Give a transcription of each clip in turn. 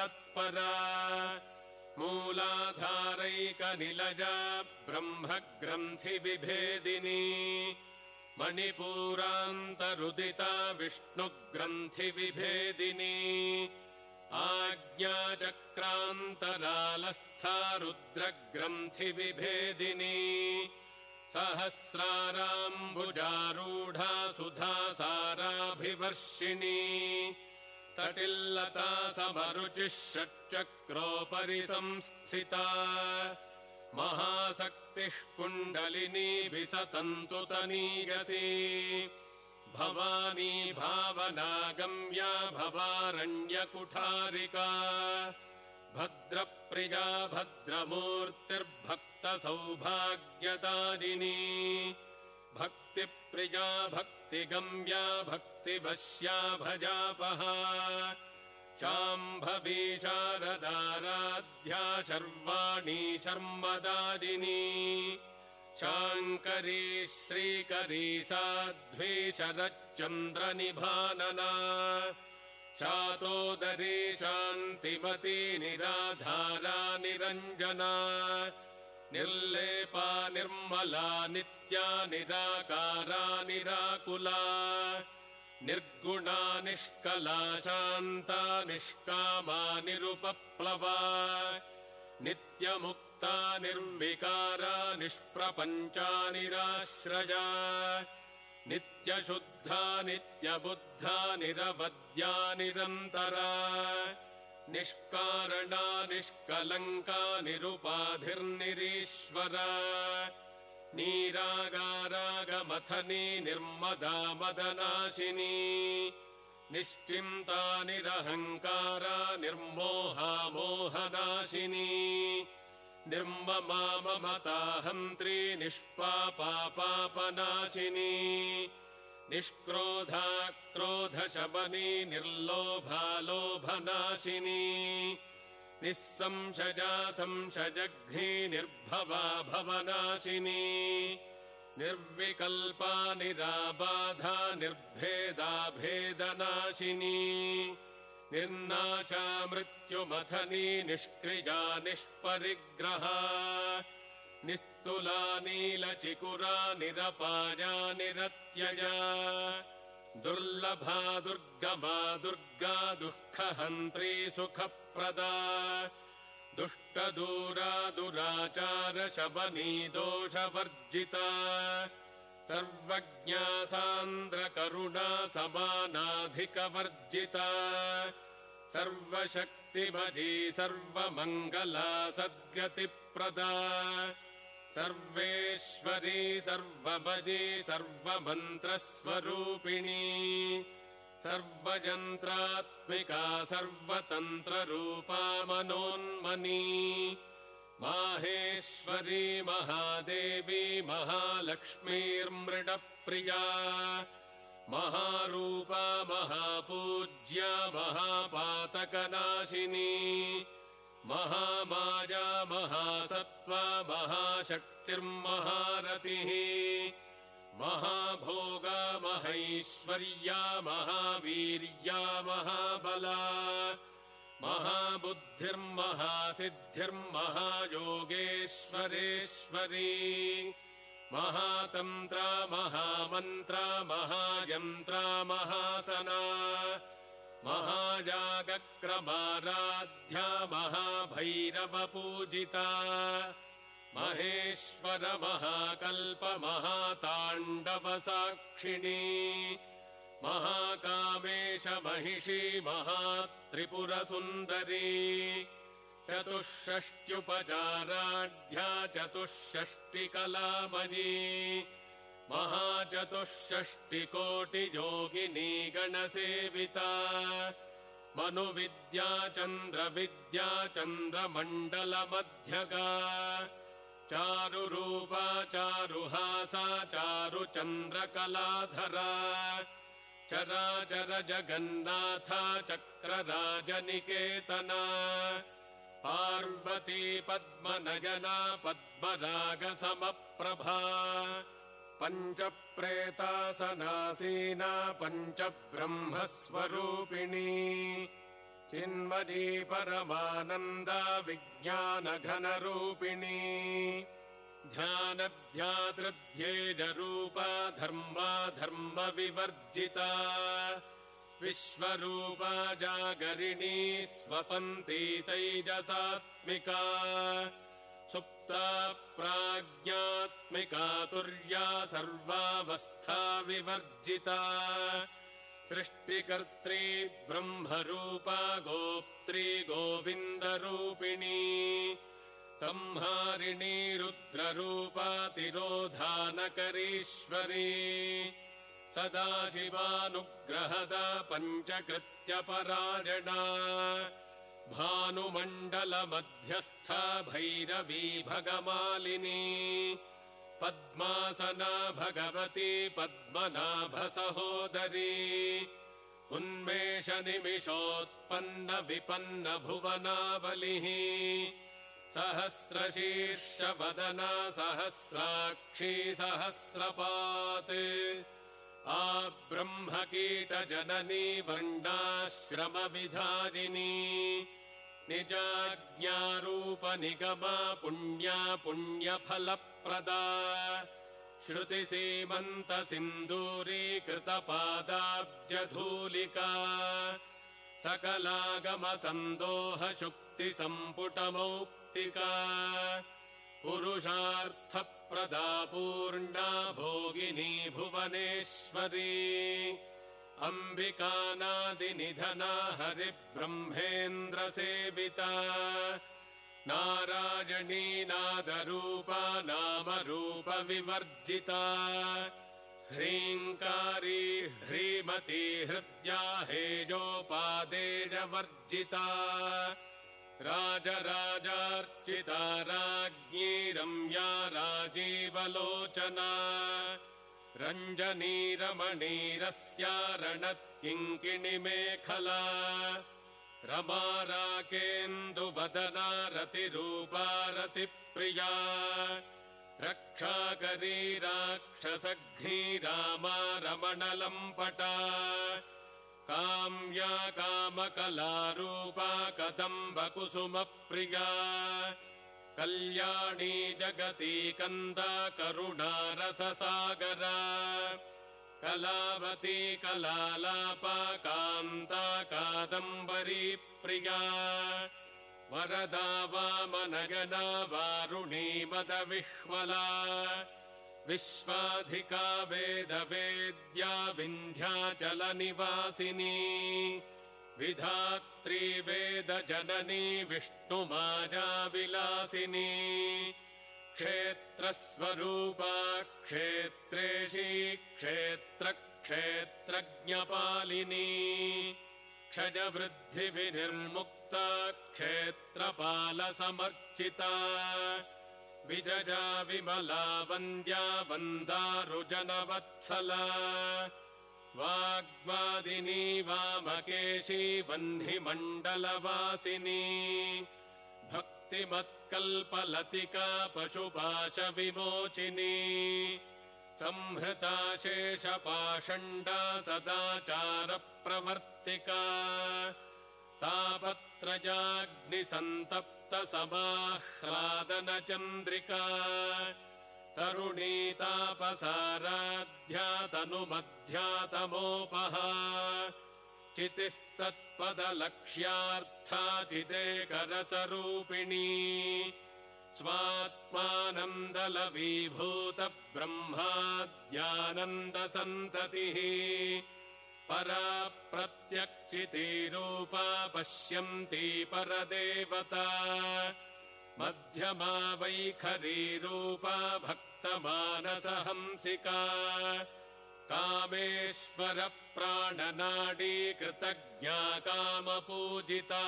तत्परा मूलाधारैकनिलजा ब्रह्मग्रन्थिविभेदिनी मणिपूरान्तरुदिता विष्णुग्रन्थिविभेदिनी आज्ञाचक्रान्तरालस्था रुद्रग्रन्थिविभेदिनी विभेदिनी सहस्राराम्भुजारूढा सुधासाराभिवर्षिणि समरुचिः षट्चक्रोपरि संस्थिता महासक्तिः कुण्डलिनी वि सतन्तुतनीयसी भवानी भावनागम्या भवारण्यकुठारिका भद्रप्रिया भद्रमूर्तिर्भक्तसौभाग्यदानि भक्तिप्रिया भक्तिगम्या भक्ति भजापः शाम्भवी शारदाराध्या शर्वाणी शर्मदारिनी शाङ्करी श्रीकरी साध्वी शरच्चन्द्रनिभानना शातोदरी शान्तिमती निराधारा निरञ्जना निर्लेपा निर्मला नित्या निराकारा निराकुला निर्गुणा शान्ता निष्कामा निरुपप्लवा नित्यमुक्ता निर्विकारा निष्प्रपञ्चा निराश्रया नित्यशुद्धा नित्यबुद्धा निरवद्या निरन्तरा निष्कारणा निष्कलङ्का निरुपाधिर्निरीश्वरा नीरागारागमथनी निर्मदा मदनाशिनी निश्चिन्ता निरहङ्कारा निर्मोहामोहनाशिनी निर्म मामताहन्त्री निष्पापापनाशिनी निर्लोभा निर्लोभालोभनाशिनी निःसंशजा संशजघ्नि निर्भवा भवनाशिनी निर्विकल्पा निराबाधा निर्भेदाभेदनाशिनी निर्नाचा मृत्युमथनी निष्क्रिजा निष्परिग्रहा निस्तुला नीलचिकुरा निरपाया निरत्यया दुर्लभा दुर्गमा दुर्गा दुःखहन्त्री सुख प्रदा दुष्टदूरा दुराचार शबनी दोषवर्जिता सर्वज्ञा सान्द्रकरुणा समानाधिकवर्जिता सर्वशक्तिभजी सर्वमङ्गला सद्गतिप्रदा सर्वेश्वरी सर्वभजी सर्वमन्त्रस्वरूपिणी सर्वजन्त्रात्मिका सर्वतन्त्ररूपा मनोन्मनी माहेश्वरी महादेवी महालक्ष्मीर्मृडप्रिया महारूपा महापूज्या महापातकनाशिनी महामाजा महासत्त्वा महाशक्तिर्महारथिः महाभोगा महैश्वर्या महावीर्या महाबला महाबुद्धिर्मसिद्धिर्मयोगेश्वरेश्वरी महातन्त्रा महामन्त्रा महायन्त्रा महासना महाजागक्रमाराध्या महाभैरवपूजिता महेश्वरमहाकल्पमहाताण्डवसाक्षिणी महाकल्प महिषी महात्रिपुरसुन्दरी चतुष्षष्ट्युपचाराढ्या चतुष्षष्टि महाचतुष्षष्टिकोटियोगिनी गणसेविता मनुविद्या चन्द्रविद्या चन्द्रमण्डलमध्यगा चारुरूपा चारुहासा चारुचन्द्रकलाधरा चराचरजगन्नाथा, जगन्नाथा चक्रराजनिकेतना पार्वती पद्मनयना पद्मरागसमप्रभा पञ्चप्रेतासनासीना पञ्चब्रह्मस्वरूपिणी चिन्मजी परमानन्दा विज्ञानघनरूपिणी ध्यानध्यादृध्येजरूपा धर्मा धर्मविवर्जिता विश्वरूपा जागरिणी स्वपङ्कीतैजसात्मिका सुप्ता प्राज्ञात्मिका तुर्या सर्वावस्था विवर्जिता सृष्टिकर्त्री ब्रह्मरूपा गोप्त्री गोविन्दरूपिणी संहारिणी रुद्ररूपा तिरोधानकरीश्वरी सदा शिवानुग्रहदा पञ्चकृत्यपरायणा भानुमण्डलमध्यस्था भैरवी भगमालिनी पद्मासना भगवती पद्मनाभसहोदरी उन्मेषनिमिषोत्पन्न विपन्न भुवना सहस्रशीर्षवदना सहस्राक्षी सहस्रपात् ब्रह्मकीटजननी भण्डाश्रमविधानिनी निजाज्ञारूपनिगमा निगमा पुण्यफलप् प्रदा श्रुतिसीमन्तसिन्दूरीकृतपादाब्जधूलिका सिन्दूरीकृतपादाब्जधूलिका सकलागम पुरुषार्थप्रदा पूर्णा भोगिनी भुवनेश्वरी अम्बिकानादिनिधना नारायणीनादरूपा नाम रूप ह्रीङ्कारी ह्रीमती हृद्या हेजोपादेजवर्जिता राजराजार्चिता राज्ञी रम्या राजीवलोचना रञ्जनी रमणीरस्यारणत् मेखला रमाराकेन्दुवदना राकेन्दुबदना रतिरूपा रतिप्रिया रक्षाकरी राक्षसघ्नी रामा रमणलम्पटा काम्या कामकलारूपा कदम्बकुसुमप्रिया कल्याणी जगती कन्दा करुणारससागरा कलावती कान्ता कादम्बरी प्रिया वरदा वामनजना वारुणी विश्वला विश्वाधिका वेदवेद्या विन्ध्याचलनिवासिनी विधात्री वेदजननी जननी विष्णुमाजाविलासिनी क्षेत्रस्वरूपा क्षेत्रेशी क्षेत्रक्षेत्रज्ञपालिनी क्षज वृद्धिभिनिर्मुक्ता विजजा विमला वन्द्या वन्दारुजनवत्सला वाग्वादिनी वामकेशी, वह्निमण्डलवासिनी भक्तिमत्कल्पलतिका पशुपाशविमोचिनी संहृता शेषपाषण्डा सदाचार प्रवर्तिका तावत्रजाग्निसन्तप्त समाह्लादनचन्द्रिका चितिस्तत्पदलक्ष्यार्था चिदेगरसरूपिणी स्वात्मानन्दलवीभूतब्रह्माद्यानन्दसन्ततिः परा प्रत्यक्षिते पश्यन्ती परदेवता मध्यमा वैखरीरूपा भक्तमानसहंसिका कामेश्वर कृतज्ञा कामपूजिता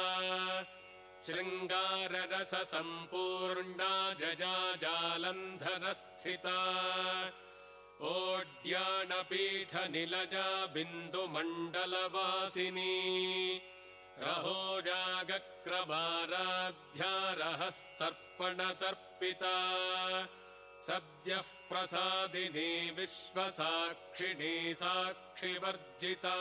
शृङ्गाररससम्पूर्णा जजा जालन्धरस्थिता ओड्यानपीठनिलजा बिन्दुमण्डलवासिनी रहस्तर्पणतर्पिता सद्यः प्रसादिनी विश्वसाक्षिणी साक्षिवर्जिता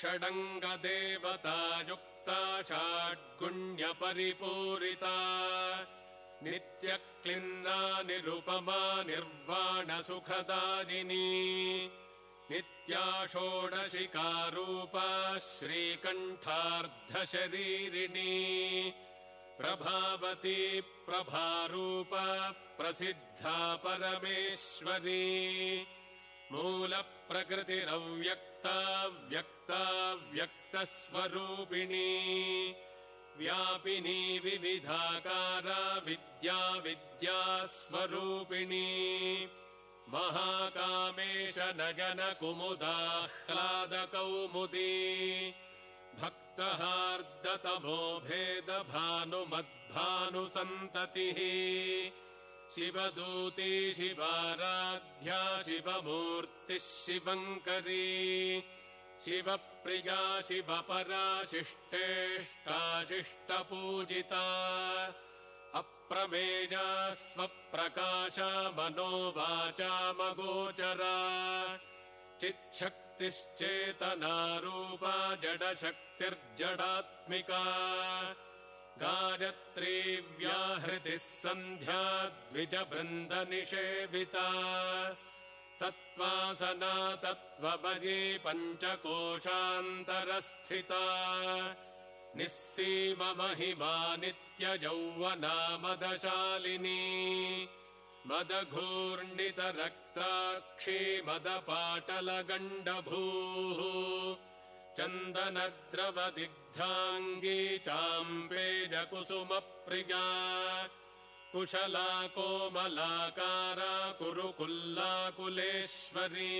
षडङ्गदेवता युक्ता षाड्गुण्यपरिपूरिता परिपूरिता नित्यक्लिन्ना निरुपमा निर्वाणसुखदाजिनी नित्या षोडशिकारूपा श्रीकण्ठार्धशरीरिणी प्रभावती प्रभारूप प्रसिद्धा परमेश्वरी व्यक्तस्वरूपिणी व्यापिनी विविधाकारा विद्या विद्यास्वरूपिणी महाकामेश नगनकुमुदाह्लादकौमुदी भक्तहार्दतमो भेदभानुमद् भानुसन्ततिः शिवदूती शिवाराध्या शिवमूर्तिः शिवङ्करी शिवप्रिया शिवपराशिष्टेष्टाशिष्टपूजिता अप्रमेया स्वप्रकाशा मनोवाचामगोचरा चिच्छक्तिश्चेतनारूपा जडशक्तिर्जडात्मिका व्याहृतिः सन्ध्या द्विजबृन्दनिषेविता तत्त्वासना तत्त्वबी पञ्चकोशान्तरस्थिता निःसीममहिमा नित्ययौवना मदशालिनी चन्दनद्रवदिग्धाङ्गी चाम्बेजकुसुमप्रिया कुशला कोमलाकारा कुरुकुल्लाकुलेश्वरी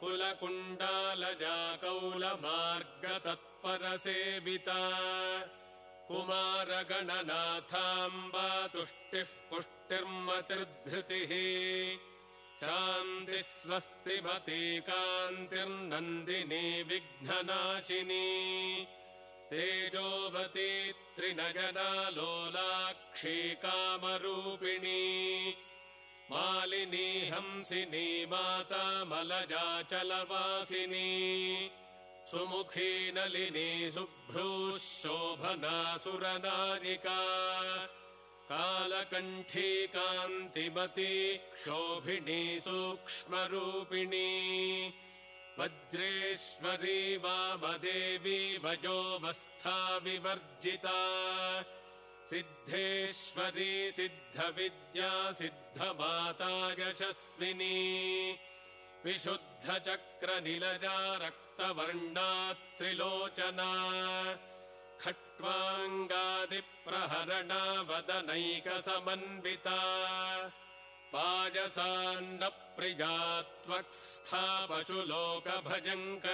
कुलकुण्डालजा कौलमार्गतत्परसेविता कुमारगणनाथाम्बा तुष्टिः पुष्टिर्मतिर्धृतिः शान्ति स्वस्तिभती कान्तिर्नन्दिनी विघ्ननाशिनी तेजोभती त्रिनजना कामरूपिणी मालिनी हंसिनी मातामलजाचलवासिनी सुमुखी नलिनी शोभना सुरनादिका कालकण्ठी क्षोभिणी सूक्ष्मरूपिणी वज्रेश्वरी वामदेवी वजोऽवस्था विवर्जिता सिद्धेश्वरी सिद्धविद्या सिद्धमाता यशस्विनी विशुद्धचक्रनिलजा रक्तवर्णा त्रिलोचना खट्वाङ्गादिप्रहरणावदनैकसमन्विता पायसान्नप्रियात्वक्स्था नैक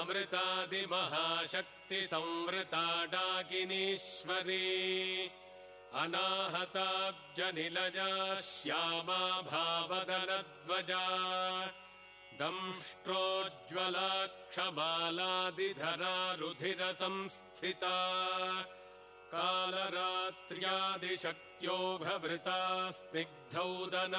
अमृतादिमहाशक्तिसंवृता डाकिनीश्वरी प्रिजा त्वक्स्थावशु लोकभजङ्करी दंष्ट्रोज्वालाक्षमालादिधरा रुधिर कालरात्र्यादिशक्त्योभवृता कालरात्र्यादिशक्त्यौघवृता स्निग्धौदन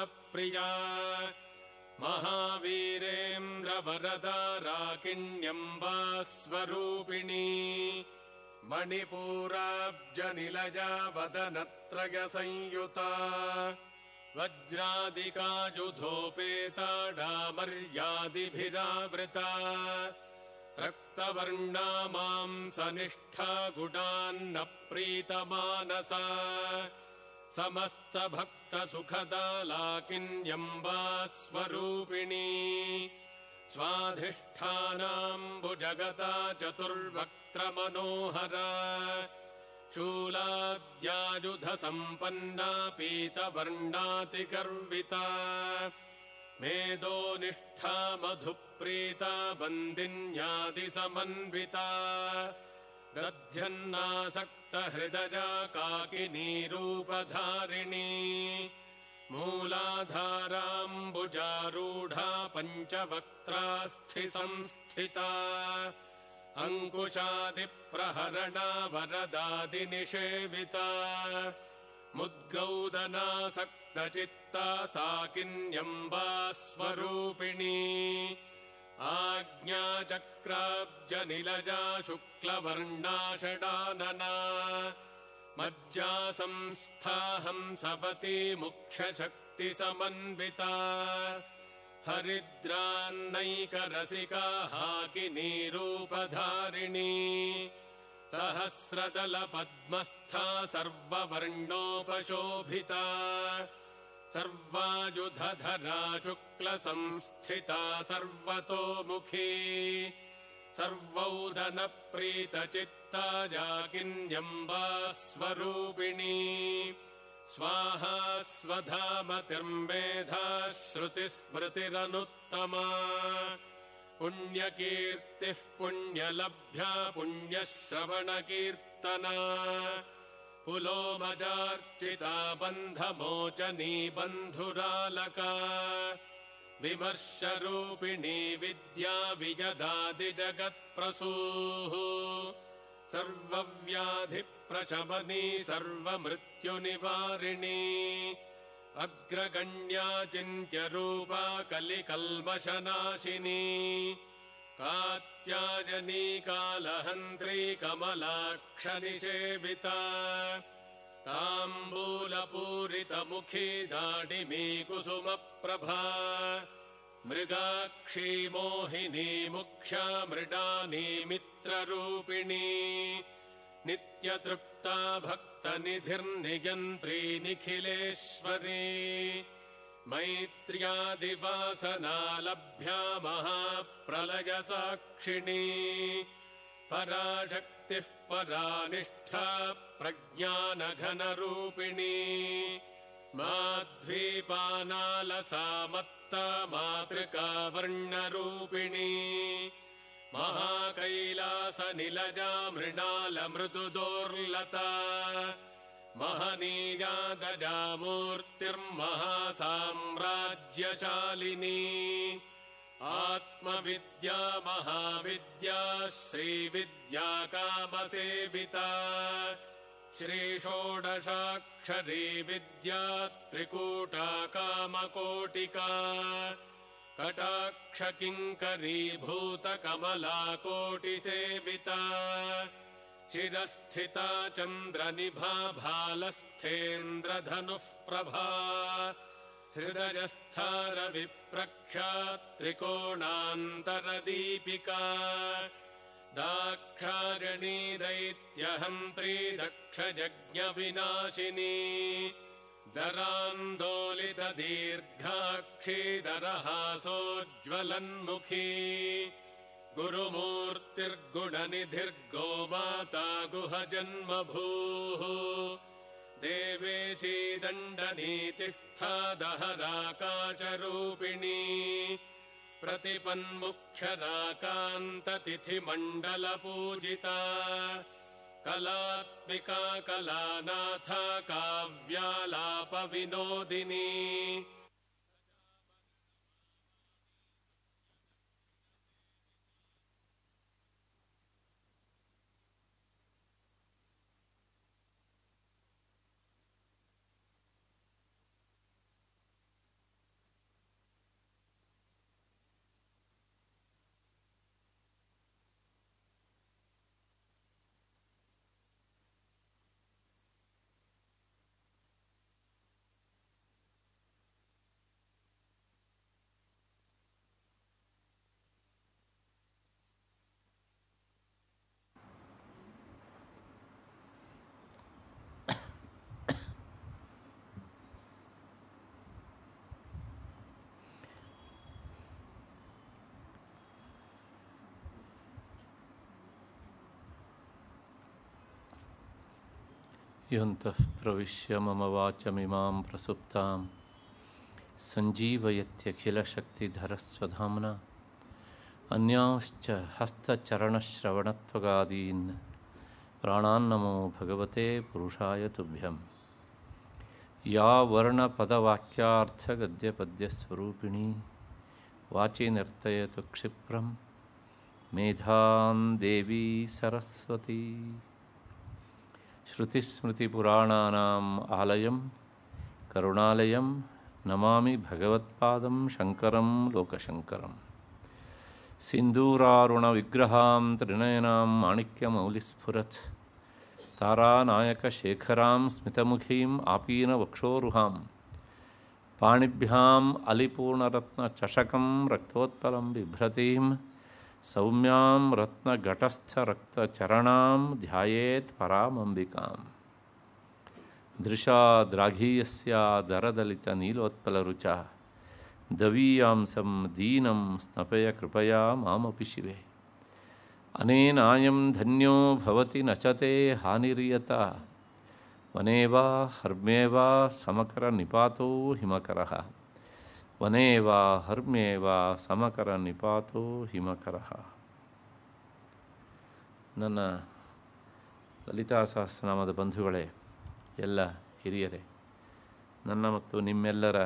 स्वरूपिणी वदनत्रयसंयुता वज्रादिकाजुधोपेता डामर्यादिभिरावृता रक्तवर्णा माम् सनिष्ठा गुडान्न प्रीतमानसा लाकिन्यम्बा स्वरूपिणी स्वाधिष्ठानाम्बुजगता चतुर्वक्त्रमनोहरा शूलाद्यायुधसम्पन्ना पीतवर्णातिगर्विता मेदोनिष्ठा मधुप्रीता बन्दिन्यादिसमन्विता दध्यन्नासक्तहृदया काकिनीरूपधारिणी मूलाधाराम्बुजारूढा पञ्चवक्त्रास्थिसंस्थिता अङ्कुशादिप्रहरणा वरदादिनिषेविता मुद्गौदनासक्तचित्ता साकिन्यम्बा स्वरूपिणी आज्ञाचक्राब्जनिलजा शुक्लवर्णा षडानना मज्जा संस्थाहंसपति मुख्यशक्तिसमन्विता हरिद्रान्नैकरसिका हाकिनीरूपधारिणी सहस्रतलपद्मस्था सर्ववर्णोपशोभिता सर्वायुधधरा शुक्लसंस्थिता सर्वतोमुखी सर्वौदनप्रीतचित्ता जाकिन्यम्बास्वरूपिणी स्वाहा स्वधामतिर्मेधा श्रुतिस्मृतिरनुत्तमा पुण्यकीर्तिः पुण्यलभ्या पुण्यश्रवणकीर्तना कुलोमजार्चिता बन्धमोचनी बन्धुरालका विमर्शरूपिणी विद्या विजदादिजगत्प्रसूः सर्वव्याधिप्रशमनी सर्वमृत् वारिणी अग्रगण्या चिन्त्यरूपा कलिकल्पशनाशिनी कात्याजनी कालहन्त्री कमलाक्षनिषेविता ताम्बूलपूरितमुखी दाडिमी कुसुमप्रभा मृगाक्षी मोहिनी मुख्या मृडानी मित्ररूपिणी नित्यतृप्ता निधिर्नियन्त्री निखिलेश्वरी मैत्र्यादिवासना लभ्या महाप्रलयसाक्षिणी पराशक्तिः परानिष्ठा प्रज्ञानघनरूपिणी माध्वीपानालसामत्ता मातृकावर्णरूपिणी महाकैलासनिलजा मृणालमृदु दुर्लता महनीजा आत्मविद्या महाविद्या श्रीविद्या कामसेविता श्रीषोडशाक्षरी विद्या त्रिकूटा कामकोटिका कटाक्षकिङ्करीभूतकमलाकोटिसेविता किङ्करीभूतकमला कोटिसेविता चिरः स्थिता चन्द्रनिभा भालस्थेन्द्रधनुःप्रभा हृदयस्थार विप्रख्यातृकोणान्तरदीपिका दाक्षारिणी दैत्यहन्त्री दक्षयज्ञविनाशिनी दरान्दोलितदीर्धाक्षी दरहासोर्ज्वलन्मुखी गुरुमूर्तिर्गुणनिधिर्गोमाता गुहजन्मभूः देवेशी देवेशीदण्डनीतिस्थादहराका च रूपिणी कलात्मिका कलानाथा काव्यालापविनोदिनी यंत प्रविश्य मम वाचमिमां प्रसुप्ता सजीवयतखिलशक्तिधरस्वधा अन्यांश्च हस्तचरणश्रवणत्वगादीन् प्राणन्नमो भगवते पुरुषाय तोभ्यं या वर्णपदवाक्यार्थगद्यपद्यस्वरूपिणी वाचि नर्तयत क्षिप्रम मेधा देवी सरस्वती श्रुतिस्मृतिपुराणानाम् आलयं करुणालयं नमामि भगवत्पादं शङ्करं लोकशङ्करं सिन्दूरारुणविग्रहां त्रिनयनां माणिक्यमौलिस्फुरत् तारानायकशेखरां स्मितमुखीम् आपीनवक्षोरुहां पाणिभ्याम् अलिपूर्णरत्नचषकं रक्तोत्पलं बिभ्रतीं सौम्याम रत्न घटस्थ रक्त चरणाम ध्यात परामंबिका दृशा द्राघीयस्या दरदलित ऋचा दवीयांसं दीनं स्नपय कृपया मामपि शिवे अनेन धन्यो भवति नचते हानिर्यता वने वा हर्मे वा समकरनिपातो हिमकरः ವನೇವಾ ಹರ್ಮೇವಾ ಸಮಕರ ನಿಪಾತೋ ಹಿಮಕರ ನನ್ನ ಲಲಿತಾ ಸಹಸ್ರನಾಮದ ಬಂಧುಗಳೇ ಎಲ್ಲ ಹಿರಿಯರೇ ನನ್ನ ಮತ್ತು ನಿಮ್ಮೆಲ್ಲರ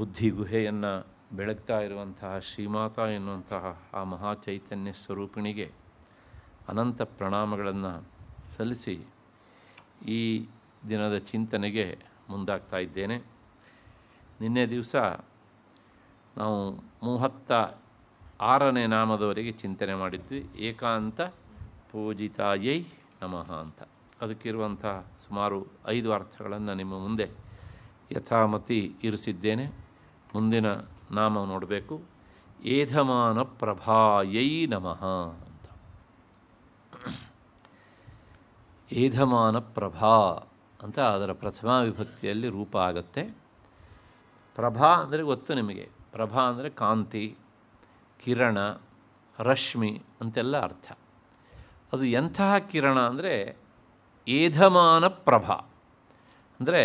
ಬುದ್ಧಿ ಗುಹೆಯನ್ನು ಬೆಳಗ್ತಾ ಇರುವಂತಹ ಶ್ರೀಮಾತಾ ಎನ್ನುವಂತಹ ಆ ಮಹಾ ಚೈತನ್ಯ ಸ್ವರೂಪಿಣಿಗೆ ಅನಂತ ಪ್ರಣಾಮಗಳನ್ನು ಸಲ್ಲಿಸಿ ಈ ದಿನದ ಚಿಂತನೆಗೆ ಮುಂದಾಗ್ತಾ ಇದ್ದೇನೆ ನಿನ್ನೆ ದಿವಸ ನಾವು ಮೂವತ್ತ ಆರನೇ ನಾಮದವರೆಗೆ ಚಿಂತನೆ ಮಾಡಿದ್ವಿ ಏಕಾಂತ ಪೂಜಿತಾಯೈ ನಮಃ ಅಂತ ಅದಕ್ಕಿರುವಂಥ ಸುಮಾರು ಐದು ಅರ್ಥಗಳನ್ನು ನಿಮ್ಮ ಮುಂದೆ ಯಥಾಮತಿ ಇರಿಸಿದ್ದೇನೆ ಮುಂದಿನ ನಾಮ ನೋಡಬೇಕು ಏಧಮಾನ ಪ್ರಭಾಯೈ ನಮಃ ಅಂತ ಏಧಮಾನ ಪ್ರಭಾ ಅಂತ ಅದರ ಪ್ರಥಮ ವಿಭಕ್ತಿಯಲ್ಲಿ ರೂಪ ಆಗುತ್ತೆ ಪ್ರಭಾ ಅಂದರೆ ಗೊತ್ತು ನಿಮಗೆ ಪ್ರಭಾ ಅಂದರೆ ಕಾಂತಿ ಕಿರಣ ರಶ್ಮಿ ಅಂತೆಲ್ಲ ಅರ್ಥ ಅದು ಎಂತಹ ಕಿರಣ ಅಂದರೆ ಏಧಮಾನ ಪ್ರಭಾ ಅಂದರೆ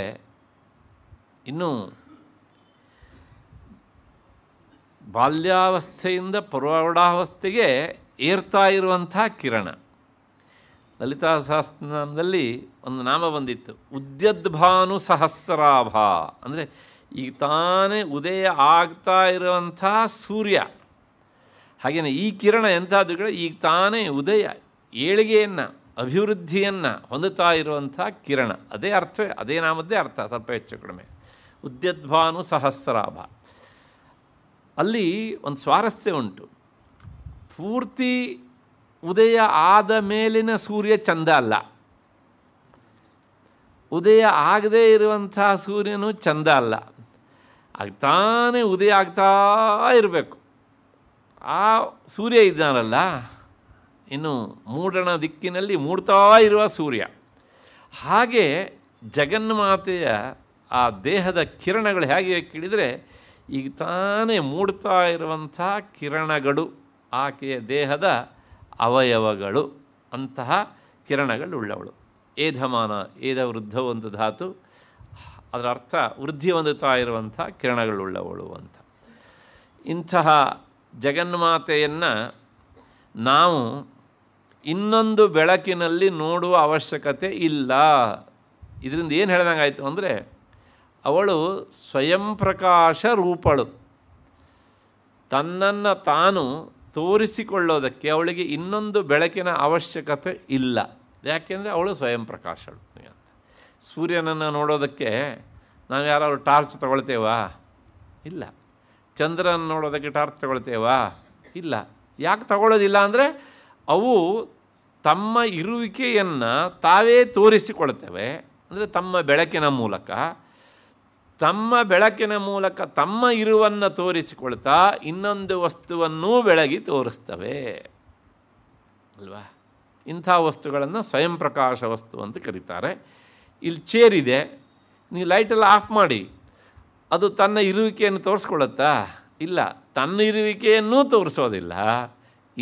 ಇನ್ನು ಬಾಲ್ಯಾವಸ್ಥೆಯಿಂದ ಪ್ರೌಢಾವಸ್ಥೆಗೆ ಏರ್ತಾ ಇರುವಂಥ ಕಿರಣ ಲಲಿತಾ ಸಹಸ್ರನಾಮದಲ್ಲಿ ಒಂದು ನಾಮ ಬಂದಿತ್ತು ಉದ್ಯದ್ಭಾನು ಸಹಸ್ರಾಭ ಅಂದರೆ ಈಗ ತಾನೇ ಉದಯ ಆಗ್ತಾ ಇರುವಂಥ ಸೂರ್ಯ ಹಾಗೆಯೇ ಈ ಕಿರಣ ಎಂಥದ್ದು ಕೂಡ ಈಗ ತಾನೇ ಉದಯ ಏಳಿಗೆಯನ್ನು ಅಭಿವೃದ್ಧಿಯನ್ನು ಹೊಂದುತ್ತಾ ಇರುವಂಥ ಕಿರಣ ಅದೇ ಅರ್ಥವೇ ಅದೇ ನಾಮದ್ದೇ ಅರ್ಥ ಸ್ವಲ್ಪ ಹೆಚ್ಚು ಕಡಿಮೆ ಉದ್ಯದ್ಭಾನು ಸಹಸ್ರಾಭ ಅಲ್ಲಿ ಒಂದು ಸ್ವಾರಸ್ಯ ಉಂಟು ಪೂರ್ತಿ ಉದಯ ಆದ ಮೇಲಿನ ಸೂರ್ಯ ಚಂದ ಅಲ್ಲ ಉದಯ ಆಗದೇ ಇರುವಂಥ ಸೂರ್ಯನು ಚಂದ ಅಲ್ಲ ತಾನೇ ಉದಯ ಆಗ್ತಾ ಇರಬೇಕು ಆ ಸೂರ್ಯ ಇದ್ದಾನಲ್ಲ ಇನ್ನು ಮೂಡಣ ದಿಕ್ಕಿನಲ್ಲಿ ಮೂಡ್ತಾ ಇರುವ ಸೂರ್ಯ ಹಾಗೆ ಜಗನ್ಮಾತೆಯ ಆ ದೇಹದ ಕಿರಣಗಳು ಹೇಗೆ ಕೇಳಿದರೆ ಈಗ ತಾನೇ ಮೂಡ್ತಾ ಇರುವಂಥ ಕಿರಣಗಳು ಆಕೆಯ ದೇಹದ ಅವಯವಗಳು ಅಂತಹ ಉಳ್ಳವಳು ಏಧಮಾನ ಏದ ಒಂದು ಧಾತು ಅದರ ಅರ್ಥ ವೃದ್ಧಿ ಹೊಂದುತ್ತಾ ಇರುವಂಥ ಕಿರಣಗಳುಳ್ಳವಳು ಅಂತ ಇಂತಹ ಜಗನ್ಮಾತೆಯನ್ನು ನಾವು ಇನ್ನೊಂದು ಬೆಳಕಿನಲ್ಲಿ ನೋಡುವ ಅವಶ್ಯಕತೆ ಇಲ್ಲ ಇದರಿಂದ ಏನು ಹೇಳ್ದಂಗಾಯಿತು ಅಂದರೆ ಅವಳು ಸ್ವಯಂ ಪ್ರಕಾಶ ರೂಪಳು ತನ್ನನ್ನು ತಾನು ತೋರಿಸಿಕೊಳ್ಳೋದಕ್ಕೆ ಅವಳಿಗೆ ಇನ್ನೊಂದು ಬೆಳಕಿನ ಅವಶ್ಯಕತೆ ಇಲ್ಲ ಯಾಕೆಂದರೆ ಅವಳು ಸ್ವಯಂ ಪ್ರಕಾಶಳು ಸೂರ್ಯನನ್ನು ನೋಡೋದಕ್ಕೆ ನಾವು ಯಾರಾದ್ರು ಟಾರ್ಚ್ ತಗೊಳ್ತೇವಾ ಇಲ್ಲ ಚಂದ್ರನ ನೋಡೋದಕ್ಕೆ ಟಾರ್ಚ್ ತಗೊಳ್ತೇವಾ ಇಲ್ಲ ಯಾಕೆ ತಗೊಳ್ಳೋದಿಲ್ಲ ಅಂದರೆ ಅವು ತಮ್ಮ ಇರುವಿಕೆಯನ್ನು ತಾವೇ ತೋರಿಸಿಕೊಳ್ತೇವೆ ಅಂದರೆ ತಮ್ಮ ಬೆಳಕಿನ ಮೂಲಕ ತಮ್ಮ ಬೆಳಕಿನ ಮೂಲಕ ತಮ್ಮ ಇರುವನ್ನು ತೋರಿಸಿಕೊಳ್ತಾ ಇನ್ನೊಂದು ವಸ್ತುವನ್ನೂ ಬೆಳಗಿ ತೋರಿಸ್ತವೆ ಅಲ್ವಾ ಇಂಥ ವಸ್ತುಗಳನ್ನು ಸ್ವಯಂ ಪ್ರಕಾಶ ವಸ್ತು ಅಂತ ಕರೀತಾರೆ ಇಲ್ಲಿ ಚೇರ್ ಇದೆ ನೀವು ಲೈಟೆಲ್ಲ ಆಫ್ ಮಾಡಿ ಅದು ತನ್ನ ಇರುವಿಕೆಯನ್ನು ತೋರಿಸ್ಕೊಳ್ಳುತ್ತಾ ಇಲ್ಲ ತನ್ನ ಇರುವಿಕೆಯನ್ನು ತೋರಿಸೋದಿಲ್ಲ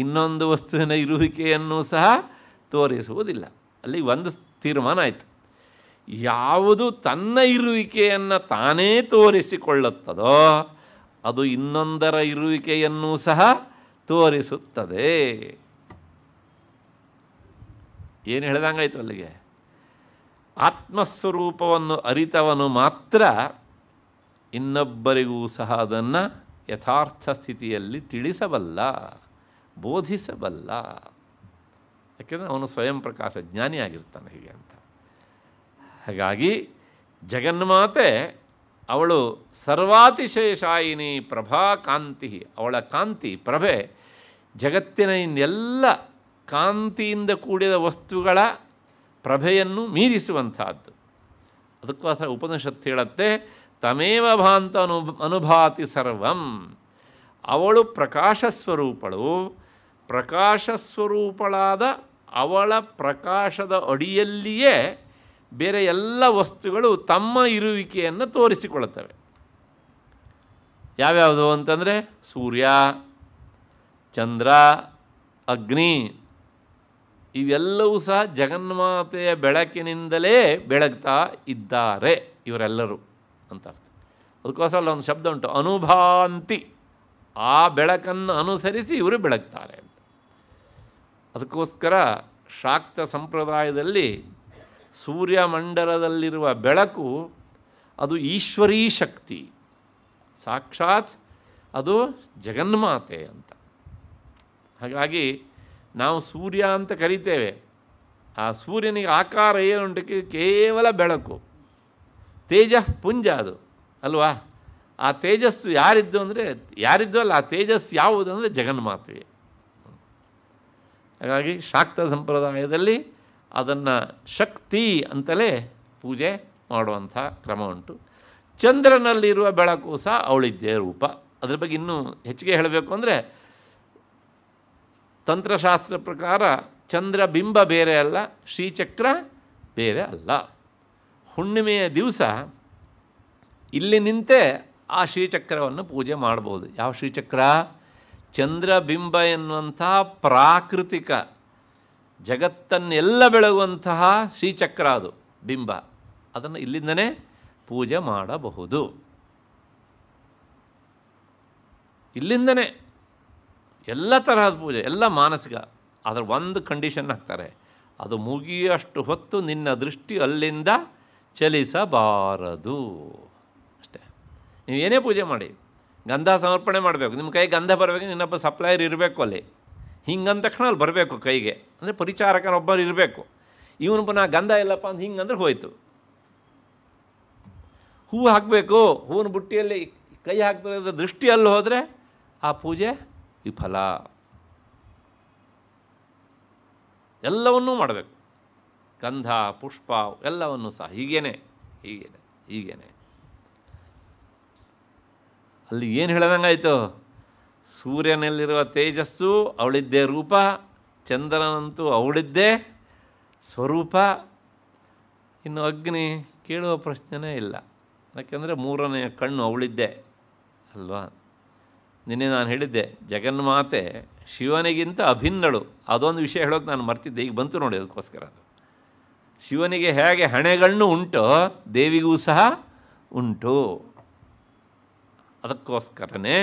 ಇನ್ನೊಂದು ವಸ್ತುವಿನ ಇರುವಿಕೆಯನ್ನು ಸಹ ತೋರಿಸುವುದಿಲ್ಲ ಅಲ್ಲಿ ಒಂದು ತೀರ್ಮಾನ ಆಯಿತು ಯಾವುದು ತನ್ನ ಇರುವಿಕೆಯನ್ನು ತಾನೇ ತೋರಿಸಿಕೊಳ್ಳುತ್ತದೋ ಅದು ಇನ್ನೊಂದರ ಇರುವಿಕೆಯನ್ನು ಸಹ ತೋರಿಸುತ್ತದೆ ಏನು ಹೇಳಿದಂಗಾಯಿತು ಅಲ್ಲಿಗೆ ಆತ್ಮಸ್ವರೂಪವನ್ನು ಅರಿತವನು ಮಾತ್ರ ಇನ್ನೊಬ್ಬರಿಗೂ ಸಹ ಅದನ್ನು ಯಥಾರ್ಥ ಸ್ಥಿತಿಯಲ್ಲಿ ತಿಳಿಸಬಲ್ಲ ಬೋಧಿಸಬಲ್ಲ ಯಾಕೆಂದರೆ ಅವನು ಸ್ವಯಂ ಪ್ರಕಾಶ ಜ್ಞಾನಿಯಾಗಿರ್ತಾನೆ ಹೀಗೆ ಅಂತ ಹಾಗಾಗಿ ಜಗನ್ಮಾತೆ ಅವಳು ಸರ್ವಾತಿಶಯಶಾಯಿನಿ ಪ್ರಭಾ ಕಾಂತಿ ಅವಳ ಕಾಂತಿ ಪ್ರಭೆ ಜಗತ್ತಿನ ಇನ್ನೆಲ್ಲ ಕಾಂತಿಯಿಂದ ಕೂಡಿದ ವಸ್ತುಗಳ ಪ್ರಭೆಯನ್ನು ಮೀರಿಸುವಂಥದ್ದು ಅದಕ್ಕೋಸ್ಕರ ಉಪನಿಷತ್ತು ಹೇಳುತ್ತೆ ತಮೇವ ಭಾಂತ ಅನು ಅನುಭಾತಿ ಸರ್ವಂ ಅವಳು ಪ್ರಕಾಶ ಸ್ವರೂಪಳು ಪ್ರಕಾಶ ಸ್ವರೂಪಳಾದ ಅವಳ ಪ್ರಕಾಶದ ಅಡಿಯಲ್ಲಿಯೇ ಬೇರೆ ಎಲ್ಲ ವಸ್ತುಗಳು ತಮ್ಮ ಇರುವಿಕೆಯನ್ನು ತೋರಿಸಿಕೊಳ್ಳುತ್ತವೆ ಯಾವ್ಯಾವುದು ಅಂತಂದರೆ ಸೂರ್ಯ ಚಂದ್ರ ಅಗ್ನಿ ಇವೆಲ್ಲವೂ ಸಹ ಜಗನ್ಮಾತೆಯ ಬೆಳಕಿನಿಂದಲೇ ಬೆಳಗ್ತಾ ಇದ್ದಾರೆ ಇವರೆಲ್ಲರೂ ಅಂತ ಅರ್ಥ ಅದಕ್ಕೋಸ್ಕರ ಅಲ್ಲೊಂದು ಶಬ್ದ ಉಂಟು ಅನುಭಾಂತಿ ಆ ಬೆಳಕನ್ನು ಅನುಸರಿಸಿ ಇವರು ಬೆಳಗ್ತಾರೆ ಅಂತ ಅದಕ್ಕೋಸ್ಕರ ಶಾಕ್ತ ಸಂಪ್ರದಾಯದಲ್ಲಿ ಸೂರ್ಯಮಂಡಲದಲ್ಲಿರುವ ಬೆಳಕು ಅದು ಈಶ್ವರೀ ಶಕ್ತಿ ಸಾಕ್ಷಾತ್ ಅದು ಜಗನ್ಮಾತೆ ಅಂತ ಹಾಗಾಗಿ ನಾವು ಸೂರ್ಯ ಅಂತ ಕರಿತೇವೆ ಆ ಸೂರ್ಯನಿಗೆ ಆಕಾರ ಏನುಂಟಕ್ಕೆ ಕೇವಲ ಬೆಳಕು ತೇಜ ಪುಂಜ ಅದು ಅಲ್ವಾ ಆ ತೇಜಸ್ಸು ಯಾರಿದ್ದು ಅಂದರೆ ಯಾರಿದ್ದು ಅಲ್ಲ ಆ ತೇಜಸ್ಸು ಯಾವುದು ಅಂದರೆ ಜಗನ್ಮಾತೆಯೇ ಹಾಗಾಗಿ ಶಾಕ್ತ ಸಂಪ್ರದಾಯದಲ್ಲಿ ಅದನ್ನು ಶಕ್ತಿ ಅಂತಲೇ ಪೂಜೆ ಮಾಡುವಂಥ ಕ್ರಮ ಉಂಟು ಚಂದ್ರನಲ್ಲಿರುವ ಬೆಳಕು ಸಹ ಅವಳಿದ್ದೇ ರೂಪ ಅದ್ರ ಬಗ್ಗೆ ಇನ್ನೂ ಹೆಚ್ಚಿಗೆ ಹೇಳಬೇಕು ಅಂದರೆ ತಂತ್ರಶಾಸ್ತ್ರ ಪ್ರಕಾರ ಚಂದ್ರ ಬಿಂಬ ಬೇರೆ ಅಲ್ಲ ಶ್ರೀಚಕ್ರ ಬೇರೆ ಅಲ್ಲ ಹುಣ್ಣಿಮೆಯ ದಿವಸ ಇಲ್ಲಿ ನಿಂತೆ ಆ ಶ್ರೀಚಕ್ರವನ್ನು ಪೂಜೆ ಮಾಡ್ಬೋದು ಯಾವ ಶ್ರೀಚಕ್ರ ಚಂದ್ರಬಿಂಬ ಎನ್ನುವಂಥ ಪ್ರಾಕೃತಿಕ ಜಗತ್ತನ್ನೆಲ್ಲ ಬೆಳಗುವಂತಹ ಶ್ರೀಚಕ್ರ ಅದು ಬಿಂಬ ಅದನ್ನು ಇಲ್ಲಿಂದನೇ ಪೂಜೆ ಮಾಡಬಹುದು ಇಲ್ಲಿಂದನೇ ಎಲ್ಲ ತರಹದ ಪೂಜೆ ಎಲ್ಲ ಮಾನಸಿಕ ಅದರ ಒಂದು ಕಂಡೀಷನ್ ಹಾಕ್ತಾರೆ ಅದು ಮುಗಿಯಷ್ಟು ಹೊತ್ತು ನಿನ್ನ ದೃಷ್ಟಿ ಅಲ್ಲಿಂದ ಚಲಿಸಬಾರದು ಅಷ್ಟೇ ನೀವು ಏನೇ ಪೂಜೆ ಮಾಡಿ ಗಂಧ ಸಮರ್ಪಣೆ ಮಾಡಬೇಕು ನಿಮ್ಮ ಕೈಗೆ ಗಂಧ ಬರಬೇಕು ನಿನ್ನೊಬ್ಬ ಸಪ್ಲೈಯರ್ ಇರಬೇಕು ಅಲ್ಲಿ ಹಿಂಗಂದ ತಕ್ಷಣ ಅಲ್ಲಿ ಬರಬೇಕು ಕೈಗೆ ಅಂದರೆ ಪರಿಚಾರಕನೊಬ್ಬರು ಇರಬೇಕು ಇವನು ನಾ ಗಂಧ ಇಲ್ಲಪ್ಪ ಅಂತ ಹಿಂಗಂದ್ರೆ ಹೋಯಿತು ಹೂವು ಹಾಕಬೇಕು ಹೂವಿನ ಬುಟ್ಟಿಯಲ್ಲಿ ಕೈ ಹಾಕಬೇಕಾದ ದೃಷ್ಟಿಯಲ್ಲಿ ಹೋದರೆ ಆ ಪೂಜೆ ವಿಫಲ ಎಲ್ಲವನ್ನೂ ಮಾಡಬೇಕು ಗಂಧ ಪುಷ್ಪ ಎಲ್ಲವನ್ನು ಸಹ ಹೀಗೇನೆ ಹೀಗೇನೆ ಹೀಗೇನೆ ಅಲ್ಲಿ ಏನು ಹೇಳ್ದಂಗಾಯಿತು ಸೂರ್ಯನಲ್ಲಿರುವ ತೇಜಸ್ಸು ಅವಳಿದ್ದೇ ರೂಪ ಚಂದ್ರನಂತೂ ಅವಳಿದ್ದೇ ಸ್ವರೂಪ ಇನ್ನು ಅಗ್ನಿ ಕೇಳುವ ಪ್ರಶ್ನೆನೇ ಇಲ್ಲ ಯಾಕೆಂದರೆ ಮೂರನೆಯ ಕಣ್ಣು ಅವಳಿದ್ದೆ ಅಲ್ವಾ ನಿನ್ನೆ ನಾನು ಹೇಳಿದ್ದೆ ಜಗನ್ಮಾತೆ ಶಿವನಿಗಿಂತ ಅಭಿನ್ನಳು ಅದೊಂದು ವಿಷಯ ಹೇಳೋಕೆ ನಾನು ಮರ್ತಿದ್ದೆ ಈಗ ಬಂತು ನೋಡಿ ಅದಕ್ಕೋಸ್ಕರ ಅದು ಶಿವನಿಗೆ ಹೇಗೆ ಹಣೆಗಳನ್ನು ಉಂಟೋ ದೇವಿಗೂ ಸಹ ಉಂಟು ಅದಕ್ಕೋಸ್ಕರನೇ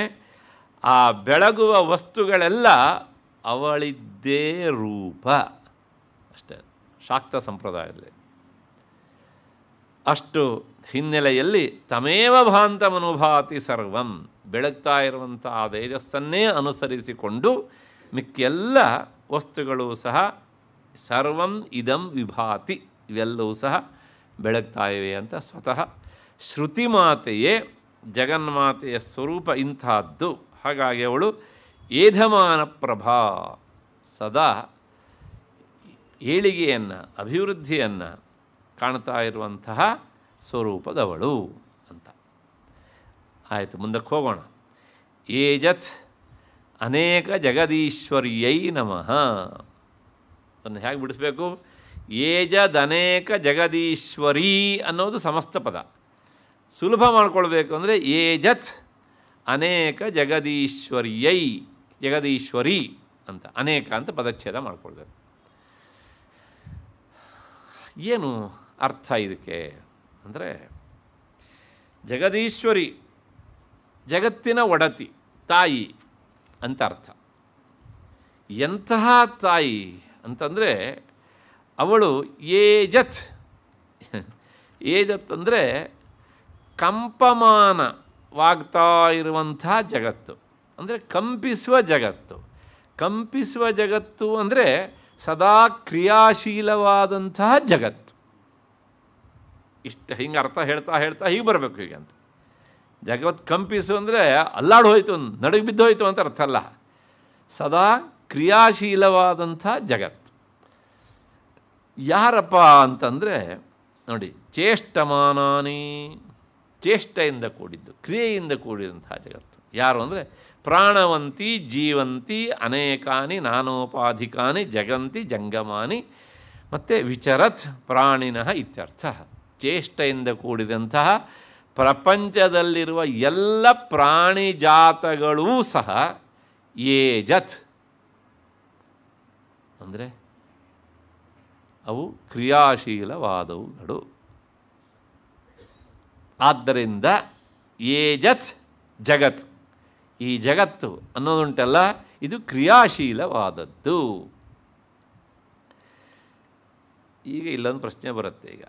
ಆ ಬೆಳಗುವ ವಸ್ತುಗಳೆಲ್ಲ ಅವಳಿದ್ದೇ ರೂಪ ಅಷ್ಟೇ ಶಾಕ್ತ ಸಂಪ್ರದಾಯದಲ್ಲಿ ಅಷ್ಟು ಹಿನ್ನೆಲೆಯಲ್ಲಿ ತಮೇವ ಭಾಂತ ಮನುಭಾತಿ ಸರ್ವಂ ಬೆಳಗ್ತಾ ಇರುವಂಥ ಆ ತೇಜಸ್ಸನ್ನೇ ಅನುಸರಿಸಿಕೊಂಡು ಮಿಕ್ಕೆಲ್ಲ ವಸ್ತುಗಳು ಸಹ ಸರ್ವಂ ಇದಂ ವಿಭಾತಿ ಇವೆಲ್ಲವೂ ಸಹ ಬೆಳಗ್ತಾ ಇವೆ ಅಂತ ಸ್ವತಃ ಶ್ರುತಿ ಮಾತೆಯೇ ಜಗನ್ಮಾತೆಯ ಸ್ವರೂಪ ಇಂಥದ್ದು ಹಾಗಾಗಿ ಅವಳು ಏಧಮಾನ ಪ್ರಭಾ ಸದಾ ಏಳಿಗೆಯನ್ನು ಅಭಿವೃದ್ಧಿಯನ್ನು ಕಾಣ್ತಾ ಇರುವಂತಹ ಸ್ವರೂಪದವಳು ಆಯಿತು ಮುಂದಕ್ಕೆ ಹೋಗೋಣ ಏಜತ್ ಅನೇಕ ಜಗದೀಶ್ವರ್ಯೈ ನಮಃ ಅದನ್ನು ಹೇಗೆ ಬಿಡಿಸ್ಬೇಕು ಅನೇಕ ಜಗದೀಶ್ವರಿ ಅನ್ನೋದು ಸಮಸ್ತ ಪದ ಸುಲಭ ಮಾಡ್ಕೊಳ್ಬೇಕು ಅಂದರೆ ಏಜತ್ ಅನೇಕ ಜಗದೀಶ್ವರ್ಯೈ ಜಗದೀಶ್ವರಿ ಅಂತ ಅನೇಕ ಅಂತ ಪದಚ್ಛೇದ ಮಾಡ್ಕೊಳ್ಬೇಕು ಏನು ಅರ್ಥ ಇದಕ್ಕೆ ಅಂದರೆ ಜಗದೀಶ್ವರಿ ಜಗತ್ತಿನ ಒಡತಿ ತಾಯಿ ಅಂತ ಅರ್ಥ ಎಂತಹ ತಾಯಿ ಅಂತಂದರೆ ಅವಳು ಏಜತ್ ಏಜತ್ ಅಂದರೆ ಕಂಪಮಾನವಾಗ್ತಾ ಇರುವಂಥ ಜಗತ್ತು ಅಂದರೆ ಕಂಪಿಸುವ ಜಗತ್ತು ಕಂಪಿಸುವ ಜಗತ್ತು ಅಂದರೆ ಸದಾ ಕ್ರಿಯಾಶೀಲವಾದಂತಹ ಜಗತ್ತು ಇಷ್ಟು ಹಿಂಗೆ ಅರ್ಥ ಹೇಳ್ತಾ ಹೇಳ್ತಾ ಹೀಗೆ ಬರಬೇಕು ಹೀಗೆ ಅಂತ ಜಗತ್ ಕಂಪಿಸು ಅಂದರೆ ಅಲ್ಲಾಡು ಹೋಯಿತು ನಡುಗೆ ಬಿದ್ದು ಹೋಯಿತು ಅಂತ ಅರ್ಥ ಅಲ್ಲ ಸದಾ ಕ್ರಿಯಾಶೀಲವಾದಂಥ ಜಗತ್ ಯಾರಪ್ಪ ಅಂತಂದರೆ ನೋಡಿ ಚೇಷ್ಟಮಾನಾನಿ ಚೇಷ್ಟೆಯಿಂದ ಕೂಡಿದ್ದು ಕ್ರಿಯೆಯಿಂದ ಕೂಡಿದಂಥ ಜಗತ್ತು ಯಾರು ಅಂದರೆ ಪ್ರಾಣವಂತಿ ಜೀವಂತಿ ಅನೇಕಾನಿ ನಾನೋಪಾಧಿಕಾನಿ ಜಗಂತಿ ಜಂಗಮಾನಿ ಮತ್ತು ವಿಚರತ್ ಪ್ರಾಣಿನಃ ಇತ್ಯರ್ಥ ಚೇಷ್ಟೆಯಿಂದ ಕೂಡಿದಂತಹ ಪ್ರಪಂಚದಲ್ಲಿರುವ ಎಲ್ಲ ಪ್ರಾಣಿಜಾತಗಳೂ ಸಹ ಏಜತ್ ಅಂದರೆ ಅವು ಕ್ರಿಯಾಶೀಲವಾದವುಗಳು ಆದ್ದರಿಂದ ಏಜತ್ ಜಗತ್ ಈ ಜಗತ್ತು ಅನ್ನೋದುಂಟಲ್ಲ ಇದು ಕ್ರಿಯಾಶೀಲವಾದದ್ದು ಈಗ ಇಲ್ಲೊಂದು ಪ್ರಶ್ನೆ ಬರುತ್ತೆ ಈಗ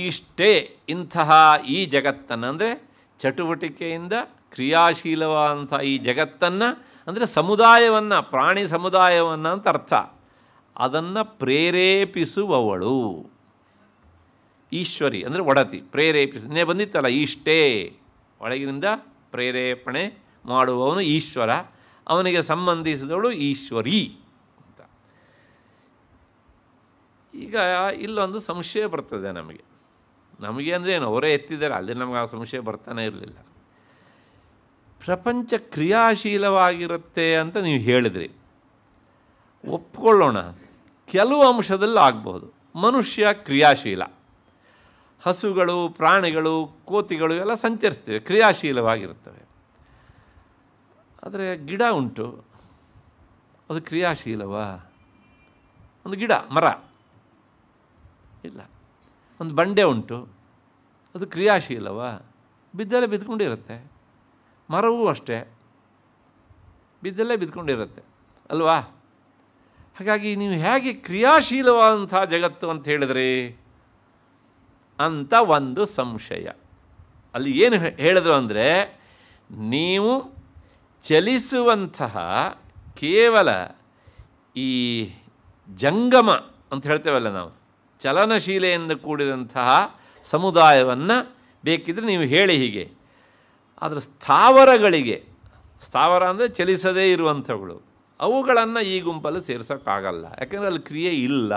ಇಷ್ಟೇ ಇಂತಹ ಈ ಜಗತ್ತನ್ನು ಅಂದರೆ ಚಟುವಟಿಕೆಯಿಂದ ಕ್ರಿಯಾಶೀಲವಾದಂಥ ಈ ಜಗತ್ತನ್ನು ಅಂದರೆ ಸಮುದಾಯವನ್ನು ಪ್ರಾಣಿ ಸಮುದಾಯವನ್ನು ಅಂತ ಅರ್ಥ ಅದನ್ನು ಪ್ರೇರೇಪಿಸುವವಳು ಈಶ್ವರಿ ಅಂದರೆ ಒಡತಿ ಪ್ರೇರೇಪಿಸ ಬಂದಿತ್ತಲ್ಲ ಇಷ್ಟೇ ಒಳಗಿನಿಂದ ಪ್ರೇರೇಪಣೆ ಮಾಡುವವನು ಈಶ್ವರ ಅವನಿಗೆ ಸಂಬಂಧಿಸಿದವಳು ಈಶ್ವರಿ ಅಂತ ಈಗ ಇಲ್ಲೊಂದು ಸಂಶಯ ಬರ್ತದೆ ನಮಗೆ ನಮಗೆ ಅಂದರೆ ಏನು ಅವರೇ ಎತ್ತಿದ್ದಾರೆ ಅಲ್ಲಿ ನಮ್ಗೆ ಆ ಸಂಶಯ ಬರ್ತಾನೆ ಇರಲಿಲ್ಲ ಪ್ರಪಂಚ ಕ್ರಿಯಾಶೀಲವಾಗಿರುತ್ತೆ ಅಂತ ನೀವು ಹೇಳಿದ್ರಿ ಒಪ್ಕೊಳ್ಳೋಣ ಕೆಲವು ಅಂಶದಲ್ಲಿ ಆಗ್ಬೋದು ಮನುಷ್ಯ ಕ್ರಿಯಾಶೀಲ ಹಸುಗಳು ಪ್ರಾಣಿಗಳು ಕೋತಿಗಳು ಎಲ್ಲ ಸಂಚರಿಸ್ತೇವೆ ಕ್ರಿಯಾಶೀಲವಾಗಿರುತ್ತವೆ ಆದರೆ ಗಿಡ ಉಂಟು ಅದು ಕ್ರಿಯಾಶೀಲವಾ ಒಂದು ಗಿಡ ಮರ ಇಲ್ಲ ಒಂದು ಬಂಡೆ ಉಂಟು ಅದು ಕ್ರಿಯಾಶೀಲವ ಬಿದ್ದಲ್ಲೇ ಬಿದ್ಕೊಂಡಿರುತ್ತೆ ಮರವೂ ಅಷ್ಟೇ ಬಿದ್ದಲ್ಲೇ ಬಿದ್ಕೊಂಡಿರುತ್ತೆ ಅಲ್ವಾ ಹಾಗಾಗಿ ನೀವು ಹೇಗೆ ಕ್ರಿಯಾಶೀಲವಾದಂಥ ಜಗತ್ತು ಅಂತ ಹೇಳಿದ್ರಿ ಅಂತ ಒಂದು ಸಂಶಯ ಅಲ್ಲಿ ಏನು ಹೇಳಿದ್ರು ಅಂದರೆ ನೀವು ಚಲಿಸುವಂತಹ ಕೇವಲ ಈ ಜಂಗಮ ಅಂತ ಹೇಳ್ತೇವಲ್ಲ ನಾವು ಚಲನಶೀಲೆಯಿಂದ ಕೂಡಿದಂತಹ ಸಮುದಾಯವನ್ನು ಬೇಕಿದ್ರೆ ನೀವು ಹೇಳಿ ಹೀಗೆ ಆದರೆ ಸ್ಥಾವರಗಳಿಗೆ ಸ್ಥಾವರ ಅಂದರೆ ಚಲಿಸದೇ ಇರುವಂಥವುಗಳು ಅವುಗಳನ್ನು ಈ ಗುಂಪಲ್ಲಿ ಸೇರಿಸೋಕ್ಕಾಗಲ್ಲ ಯಾಕೆಂದರೆ ಅಲ್ಲಿ ಕ್ರಿಯೆ ಇಲ್ಲ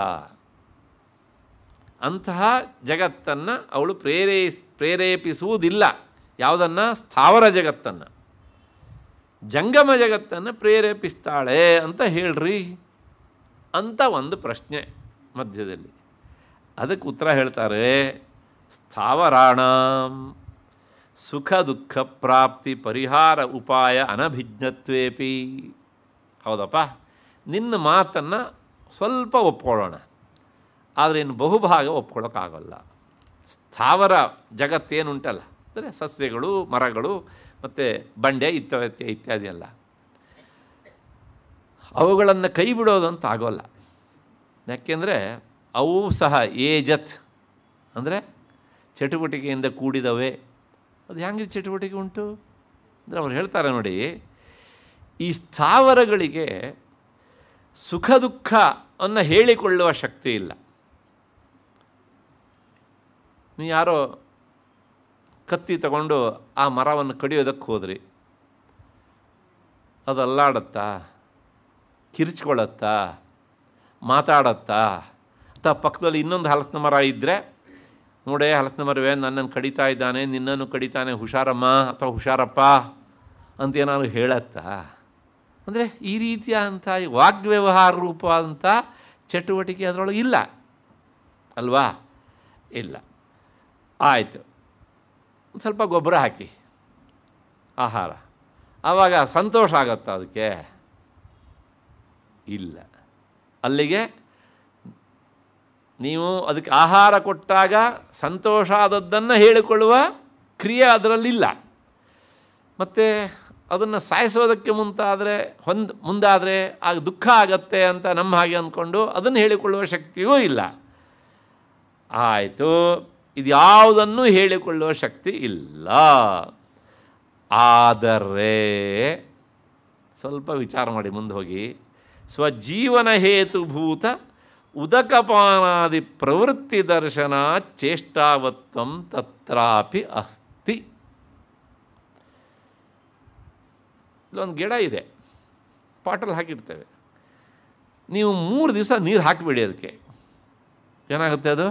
ಅಂತಹ ಜಗತ್ತನ್ನು ಅವಳು ಪ್ರೇರೇಸ್ ಪ್ರೇರೇಪಿಸುವುದಿಲ್ಲ ಯಾವುದನ್ನು ಸ್ಥಾವರ ಜಗತ್ತನ್ನು ಜಂಗಮ ಜಗತ್ತನ್ನು ಪ್ರೇರೇಪಿಸ್ತಾಳೆ ಅಂತ ಹೇಳ್ರಿ ಅಂತ ಒಂದು ಪ್ರಶ್ನೆ ಮಧ್ಯದಲ್ಲಿ ಅದಕ್ಕೆ ಉತ್ತರ ಹೇಳ್ತಾರೆ ಸ್ಥಾವರಾಣ ಸುಖ ದುಃಖ ಪ್ರಾಪ್ತಿ ಪರಿಹಾರ ಉಪಾಯ ಅನಭಿಜ್ಞತ್ವೇಪಿ ಹೌದಪ್ಪ ನಿನ್ನ ಮಾತನ್ನು ಸ್ವಲ್ಪ ಒಪ್ಕೊಳ್ಳೋಣ ಆದರೆ ಇನ್ನು ಬಹುಭಾಗ ಒಪ್ಕೊಳ್ಳೋಕ್ಕಾಗಲ್ಲ ಸ್ಥಾವರ ಜಗತ್ತೇನುಂಟಲ್ಲ ಅಂದರೆ ಸಸ್ಯಗಳು ಮರಗಳು ಮತ್ತು ಬಂಡೆ ಇತ್ಯ ಇತ್ಯಾದಿ ಎಲ್ಲ ಅವುಗಳನ್ನು ಕೈ ಬಿಡೋದಂತಾಗೋಲ್ಲ ಆಗೋಲ್ಲ ಯಾಕೆಂದರೆ ಅವು ಸಹ ಏಜತ್ ಅಂದರೆ ಚಟುವಟಿಕೆಯಿಂದ ಕೂಡಿದವೆ ಅದು ಹೆಂಗೆ ಚಟುವಟಿಕೆ ಉಂಟು ಅಂದರೆ ಅವ್ರು ಹೇಳ್ತಾರೆ ನೋಡಿ ಈ ಸ್ಥಾವರಗಳಿಗೆ ಸುಖ ದುಃಖವನ್ನು ಹೇಳಿಕೊಳ್ಳುವ ಶಕ್ತಿ ಇಲ್ಲ ನೀ ಯಾರೋ ಕತ್ತಿ ತಗೊಂಡು ಆ ಮರವನ್ನು ಕಡಿಯೋದಕ್ಕೆ ಹೋದ್ರಿ ಅದು ಅಲ್ಲಾಡತ್ತಾ ಕಿರ್ಚ್ಕೊಳತ್ತಾ ಮಾತಾಡತ್ತಾ ಅತ್ತ ಪಕ್ಕದಲ್ಲಿ ಇನ್ನೊಂದು ಹಲಸಿನ ಮರ ಇದ್ದರೆ ನೋಡೇ ಹಲಸಿನ ಮರವೇ ನನ್ನನ್ನು ಕಡಿತಾ ಇದ್ದಾನೆ ನಿನ್ನನ್ನು ಕಡಿತಾನೆ ಹುಷಾರಮ್ಮ ಅಥವಾ ಹುಷಾರಪ್ಪ ಅಂತ ಏನಾದ್ರು ಹೇಳತ್ತಾ ಅಂದರೆ ಈ ರೀತಿಯ ಅಂಥ ವಾಗ್ವ್ಯವಹಾರ ರೂಪವಾದಂಥ ಚಟುವಟಿಕೆ ಅದರೊಳಗೆ ಇಲ್ಲ ಅಲ್ವಾ ಇಲ್ಲ ಆಯಿತು ಸ್ವಲ್ಪ ಗೊಬ್ಬರ ಹಾಕಿ ಆಹಾರ ಆವಾಗ ಸಂತೋಷ ಆಗತ್ತಾ ಅದಕ್ಕೆ ಇಲ್ಲ ಅಲ್ಲಿಗೆ ನೀವು ಅದಕ್ಕೆ ಆಹಾರ ಕೊಟ್ಟಾಗ ಸಂತೋಷ ಆದದ್ದನ್ನು ಹೇಳಿಕೊಳ್ಳುವ ಕ್ರಿಯೆ ಅದರಲ್ಲಿಲ್ಲ ಮತ್ತು ಅದನ್ನು ಸಾಯಿಸೋದಕ್ಕೆ ಮುಂತಾದರೆ ಹೊಂದ್ ಮುಂದಾದರೆ ಆಗ ದುಃಖ ಆಗತ್ತೆ ಅಂತ ನಮ್ಮ ಹಾಗೆ ಅಂದ್ಕೊಂಡು ಅದನ್ನು ಹೇಳಿಕೊಳ್ಳುವ ಶಕ್ತಿಯೂ ಇಲ್ಲ ಆಯಿತು ಇದು ಯಾವುದನ್ನು ಹೇಳಿಕೊಳ್ಳುವ ಶಕ್ತಿ ಇಲ್ಲ ಆದರೆ ಸ್ವಲ್ಪ ವಿಚಾರ ಮಾಡಿ ಮುಂದೆ ಹೋಗಿ ಸ್ವಜೀವನ ಹೇತುಭೂತ ಉದಕಪಾನಾದಿ ಪ್ರವೃತ್ತಿ ದರ್ಶನ ಚೇಷ್ಟಾವತ್ವಂ ತತ್ರಾಪಿ ಅಸ್ತಿ ಇಲ್ಲೊಂದು ಗಿಡ ಇದೆ ಪಾಟಲ್ಲಿ ಹಾಕಿರ್ತೇವೆ ನೀವು ಮೂರು ದಿವಸ ನೀರು ಹಾಕಿಬಿಡಿ ಅದಕ್ಕೆ ಏನಾಗುತ್ತೆ ಅದು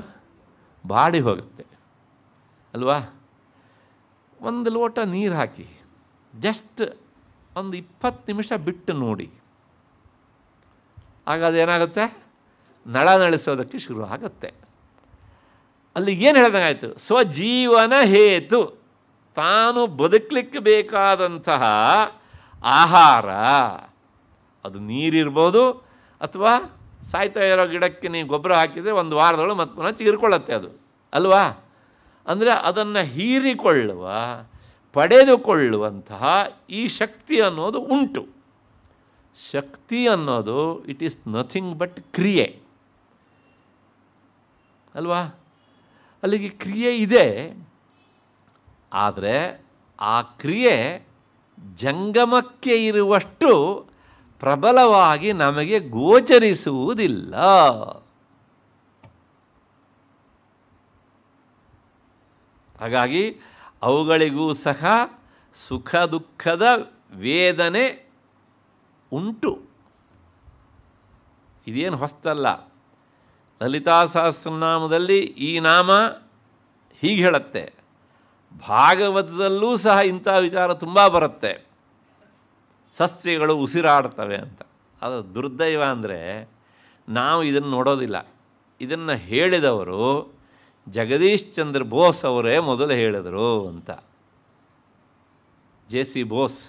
ಬಾಡಿ ಹೋಗುತ್ತೆ ಅಲ್ವಾ ಒಂದು ಲೋಟ ನೀರು ಹಾಕಿ ಜಸ್ಟ್ ಒಂದು ಇಪ್ಪತ್ತು ನಿಮಿಷ ಬಿಟ್ಟು ನೋಡಿ ಆಗ ಏನಾಗುತ್ತೆ ನಳ ನಳಿಸೋದಕ್ಕೆ ಶುರು ಆಗುತ್ತೆ ಅಲ್ಲಿ ಏನು ಹೇಳ್ದಂಗಾಯಿತು ಸ್ವಜೀವನ ಹೇತು ತಾನು ಬದುಕಲಿಕ್ಕೆ ಬೇಕಾದಂತಹ ಆಹಾರ ಅದು ನೀರಿರ್ಬೋದು ಅಥವಾ ಸಾಯ್ತಾ ಇರೋ ಗಿಡಕ್ಕೆ ನೀವು ಗೊಬ್ಬರ ಹಾಕಿದರೆ ಒಂದು ವಾರದೊಳಗೆ ಮತ್ತೆ ಪುನಃ ಅದು ಅಲ್ವಾ ಅಂದರೆ ಅದನ್ನು ಹೀರಿಕೊಳ್ಳುವ ಪಡೆದುಕೊಳ್ಳುವಂತಹ ಈ ಶಕ್ತಿ ಅನ್ನೋದು ಉಂಟು ಶಕ್ತಿ ಅನ್ನೋದು ಇಟ್ ಈಸ್ ನಥಿಂಗ್ ಬಟ್ ಕ್ರಿಯೆ ಅಲ್ವಾ ಅಲ್ಲಿಗೆ ಕ್ರಿಯೆ ಇದೆ ಆದರೆ ಆ ಕ್ರಿಯೆ ಜಂಗಮಕ್ಕೆ ಇರುವಷ್ಟು ಪ್ರಬಲವಾಗಿ ನಮಗೆ ಗೋಚರಿಸುವುದಿಲ್ಲ ಹಾಗಾಗಿ ಅವುಗಳಿಗೂ ಸಹ ಸುಖ ದುಃಖದ ವೇದನೆ ಉಂಟು ಇದೇನು ಹೊಸ್ತಲ್ಲ ಲಲಿತಾ ಸಹಸ್ರನಾಮದಲ್ಲಿ ಈ ನಾಮ ಹೀಗೆ ಹೇಳುತ್ತೆ ಭಾಗವತದಲ್ಲೂ ಸಹ ಇಂಥ ವಿಚಾರ ತುಂಬ ಬರುತ್ತೆ ಸಸ್ಯಗಳು ಉಸಿರಾಡ್ತವೆ ಅಂತ ಅದು ದುರ್ದೈವ ಅಂದರೆ ನಾವು ಇದನ್ನು ನೋಡೋದಿಲ್ಲ ಇದನ್ನು ಹೇಳಿದವರು ಜಗದೀಶ್ ಚಂದ್ರ ಬೋಸ್ ಅವರೇ ಮೊದಲು ಹೇಳಿದರು ಅಂತ ಜೆ ಸಿ ಬೋಸ್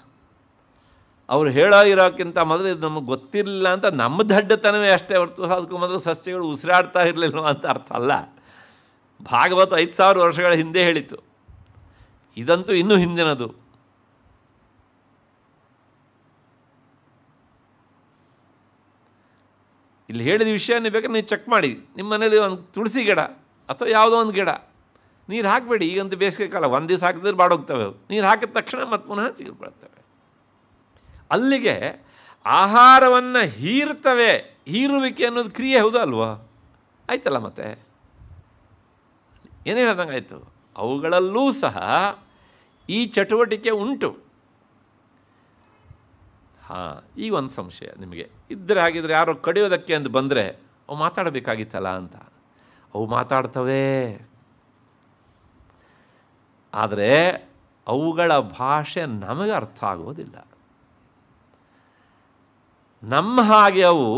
ಅವ್ರು ಹೇಳೋ ಇರೋಕ್ಕಿಂತ ಮೊದಲು ಇದು ನಮಗೆ ಗೊತ್ತಿರಲಿಲ್ಲ ಅಂತ ನಮ್ಮ ದಡ್ಡತನವೇ ಅಷ್ಟೇ ಹೊರತು ಅದಕ್ಕೂ ಮೊದಲು ಸಸ್ಯಗಳು ಉಸಿರಾಡ್ತಾ ಇರಲಿಲ್ಲ ಅಂತ ಅರ್ಥ ಅಲ್ಲ ಭಾಗವತ ಐದು ಸಾವಿರ ವರ್ಷಗಳ ಹಿಂದೆ ಹೇಳಿತು ಇದಂತೂ ಇನ್ನೂ ಹಿಂದಿನದು ಇಲ್ಲಿ ಹೇಳಿದ ವಿಷಯನೇ ಬೇಕಾದ್ರೆ ನೀವು ಚೆಕ್ ಮಾಡಿ ನಿಮ್ಮ ಮನೇಲಿ ಒಂದು ತುಳಸಿ ಗಿಡ ಅಥವಾ ಯಾವುದೋ ಒಂದು ಗಿಡ ನೀರು ಹಾಕಬೇಡಿ ಈಗಂತೂ ಬೇಸಿಗೆ ಕಾಲ ಒಂದು ದಿವಸ ಹಾಕಿದ್ರೆ ಬಾಡೋಗ್ತವೆ ಅವು ನೀರು ಹಾಕಿದ ತಕ್ಷಣ ಮತ್ತೆ ಪುನಃ ಚಿಗುರು ಅಲ್ಲಿಗೆ ಆಹಾರವನ್ನು ಹೀರ್ತವೆ ಹೀರುವಿಕೆ ಅನ್ನೋದು ಕ್ರಿಯೆ ಹೌದು ಆಯ್ತಲ್ಲ ಮತ್ತೆ ಏನೇ ಹೇಳ್ದಂಗೆ ಆಯಿತು ಅವುಗಳಲ್ಲೂ ಸಹ ಈ ಚಟುವಟಿಕೆ ಉಂಟು ಹಾಂ ಈ ಒಂದು ಸಂಶಯ ನಿಮಗೆ ಇದ್ದರೆ ಹಾಗಿದ್ರೆ ಯಾರೋ ಕಡಿಯೋದಕ್ಕೆ ಅಂತ ಬಂದರೆ ಅವು ಮಾತಾಡಬೇಕಾಗಿತ್ತಲ್ಲ ಅಂತ ಅವು ಮಾತಾಡ್ತವೆ ಆದರೆ ಅವುಗಳ ಭಾಷೆ ನಮಗೆ ಅರ್ಥ ಆಗೋದಿಲ್ಲ ನಮ್ಮ ಹಾಗೆ ಅವು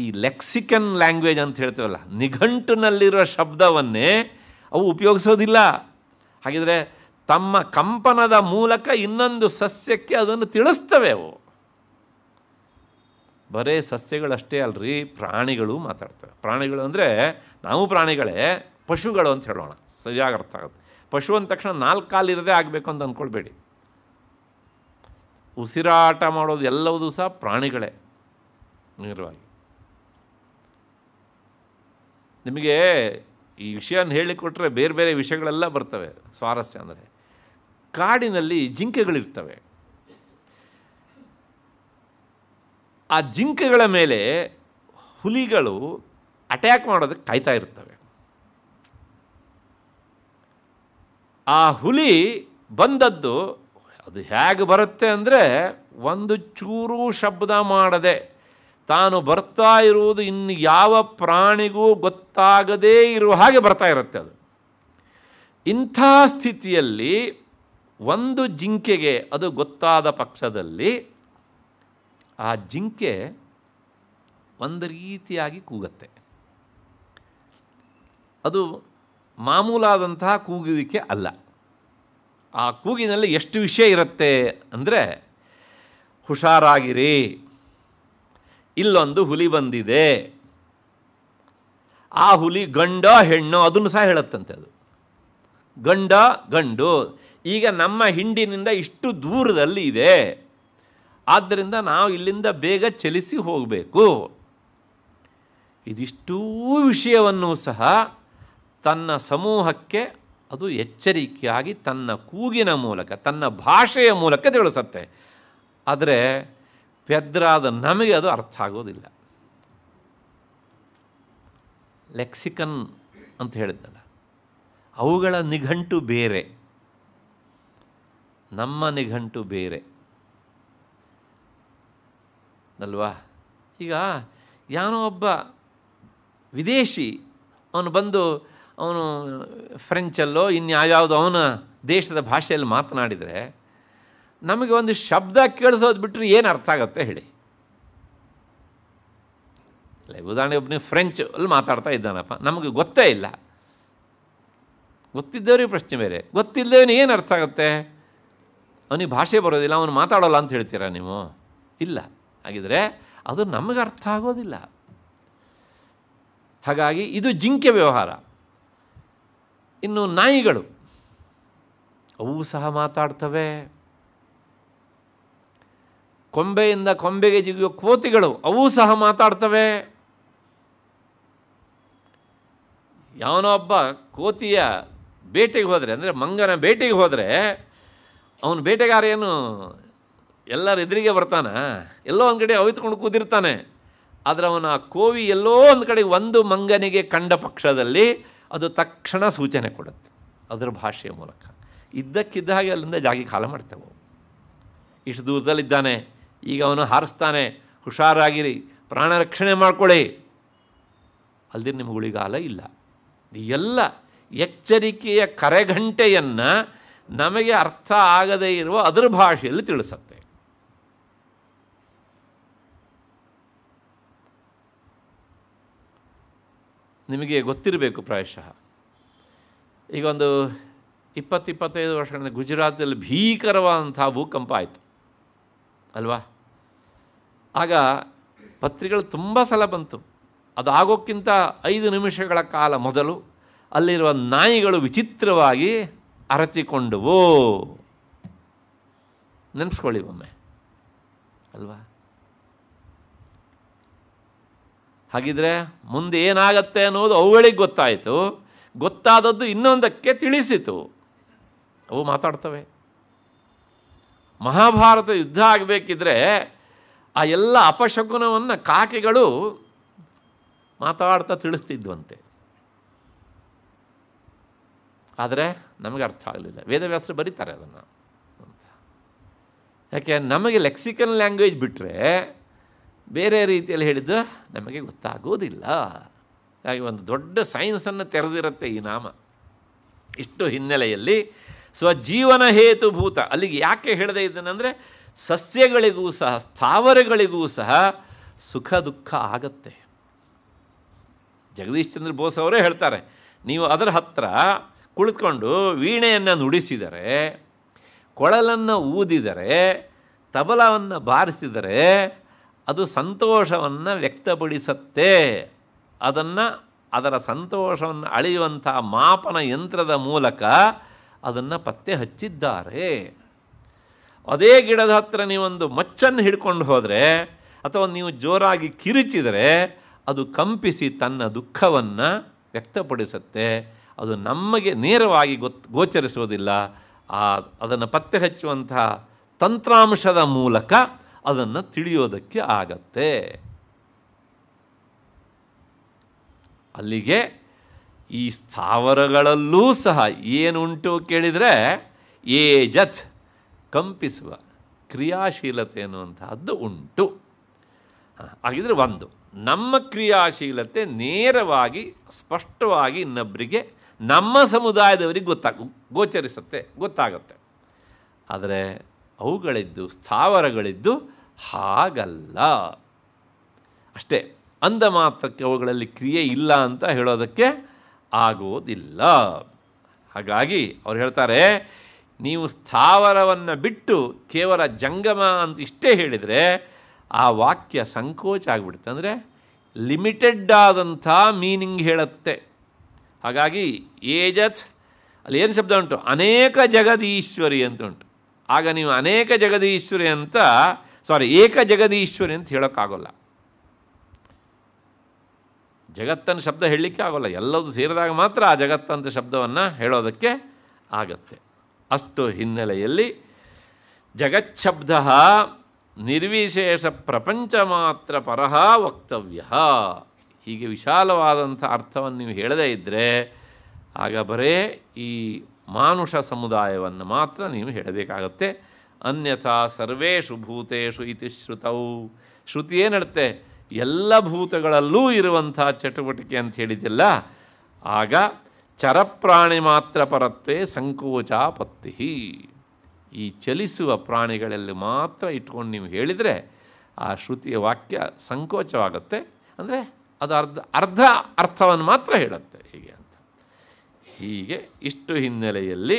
ಈ ಲೆಕ್ಸಿಕನ್ ಲ್ಯಾಂಗ್ವೇಜ್ ಅಂತ ಹೇಳ್ತೇವಲ್ಲ ನಿಘಂಟಿನಲ್ಲಿರೋ ಶಬ್ದವನ್ನೇ ಅವು ಉಪಯೋಗಿಸೋದಿಲ್ಲ ಹಾಗಿದ್ರೆ ತಮ್ಮ ಕಂಪನದ ಮೂಲಕ ಇನ್ನೊಂದು ಸಸ್ಯಕ್ಕೆ ಅದನ್ನು ತಿಳಿಸ್ತವೆ ಅವು ಬರೇ ಸಸ್ಯಗಳಷ್ಟೇ ಅಲ್ರಿ ಪ್ರಾಣಿಗಳು ಮಾತಾಡ್ತವೆ ಪ್ರಾಣಿಗಳು ಅಂದರೆ ನಾವು ಪ್ರಾಣಿಗಳೇ ಪಶುಗಳು ಅಂತ ಹೇಳೋಣ ಸರಿಯಾಗಿ ಅರ್ಥ ಆಗುತ್ತೆ ಪಶು ಅಂದ ತಕ್ಷಣ ನಾಲ್ಕು ಕಾಲಿರದೇ ಆಗಬೇಕು ಅಂತ ಅಂದ್ಕೊಳ್ಬೇಡಿ ಉಸಿರಾಟ ಮಾಡೋದು ಎಲ್ಲವೂ ಸಹ ಪ್ರಾಣಿಗಳೇ ನೇರವಾಗಿ ನಿಮಗೆ ಈ ವಿಷಯನ ಹೇಳಿಕೊಟ್ರೆ ಬೇರೆ ಬೇರೆ ವಿಷಯಗಳೆಲ್ಲ ಬರ್ತವೆ ಸ್ವಾರಸ್ಯ ಅಂದರೆ ಕಾಡಿನಲ್ಲಿ ಜಿಂಕೆಗಳಿರ್ತವೆ ಆ ಜಿಂಕೆಗಳ ಮೇಲೆ ಹುಲಿಗಳು ಅಟ್ಯಾಕ್ ಮಾಡೋದಕ್ಕೆ ಕಾಯ್ತಾ ಇರ್ತವೆ ಆ ಹುಲಿ ಬಂದದ್ದು ಅದು ಹೇಗೆ ಬರುತ್ತೆ ಅಂದರೆ ಒಂದು ಚೂರು ಶಬ್ದ ಮಾಡದೆ ತಾನು ಬರ್ತಾ ಇರುವುದು ಇನ್ನು ಯಾವ ಪ್ರಾಣಿಗೂ ಗೊತ್ತಾಗದೇ ಇರುವ ಹಾಗೆ ಬರ್ತಾ ಇರುತ್ತೆ ಅದು ಇಂಥ ಸ್ಥಿತಿಯಲ್ಲಿ ಒಂದು ಜಿಂಕೆಗೆ ಅದು ಗೊತ್ತಾದ ಪಕ್ಷದಲ್ಲಿ ಆ ಜಿಂಕೆ ಒಂದು ರೀತಿಯಾಗಿ ಕೂಗತ್ತೆ ಅದು ಮಾಮೂಲಾದಂತಹ ಕೂಗುವಿಕೆ ಅಲ್ಲ ಆ ಕೂಗಿನಲ್ಲಿ ಎಷ್ಟು ವಿಷಯ ಇರುತ್ತೆ ಅಂದರೆ ಹುಷಾರಾಗಿರಿ ಇಲ್ಲೊಂದು ಹುಲಿ ಬಂದಿದೆ ಆ ಹುಲಿ ಗಂಡ ಹೆಣ್ಣು ಅದನ್ನು ಸಹ ಹೇಳುತ್ತಂತೆ ಅದು ಗಂಡ ಗಂಡು ಈಗ ನಮ್ಮ ಹಿಂಡಿನಿಂದ ಇಷ್ಟು ದೂರದಲ್ಲಿ ಇದೆ ಆದ್ದರಿಂದ ನಾವು ಇಲ್ಲಿಂದ ಬೇಗ ಚಲಿಸಿ ಹೋಗಬೇಕು ಇದಿಷ್ಟೂ ವಿಷಯವನ್ನು ಸಹ ತನ್ನ ಸಮೂಹಕ್ಕೆ ಅದು ಎಚ್ಚರಿಕೆಯಾಗಿ ತನ್ನ ಕೂಗಿನ ಮೂಲಕ ತನ್ನ ಭಾಷೆಯ ಮೂಲಕ ತಿಳಿಸುತ್ತೆ ಆದರೆ ಪೆದ್ರಾದ ನಮಗೆ ಅದು ಅರ್ಥ ಆಗೋದಿಲ್ಲ ಲೆಕ್ಸಿಕನ್ ಅಂತ ಹೇಳಿದ್ದಲ್ಲ ಅವುಗಳ ನಿಘಂಟು ಬೇರೆ ನಮ್ಮ ನಿಘಂಟು ಬೇರೆ ಅಲ್ವಾ ಈಗ ಯಾನೋ ಒಬ್ಬ ವಿದೇಶಿ ಅವನು ಬಂದು ಅವನು ಫ್ರೆಂಚಲ್ಲೋ ಇನ್ಯಾವ್ಯಾವುದೋ ಅವನ ದೇಶದ ಭಾಷೆಯಲ್ಲಿ ಮಾತನಾಡಿದರೆ ನಮಗೆ ಒಂದು ಶಬ್ದ ಕೇಳಿಸೋದು ಬಿಟ್ಟರೆ ಏನು ಅರ್ಥ ಆಗುತ್ತೆ ಹೇಳಿ ಉದಾಹರಣೆ ಒಬ್ಬನಿಗೆ ಫ್ರೆಂಚ್ ಅಲ್ಲಿ ಮಾತಾಡ್ತಾ ಇದ್ದಾನಪ್ಪ ನಮಗೆ ಗೊತ್ತೇ ಇಲ್ಲ ಗೊತ್ತಿದ್ದವ್ರಿಗೆ ಪ್ರಶ್ನೆ ಬೇರೆ ಗೊತ್ತಿಲ್ಲದೇವನು ಏನು ಅರ್ಥ ಆಗುತ್ತೆ ಅವನಿಗೆ ಭಾಷೆ ಬರೋದಿಲ್ಲ ಅವನು ಮಾತಾಡೋಲ್ಲ ಅಂತ ಹೇಳ್ತೀರಾ ನೀವು ಇಲ್ಲ ಹಾಗಿದ್ರೆ ಅದು ನಮಗೆ ಅರ್ಥ ಆಗೋದಿಲ್ಲ ಹಾಗಾಗಿ ಇದು ಜಿಂಕೆ ವ್ಯವಹಾರ ಇನ್ನು ನಾಯಿಗಳು ಅವು ಸಹ ಮಾತಾಡ್ತವೆ ಕೊಂಬೆಯಿಂದ ಕೊಂಬೆಗೆ ಜಿಗಿಯುವ ಕೋತಿಗಳು ಅವು ಸಹ ಮಾತಾಡ್ತವೆ ಯಾವನೋ ಒಬ್ಬ ಕೋತಿಯ ಬೇಟೆಗೆ ಹೋದರೆ ಅಂದರೆ ಮಂಗನ ಬೇಟೆಗೆ ಹೋದರೆ ಅವನು ಬೇಟೆಗಾರ ಏನು ಎಲ್ಲರ ಎದುರಿಗೆ ಬರ್ತಾನೆ ಎಲ್ಲೋ ಒಂದು ಕಡೆ ಅವಿತ್ಕೊಂಡು ಕೂತಿರ್ತಾನೆ ಆದರೆ ಅವನ ಕೋವಿ ಎಲ್ಲೋ ಒಂದು ಕಡೆ ಒಂದು ಮಂಗನಿಗೆ ಕಂಡ ಪಕ್ಷದಲ್ಲಿ ಅದು ತಕ್ಷಣ ಸೂಚನೆ ಕೊಡುತ್ತೆ ಅದರ ಭಾಷೆಯ ಮೂಲಕ ಇದ್ದಕ್ಕಿದ್ದ ಹಾಗೆ ಅಲ್ಲಿಂದ ಜಾಗಿ ಕಾಲ ಮಾಡ್ತೇವೆ ಇಷ್ಟು ದೂರದಲ್ಲಿದ್ದಾನೆ ಈಗ ಅವನು ಹಾರಿಸ್ತಾನೆ ಹುಷಾರಾಗಿರಿ ಪ್ರಾಣ ರಕ್ಷಣೆ ಮಾಡಿಕೊಳ್ಳಿ ಅಲ್ದಿರ ನಿಮ್ಗೆ ಉಳಿಗಾಲ ಇಲ್ಲ ಎಲ್ಲ ಎಚ್ಚರಿಕೆಯ ಕರೆಗಂಟೆಯನ್ನು ನಮಗೆ ಅರ್ಥ ಆಗದೇ ಇರುವ ಅದರ ಭಾಷೆಯಲ್ಲಿ ತಿಳಿಸುತ್ತೆ ನಿಮಗೆ ಗೊತ್ತಿರಬೇಕು ಪ್ರಾಯಶಃ ಈಗ ಒಂದು ಇಪ್ಪತ್ತು ಇಪ್ಪತ್ತೈದು ವರ್ಷಗಳಿಂದ ಗುಜರಾತಲ್ಲಿ ಭೀಕರವಾದಂಥ ಭೂಕಂಪ ಆಯಿತು ಅಲ್ವಾ ಆಗ ಪತ್ರಿಕೆಗಳು ತುಂಬ ಸಲ ಬಂತು ಅದು ಆಗೋಕ್ಕಿಂತ ಐದು ನಿಮಿಷಗಳ ಕಾಲ ಮೊದಲು ಅಲ್ಲಿರುವ ನಾಯಿಗಳು ವಿಚಿತ್ರವಾಗಿ ಅರಚಿಕೊಂಡವು ನೆನೆಸ್ಕೊಳ್ಳಿ ಒಮ್ಮೆ ಅಲ್ವಾ ಹಾಗಿದ್ರೆ ಮುಂದೆ ಏನಾಗತ್ತೆ ಅನ್ನೋದು ಅವುಗಳಿಗೆ ಗೊತ್ತಾಯಿತು ಗೊತ್ತಾದದ್ದು ಇನ್ನೊಂದಕ್ಕೆ ತಿಳಿಸಿತು ಅವು ಮಾತಾಡ್ತವೆ ಮಹಾಭಾರತ ಯುದ್ಧ ಆಗಬೇಕಿದ್ರೆ ಆ ಎಲ್ಲ ಅಪಶಕುನವನ್ನು ಕಾಕೆಗಳು ಮಾತಾಡ್ತಾ ತಿಳಿಸ್ತಿದ್ವಂತೆ ಆದರೆ ನಮಗೆ ಅರ್ಥ ಆಗಲಿಲ್ಲ ವೇದವ್ಯಾಸರು ಬರೀತಾರೆ ಅದನ್ನು ಯಾಕೆ ನಮಗೆ ಲೆಕ್ಸಿಕನ್ ಲ್ಯಾಂಗ್ವೇಜ್ ಬಿಟ್ಟರೆ ಬೇರೆ ರೀತಿಯಲ್ಲಿ ಹೇಳಿದ್ದು ನಮಗೆ ಗೊತ್ತಾಗೋದಿಲ್ಲ ಹಾಗೆ ಒಂದು ದೊಡ್ಡ ಸೈನ್ಸನ್ನು ತೆರೆದಿರುತ್ತೆ ಈ ನಾಮ ಇಷ್ಟು ಹಿನ್ನೆಲೆಯಲ್ಲಿ ಸ್ವಜೀವನ ಹೇತುಭೂತ ಅಲ್ಲಿಗೆ ಯಾಕೆ ಹೇಳದೆ ಇದ್ದನಂದರೆ ಸಸ್ಯಗಳಿಗೂ ಸಹ ಸ್ಥಾವರಗಳಿಗೂ ಸಹ ಸುಖ ದುಃಖ ಆಗತ್ತೆ ಜಗದೀಶ್ ಚಂದ್ರ ಬೋಸ್ ಅವರೇ ಹೇಳ್ತಾರೆ ನೀವು ಅದರ ಹತ್ರ ಕುಳಿತುಕೊಂಡು ವೀಣೆಯನ್ನು ನುಡಿಸಿದರೆ ಕೊಳಲನ್ನು ಊದಿದರೆ ತಬಲವನ್ನು ಬಾರಿಸಿದರೆ ಅದು ಸಂತೋಷವನ್ನು ವ್ಯಕ್ತಪಡಿಸತ್ತೆ ಅದನ್ನು ಅದರ ಸಂತೋಷವನ್ನು ಅಳೆಯುವಂಥ ಮಾಪನ ಯಂತ್ರದ ಮೂಲಕ ಅದನ್ನು ಪತ್ತೆ ಹಚ್ಚಿದ್ದಾರೆ ಅದೇ ಗಿಡದ ಹತ್ರ ನೀವೊಂದು ಮಚ್ಚನ್ನು ಹಿಡ್ಕೊಂಡು ಹೋದರೆ ಅಥವಾ ನೀವು ಜೋರಾಗಿ ಕಿರಿಚಿದರೆ ಅದು ಕಂಪಿಸಿ ತನ್ನ ದುಃಖವನ್ನು ವ್ಯಕ್ತಪಡಿಸುತ್ತೆ ಅದು ನಮಗೆ ನೇರವಾಗಿ ಗೊತ್ ಗೋಚರಿಸುವುದಿಲ್ಲ ಆ ಅದನ್ನು ಪತ್ತೆ ಹಚ್ಚುವಂತಹ ತಂತ್ರಾಂಶದ ಮೂಲಕ ಅದನ್ನು ತಿಳಿಯೋದಕ್ಕೆ ಆಗತ್ತೆ ಅಲ್ಲಿಗೆ ಈ ಸ್ಥಾವರಗಳಲ್ಲೂ ಸಹ ಏನುಂಟು ಕೇಳಿದರೆ ಏಜತ್ ಕಂಪಿಸುವ ಕ್ರಿಯಾಶೀಲತೆ ಅನ್ನುವಂತಹದ್ದು ಉಂಟು ಹಾಗಿದ್ರೆ ಒಂದು ನಮ್ಮ ಕ್ರಿಯಾಶೀಲತೆ ನೇರವಾಗಿ ಸ್ಪಷ್ಟವಾಗಿ ಇನ್ನೊಬ್ಬರಿಗೆ ನಮ್ಮ ಸಮುದಾಯದವರಿಗೆ ಗೊತ್ತಾಗ ಗೋಚರಿಸುತ್ತೆ ಗೊತ್ತಾಗುತ್ತೆ ಆದರೆ ಅವುಗಳಿದ್ದು ಸ್ಥಾವರಗಳಿದ್ದು ಹಾಗಲ್ಲ ಅಷ್ಟೇ ಅಂದ ಮಾತ್ರಕ್ಕೆ ಅವುಗಳಲ್ಲಿ ಕ್ರಿಯೆ ಇಲ್ಲ ಅಂತ ಹೇಳೋದಕ್ಕೆ ಆಗೋದಿಲ್ಲ ಹಾಗಾಗಿ ಅವ್ರು ಹೇಳ್ತಾರೆ ನೀವು ಸ್ಥಾವರವನ್ನು ಬಿಟ್ಟು ಕೇವಲ ಜಂಗಮ ಅಂತ ಇಷ್ಟೇ ಹೇಳಿದರೆ ಆ ವಾಕ್ಯ ಸಂಕೋಚ ಆಗಿಬಿಡುತ್ತೆ ಅಂದರೆ ಲಿಮಿಟೆಡ್ ಆದಂಥ ಮೀನಿಂಗ್ ಹೇಳುತ್ತೆ ಹಾಗಾಗಿ ಏಜತ್ ಅಲ್ಲಿ ಏನು ಶಬ್ದ ಉಂಟು ಅನೇಕ ಜಗದೀಶ್ವರಿ ಅಂತ ಉಂಟು ಆಗ ನೀವು ಅನೇಕ ಜಗದೀಶ್ವರಿ ಅಂತ ಸಾರಿ ಏಕ ಜಗದೀಶ್ವರಿ ಅಂತ ಹೇಳೋಕ್ಕಾಗೋಲ್ಲ ಜಗತ್ತನ್ನು ಶಬ್ದ ಹೇಳಲಿಕ್ಕೆ ಆಗೋಲ್ಲ ಎಲ್ಲದೂ ಸೇರಿದಾಗ ಮಾತ್ರ ಆ ಜಗತ್ತಂತ ಶಬ್ದವನ್ನು ಹೇಳೋದಕ್ಕೆ ಆಗತ್ತೆ ಅಷ್ಟು ಹಿನ್ನೆಲೆಯಲ್ಲಿ ಜಗಚ್ಛಬ್ದ ನಿರ್ವಿಶೇಷ ಪ್ರಪಂಚ ಮಾತ್ರ ಪರಹ ವಕ್ತವ್ಯ ಹೀಗೆ ವಿಶಾಲವಾದಂಥ ಅರ್ಥವನ್ನು ನೀವು ಹೇಳದೇ ಇದ್ದರೆ ಆಗ ಬರೇ ಈ ಮಾನುಷ ಸಮುದಾಯವನ್ನು ಮಾತ್ರ ನೀವು ಹೇಳಬೇಕಾಗತ್ತೆ ಅನ್ಯಥಾ ಸರ್ವೇಷು ಭೂತೇಶು ಇತಿ ಶ್ರುತವು ಶ್ರುತಿ ಏನಿಡುತ್ತೆ ಎಲ್ಲ ಭೂತಗಳಲ್ಲೂ ಇರುವಂಥ ಚಟುವಟಿಕೆ ಅಂತ ಹೇಳಿದ್ದಿಲ್ಲ ಆಗ ಚರಪ್ರಾಣಿ ಮಾತ್ರ ಪರತ್ವೇ ಸಂಕೋಚಾಪತ್ತಿ ಈ ಚಲಿಸುವ ಪ್ರಾಣಿಗಳಲ್ಲಿ ಮಾತ್ರ ಇಟ್ಕೊಂಡು ನೀವು ಹೇಳಿದರೆ ಆ ಶ್ರುತಿಯ ವಾಕ್ಯ ಸಂಕೋಚವಾಗುತ್ತೆ ಅಂದರೆ ಅದು ಅರ್ಧ ಅರ್ಧ ಅರ್ಥವನ್ನು ಮಾತ್ರ ಹೇಳುತ್ತೆ ಹೀಗೆ ಅಂತ ಹೀಗೆ ಇಷ್ಟು ಹಿನ್ನೆಲೆಯಲ್ಲಿ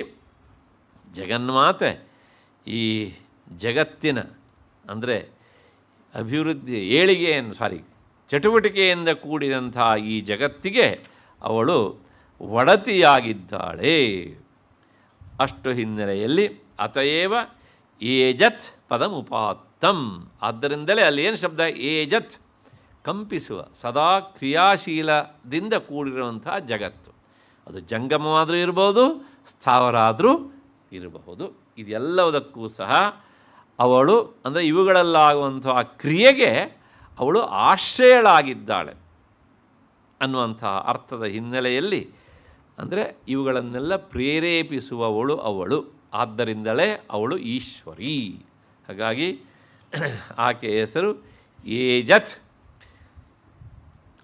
ಜಗನ್ಮಾತೆ ಈ ಜಗತ್ತಿನ ಅಂದರೆ ಅಭಿವೃದ್ಧಿ ಏಳಿಗೆಯನ್ನು ಸಾರಿ ಚಟುವಟಿಕೆಯಿಂದ ಕೂಡಿದಂಥ ಈ ಜಗತ್ತಿಗೆ ಅವಳು ಒಡತಿಯಾಗಿದ್ದಾಳೆ ಅಷ್ಟು ಹಿನ್ನೆಲೆಯಲ್ಲಿ ಅತಯೇವ ಏಜತ್ ಪದಮುಪಾತ್ತಂ ಆದ್ದರಿಂದಲೇ ಅಲ್ಲಿ ಏನು ಶಬ್ದ ಏಜತ್ ಕಂಪಿಸುವ ಸದಾ ಕ್ರಿಯಾಶೀಲದಿಂದ ಕೂಡಿರುವಂಥ ಜಗತ್ತು ಅದು ಜಂಗಮವಾದರೂ ಇರ್ಬೋದು ಸ್ಥಾವರ ಆದರೂ ಇರಬಹುದು ಇದೆಲ್ಲವುದಕ್ಕೂ ಸಹ ಅವಳು ಅಂದರೆ ಇವುಗಳಲ್ಲಾಗುವಂಥ ಆ ಕ್ರಿಯೆಗೆ ಅವಳು ಆಶ್ರಯಳಾಗಿದ್ದಾಳೆ ಅನ್ನುವಂತಹ ಅರ್ಥದ ಹಿನ್ನೆಲೆಯಲ್ಲಿ ಅಂದರೆ ಇವುಗಳನ್ನೆಲ್ಲ ಪ್ರೇರೇಪಿಸುವವಳು ಅವಳು ಆದ್ದರಿಂದಲೇ ಅವಳು ಈಶ್ವರಿ ಹಾಗಾಗಿ ಆಕೆಯ ಹೆಸರು ಏಜತ್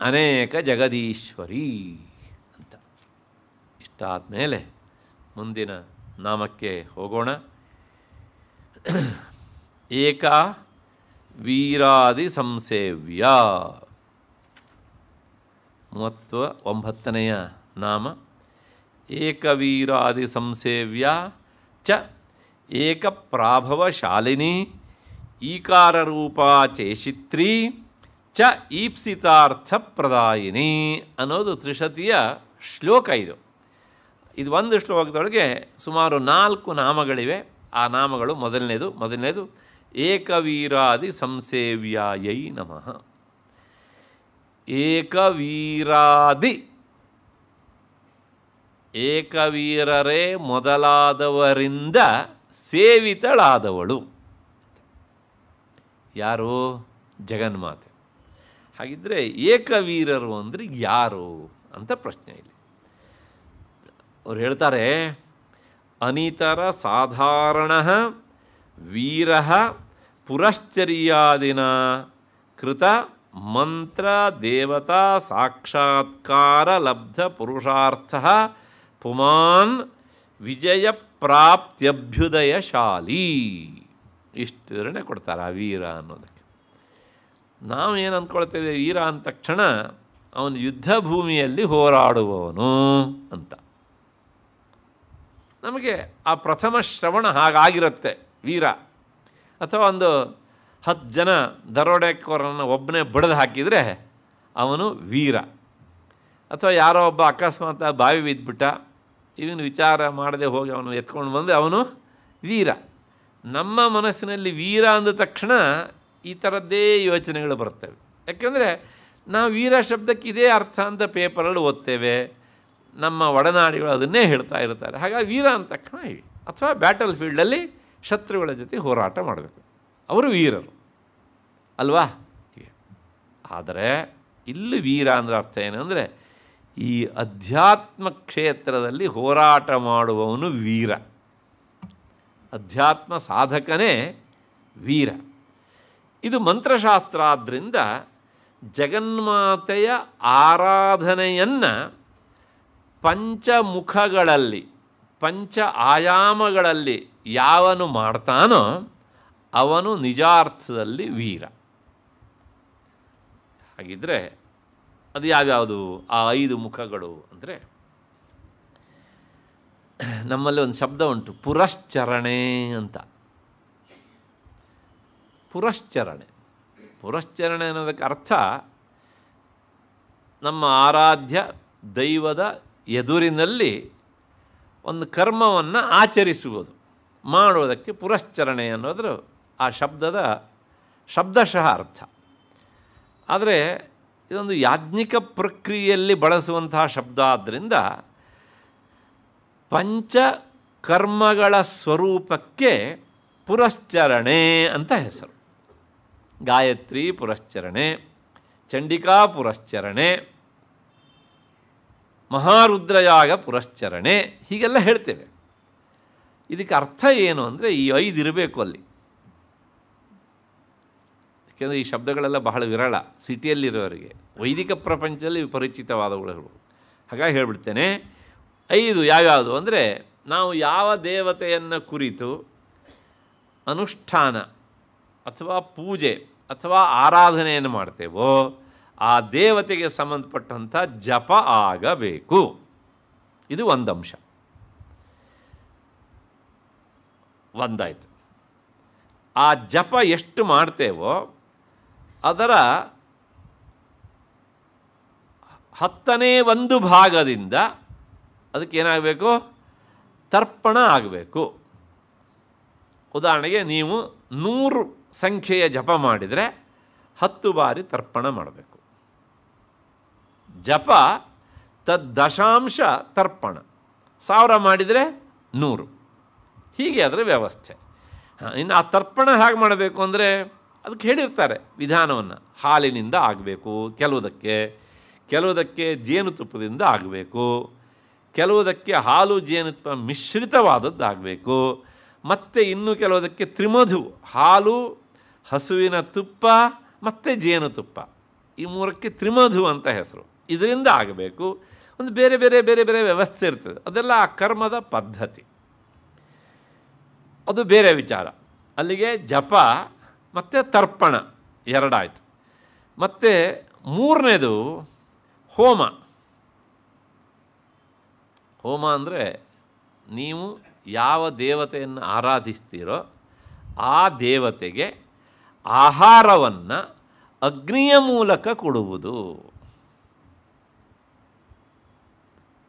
ಅನೇಕ ಜಗದೀಶ್ವರಿ ಅಂತ ಇಷ್ಟಾದ ಮೇಲೆ ಮುಂದಿನ ನಾಮಕ್ಕೆ ಹೋಗೋಣ ಏಕ ವೀರಾದಿ ಸಂಸೇವ್ಯ ಮೂವತ್ತು ಒಂಬತ್ತನೆಯ ನಾಮ ಏಕವೀರಾದಿ ಸಂಸೇವ್ಯ ಚ ಪ್ರಾಭವಶಾಲಿನಿ ಈಕಾರರೂಪ ಚೇಷಿತ್ರಿ ಚ ಈಪ್ಸಿತಾರ್ಥಪ್ರದಾಯಿನಿ ಅನ್ನೋದು ತ್ರಿಶತಿಯ ಶ್ಲೋಕ ಇದು ಇದು ಒಂದು ಶ್ಲೋಕದೊಳಗೆ ಸುಮಾರು ನಾಲ್ಕು ನಾಮಗಳಿವೆ ಆ ನಾಮಗಳು ಮೊದಲನೇದು ಮೊದಲನೇದು ಏಕವೀರಾದಿ ಸಂಸೇವ್ಯಾಯೈ ನಮಃ ಏಕವೀರಾದಿ ಏಕವೀರರೇ ಮೊದಲಾದವರಿಂದ ಸೇವಿತಳಾದವಳು ಯಾರು ಜಗನ್ಮಾತೆ ಹಾಗಿದ್ದರೆ ಏಕವೀರರು ಅಂದರೆ ಯಾರು ಅಂತ ಪ್ರಶ್ನೆ ಇಲ್ಲಿ ಅವ್ರು ಹೇಳ್ತಾರೆ ಅನಿತರ ಸಾಧಾರಣ ವೀರ ಪುರಶ್ಚರ್ಯಾದಿನ ಕೃತ ಮಂತ್ರ ದೇವತಾ ಸಾಕ್ಷಾತ್ಕಾರ ಲಬ್ಧ ಪುರುಷಾರ್ಥ ಪುಮಾನ್ ವಿಜಯ ಶಾಲಿ ಇಷ್ಟು ವಿವರಣೆ ಕೊಡ್ತಾರೆ ಆ ವೀರ ಅನ್ನೋದಕ್ಕೆ ನಾವು ಏನು ಅಂದ್ಕೊಳ್ತೇವೆ ವೀರ ಅಂದ ತಕ್ಷಣ ಅವನು ಯುದ್ಧ ಭೂಮಿಯಲ್ಲಿ ಹೋರಾಡುವವನು ಅಂತ ನಮಗೆ ಆ ಪ್ರಥಮ ಶ್ರವಣ ಹಾಗಾಗಿರುತ್ತೆ ವೀರ ಅಥವಾ ಒಂದು ಹತ್ತು ಜನ ದರೋಡೆಕೋರನ್ನು ಒಬ್ಬನೇ ಬಡಿದು ಹಾಕಿದರೆ ಅವನು ವೀರ ಅಥವಾ ಯಾರೋ ಒಬ್ಬ ಅಕಸ್ಮಾತ್ ಬಾವಿ ಬಿದ್ದುಬಿಟ್ಟ ಇವನು ವಿಚಾರ ಮಾಡದೆ ಹೋಗಿ ಅವನು ಎತ್ಕೊಂಡು ಬಂದು ಅವನು ವೀರ ನಮ್ಮ ಮನಸ್ಸಿನಲ್ಲಿ ವೀರ ಅಂದ ತಕ್ಷಣ ಈ ಥರದ್ದೇ ಯೋಚನೆಗಳು ಬರ್ತವೆ ಯಾಕೆಂದರೆ ನಾವು ವೀರ ಶಬ್ದಕ್ಕೆ ಇದೇ ಅರ್ಥ ಅಂತ ಪೇಪರಲ್ಲಿ ಓದ್ತೇವೆ ನಮ್ಮ ಒಡನಾಡಿಗಳು ಅದನ್ನೇ ಹೇಳ್ತಾ ಇರ್ತಾರೆ ಹಾಗಾಗಿ ವೀರ ಅಂತ ತಕ್ಷಣ ಅಥವಾ ಬ್ಯಾಟಲ್ ಫೀಲ್ಡಲ್ಲಿ ಶತ್ರುಗಳ ಜೊತೆ ಹೋರಾಟ ಮಾಡಬೇಕು ಅವರು ವೀರರು ಅಲ್ವಾ ಆದರೆ ಇಲ್ಲಿ ವೀರ ಅಂದರೆ ಅರ್ಥ ಏನು ಅಂದರೆ ಈ ಅಧ್ಯಾತ್ಮ ಕ್ಷೇತ್ರದಲ್ಲಿ ಹೋರಾಟ ಮಾಡುವವನು ವೀರ ಅಧ್ಯಾತ್ಮ ಸಾಧಕನೇ ವೀರ ಇದು ಮಂತ್ರಶಾಸ್ತ್ರ ಆದ್ದರಿಂದ ಜಗನ್ಮಾತೆಯ ಆರಾಧನೆಯನ್ನು ಪಂಚಮುಖಗಳಲ್ಲಿ ಪಂಚ ಆಯಾಮಗಳಲ್ಲಿ ಯಾವನು ಮಾಡ್ತಾನೋ ಅವನು ನಿಜಾರ್ಥದಲ್ಲಿ ವೀರ ಹಾಗಿದ್ದರೆ ಅದು ಯಾವ್ಯಾವುದು ಆ ಐದು ಮುಖಗಳು ಅಂದರೆ ನಮ್ಮಲ್ಲಿ ಒಂದು ಶಬ್ದ ಉಂಟು ಪುರಶ್ಚರಣೆ ಅಂತ ಪುರಶ್ಚರಣೆ ಪುರಶ್ಚರಣೆ ಅನ್ನೋದಕ್ಕೆ ಅರ್ಥ ನಮ್ಮ ಆರಾಧ್ಯ ದೈವದ ಎದುರಿನಲ್ಲಿ ಒಂದು ಕರ್ಮವನ್ನು ಆಚರಿಸುವುದು ಮಾಡುವುದಕ್ಕೆ ಪುರಶ್ಚರಣೆ ಅನ್ನೋದು ಆ ಶಬ್ದದ ಶಬ್ದಶಃ ಅರ್ಥ ಆದರೆ ಇದೊಂದು ಯಾಜ್ಞಿಕ ಪ್ರಕ್ರಿಯೆಯಲ್ಲಿ ಬಳಸುವಂತಹ ಶಬ್ದ ಆದ್ದರಿಂದ ಪಂಚ ಕರ್ಮಗಳ ಸ್ವರೂಪಕ್ಕೆ ಪುರಶ್ಚರಣೆ ಅಂತ ಹೆಸರು ಗಾಯತ್ರಿ ಪುರಶ್ಚರಣೆ ಚಂಡಿಕಾ ಪುರಶ್ಚರಣೆ ಮಹಾರುದ್ರಯಾಗ ಪುರಶ್ಚರಣೆ ಹೀಗೆಲ್ಲ ಹೇಳ್ತೇವೆ ಇದಕ್ಕೆ ಅರ್ಥ ಏನು ಅಂದರೆ ಈ ಐದು ಇರಬೇಕು ಅಲ್ಲಿ ಏಕೆಂದರೆ ಈ ಶಬ್ದಗಳೆಲ್ಲ ಬಹಳ ವಿರಳ ಸಿಟಿಯಲ್ಲಿರೋರಿಗೆ ವೈದಿಕ ಪ್ರಪಂಚದಲ್ಲಿ ಪರಿಚಿತವಾದವುಗಳು ಹಾಗಾಗಿ ಹೇಳ್ಬಿಡ್ತೇನೆ ಐದು ಯಾವ್ಯಾವುದು ಅಂದರೆ ನಾವು ಯಾವ ದೇವತೆಯನ್ನು ಕುರಿತು ಅನುಷ್ಠಾನ ಅಥವಾ ಪೂಜೆ ಅಥವಾ ಆರಾಧನೆಯನ್ನು ಮಾಡ್ತೇವೋ ಆ ದೇವತೆಗೆ ಸಂಬಂಧಪಟ್ಟಂಥ ಜಪ ಆಗಬೇಕು ಇದು ಒಂದು ಅಂಶ ಒಂದಾಯಿತು ಆ ಜಪ ಎಷ್ಟು ಮಾಡ್ತೇವೋ ಅದರ ಹತ್ತನೇ ಒಂದು ಭಾಗದಿಂದ ಅದಕ್ಕೇನಾಗಬೇಕು ತರ್ಪಣ ಆಗಬೇಕು ಉದಾಹರಣೆಗೆ ನೀವು ನೂರು ಸಂಖ್ಯೆಯ ಜಪ ಮಾಡಿದರೆ ಹತ್ತು ಬಾರಿ ತರ್ಪಣ ಮಾಡಬೇಕು ಜಪ ತದ್ದಶಾಂಶ ತರ್ಪಣ ಸಾವಿರ ಮಾಡಿದರೆ ನೂರು ಹೀಗೆ ಅದರ ವ್ಯವಸ್ಥೆ ಇನ್ನು ಆ ತರ್ಪಣ ಹೇಗೆ ಮಾಡಬೇಕು ಅಂದರೆ ಅದಕ್ಕೆ ಹೇಳಿರ್ತಾರೆ ವಿಧಾನವನ್ನು ಹಾಲಿನಿಂದ ಆಗಬೇಕು ಕೆಲವುದಕ್ಕೆ ಕೆಲವುದಕ್ಕೆ ಜೇನುತುಪ್ಪದಿಂದ ಆಗಬೇಕು ಕೆಲವುದಕ್ಕೆ ಹಾಲು ಜೇನುತುಪ್ಪ ಮಿಶ್ರಿತವಾದದ್ದಾಗಬೇಕು ಮತ್ತು ಇನ್ನು ಕೆಲವುದಕ್ಕೆ ತ್ರಿಮಧು ಹಾಲು ಹಸುವಿನ ತುಪ್ಪ ಮತ್ತು ಜೇನುತುಪ್ಪ ಈ ಮೂರಕ್ಕೆ ತ್ರಿಮಧು ಅಂತ ಹೆಸರು ಇದರಿಂದ ಆಗಬೇಕು ಒಂದು ಬೇರೆ ಬೇರೆ ಬೇರೆ ಬೇರೆ ವ್ಯವಸ್ಥೆ ಇರ್ತದೆ ಅದೆಲ್ಲ ಆ ಕರ್ಮದ ಪದ್ಧತಿ ಅದು ಬೇರೆ ವಿಚಾರ ಅಲ್ಲಿಗೆ ಜಪ ಮತ್ತು ತರ್ಪಣ ಎರಡಾಯಿತು ಮತ್ತು ಮೂರನೇದು ಹೋಮ ಹೋಮ ಅಂದರೆ ನೀವು ಯಾವ ದೇವತೆಯನ್ನು ಆರಾಧಿಸ್ತೀರೋ ಆ ದೇವತೆಗೆ ಆಹಾರವನ್ನು ಅಗ್ನಿಯ ಮೂಲಕ ಕೊಡುವುದು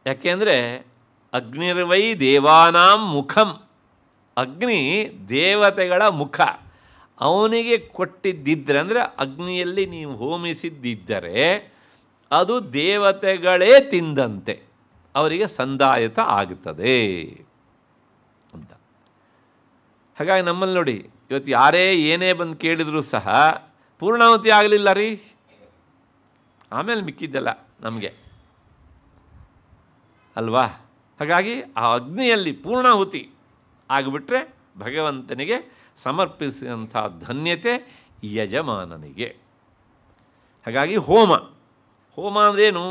ಯಾಕೆಂದರೆ ಅಗ್ನಿರ್ವೈ ದೇವಾನಾಂ ಮುಖಂ ಅಗ್ನಿ ದೇವತೆಗಳ ಮುಖ ಅವನಿಗೆ ಕೊಟ್ಟಿದ್ದಿದ್ದರೆ ಅಂದರೆ ಅಗ್ನಿಯಲ್ಲಿ ನೀವು ಹೋಮಿಸಿದ್ದಿದ್ದರೆ ಅದು ದೇವತೆಗಳೇ ತಿಂದಂತೆ ಅವರಿಗೆ ಸಂದಾಯತ ಆಗುತ್ತದೆ ಅಂತ ಹಾಗಾಗಿ ನಮ್ಮಲ್ಲಿ ನೋಡಿ ಇವತ್ತು ಯಾರೇ ಏನೇ ಬಂದು ಕೇಳಿದರೂ ಸಹ ಪೂರ್ಣಾವತಿ ಆಗಲಿಲ್ಲ ರೀ ಆಮೇಲೆ ಮಿಕ್ಕಿದ್ದಲ್ಲ ನಮಗೆ ಅಲ್ವಾ ಹಾಗಾಗಿ ಆ ಅಗ್ನಿಯಲ್ಲಿ ಪೂರ್ಣಾಹುತಿ ಆಗಿಬಿಟ್ರೆ ಭಗವಂತನಿಗೆ ಸಮರ್ಪಿಸಿದಂಥ ಧನ್ಯತೆ ಯಜಮಾನನಿಗೆ ಹಾಗಾಗಿ ಹೋಮ ಹೋಮ ಅಂದ್ರೇನು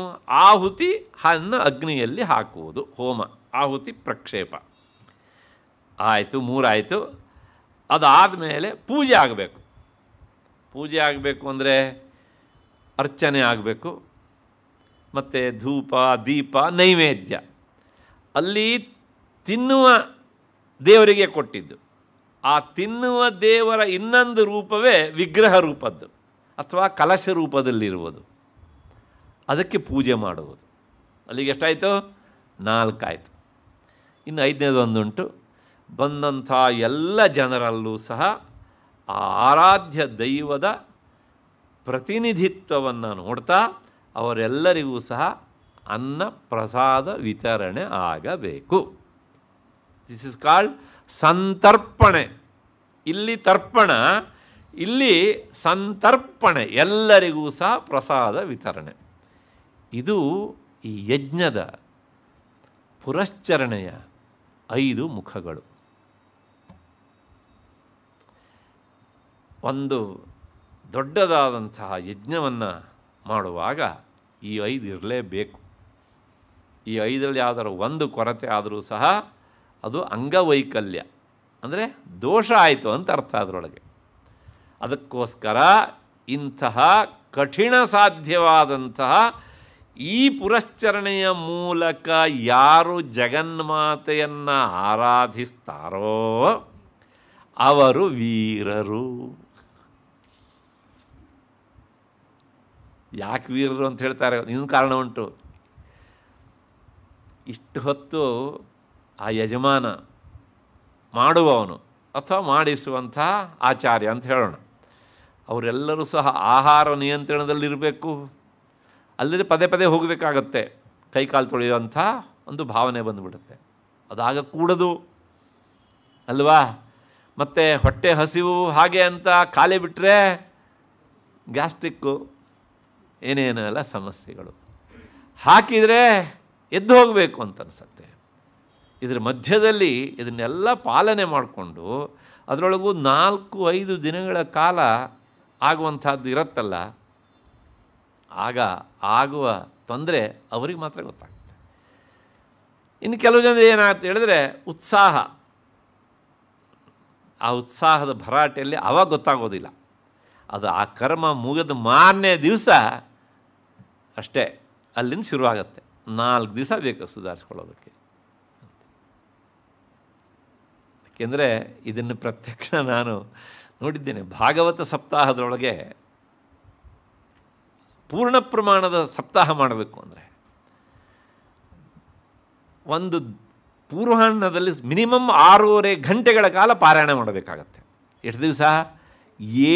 ಆಹುತಿ ಹನ್ನ ಅಗ್ನಿಯಲ್ಲಿ ಹಾಕುವುದು ಹೋಮ ಆಹುತಿ ಪ್ರಕ್ಷೇಪ ಆಯಿತು ಮೂರಾಯಿತು ಅದಾದ ಮೇಲೆ ಪೂಜೆ ಆಗಬೇಕು ಪೂಜೆ ಆಗಬೇಕು ಅಂದರೆ ಅರ್ಚನೆ ಆಗಬೇಕು ಮತ್ತು ಧೂಪ ದೀಪ ನೈವೇದ್ಯ ಅಲ್ಲಿ ತಿನ್ನುವ ದೇವರಿಗೆ ಕೊಟ್ಟಿದ್ದು ಆ ತಿನ್ನುವ ದೇವರ ಇನ್ನೊಂದು ರೂಪವೇ ವಿಗ್ರಹ ರೂಪದ್ದು ಅಥವಾ ಕಲಶ ರೂಪದಲ್ಲಿರುವುದು ಅದಕ್ಕೆ ಪೂಜೆ ಮಾಡುವುದು ಅಲ್ಲಿಗೆ ಎಷ್ಟಾಯಿತು ನಾಲ್ಕಾಯಿತು ಇನ್ನು ಐದನೇದೊಂದುಂಟು ಬಂದಂಥ ಎಲ್ಲ ಜನರಲ್ಲೂ ಸಹ ಆ ಆರಾಧ್ಯ ದೈವದ ಪ್ರತಿನಿಧಿತ್ವವನ್ನು ನೋಡ್ತಾ ಅವರೆಲ್ಲರಿಗೂ ಸಹ ಅನ್ನ ಪ್ರಸಾದ ವಿತರಣೆ ಆಗಬೇಕು ದಿಸ್ ಇಸ್ ಕಾಲ್ಡ್ ಸಂತರ್ಪಣೆ ಇಲ್ಲಿ ತರ್ಪಣ ಇಲ್ಲಿ ಸಂತರ್ಪಣೆ ಎಲ್ಲರಿಗೂ ಸಹ ಪ್ರಸಾದ ವಿತರಣೆ ಇದು ಈ ಯಜ್ಞದ ಪುರಶ್ಚರಣೆಯ ಐದು ಮುಖಗಳು ಒಂದು ದೊಡ್ಡದಾದಂತಹ ಯಜ್ಞವನ್ನು ಮಾಡುವಾಗ ಈ ಐದು ಇರಲೇಬೇಕು ಈ ಐದರಲ್ಲಿ ಯಾವ್ದಾದ್ರು ಒಂದು ಕೊರತೆ ಆದರೂ ಸಹ ಅದು ಅಂಗವೈಕಲ್ಯ ಅಂದರೆ ದೋಷ ಆಯಿತು ಅಂತ ಅರ್ಥ ಅದರೊಳಗೆ ಅದಕ್ಕೋಸ್ಕರ ಇಂತಹ ಕಠಿಣ ಸಾಧ್ಯವಾದಂತಹ ಈ ಪುರಶ್ಚರಣೆಯ ಮೂಲಕ ಯಾರು ಜಗನ್ಮಾತೆಯನ್ನು ಆರಾಧಿಸ್ತಾರೋ ಅವರು ವೀರರು ಯಾಕೆ ವೀರರು ಅಂತ ಹೇಳ್ತಾರೆ ಇನ್ನೊಂದು ಕಾರಣ ಉಂಟು ಇಷ್ಟು ಹೊತ್ತು ಆ ಯಜಮಾನ ಮಾಡುವವನು ಅಥವಾ ಮಾಡಿಸುವಂಥ ಆಚಾರ್ಯ ಅಂತ ಹೇಳೋಣ ಅವರೆಲ್ಲರೂ ಸಹ ಆಹಾರ ನಿಯಂತ್ರಣದಲ್ಲಿರಬೇಕು ಅಲ್ಲದೆ ಪದೇ ಪದೇ ಹೋಗಬೇಕಾಗತ್ತೆ ಕೈಕಾಲು ತೊಳೆಯುವಂಥ ಒಂದು ಭಾವನೆ ಬಂದುಬಿಡುತ್ತೆ ಅದಾಗ ಕೂಡದು ಅಲ್ವಾ ಮತ್ತು ಹೊಟ್ಟೆ ಹಸಿವು ಹಾಗೆ ಅಂತ ಖಾಲಿ ಬಿಟ್ಟರೆ ಗ್ಯಾಸ್ಟ್ರಿಕ್ಕು ಏನೇನೆಲ್ಲ ಸಮಸ್ಯೆಗಳು ಹಾಕಿದರೆ ಎದ್ದು ಹೋಗಬೇಕು ಅಂತ ಅನಿಸುತ್ತೆ ಇದರ ಮಧ್ಯದಲ್ಲಿ ಇದನ್ನೆಲ್ಲ ಪಾಲನೆ ಮಾಡಿಕೊಂಡು ಅದರೊಳಗೂ ನಾಲ್ಕು ಐದು ದಿನಗಳ ಕಾಲ ಆಗುವಂಥದ್ದು ಇರುತ್ತಲ್ಲ ಆಗ ಆಗುವ ತೊಂದರೆ ಅವರಿಗೆ ಮಾತ್ರ ಗೊತ್ತಾಗುತ್ತೆ ಇನ್ನು ಕೆಲವು ಜನ ಏನಾಗುತ್ತೆ ಹೇಳಿದ್ರೆ ಉತ್ಸಾಹ ಆ ಉತ್ಸಾಹದ ಭರಾಟೆಯಲ್ಲಿ ಅವಾಗ ಗೊತ್ತಾಗೋದಿಲ್ಲ ಅದು ಆ ಕರ್ಮ ಮುಗಿದ ಮಾರನೇ ದಿವಸ ಅಷ್ಟೇ ಅಲ್ಲಿಂದ ಶುರುವಾಗತ್ತೆ ನಾಲ್ಕು ದಿವಸ ಬೇಕು ಸುಧಾರಿಸ್ಕೊಳ್ಳೋದಕ್ಕೆ ಏಕೆಂದರೆ ಇದನ್ನು ಪ್ರತ್ಯಕ್ಷ ನಾನು ನೋಡಿದ್ದೇನೆ ಭಾಗವತ ಸಪ್ತಾಹದೊಳಗೆ ಪೂರ್ಣ ಪ್ರಮಾಣದ ಸಪ್ತಾಹ ಮಾಡಬೇಕು ಅಂದರೆ ಒಂದು ಪೂರ್ವಾಹ್ನದಲ್ಲಿ ಮಿನಿಮಮ್ ಆರೂವರೆ ಗಂಟೆಗಳ ಕಾಲ ಪಾರಾಯಣ ಮಾಡಬೇಕಾಗತ್ತೆ ಎಷ್ಟು ದಿವಸ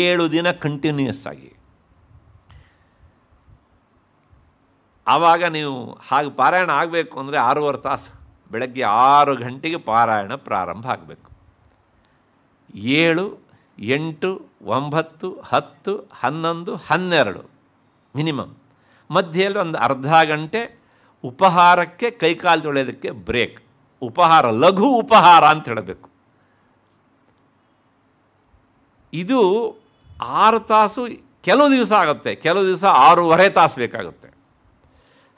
ಏಳು ದಿನ ಕಂಟಿನ್ಯೂಯಸ್ ಆಗಿ ಆವಾಗ ನೀವು ಹಾಗೆ ಪಾರಾಯಣ ಆಗಬೇಕು ಅಂದರೆ ಆರೂವರೆ ತಾಸು ಬೆಳಗ್ಗೆ ಆರು ಗಂಟೆಗೆ ಪಾರಾಯಣ ಪ್ರಾರಂಭ ಆಗಬೇಕು ಏಳು ಎಂಟು ಒಂಬತ್ತು ಹತ್ತು ಹನ್ನೊಂದು ಹನ್ನೆರಡು ಮಿನಿಮಮ್ ಮಧ್ಯೆಯಲ್ಲಿ ಒಂದು ಅರ್ಧ ಗಂಟೆ ಉಪಹಾರಕ್ಕೆ ಕೈಕಾಲು ತೊಳೆಯೋದಕ್ಕೆ ಬ್ರೇಕ್ ಉಪಹಾರ ಲಘು ಉಪಹಾರ ಅಂತ ಹೇಳಬೇಕು ಇದು ಆರು ತಾಸು ಕೆಲವು ದಿವಸ ಆಗುತ್ತೆ ಕೆಲವು ದಿವಸ ಆರೂವರೆ ತಾಸು ಬೇಕಾಗುತ್ತೆ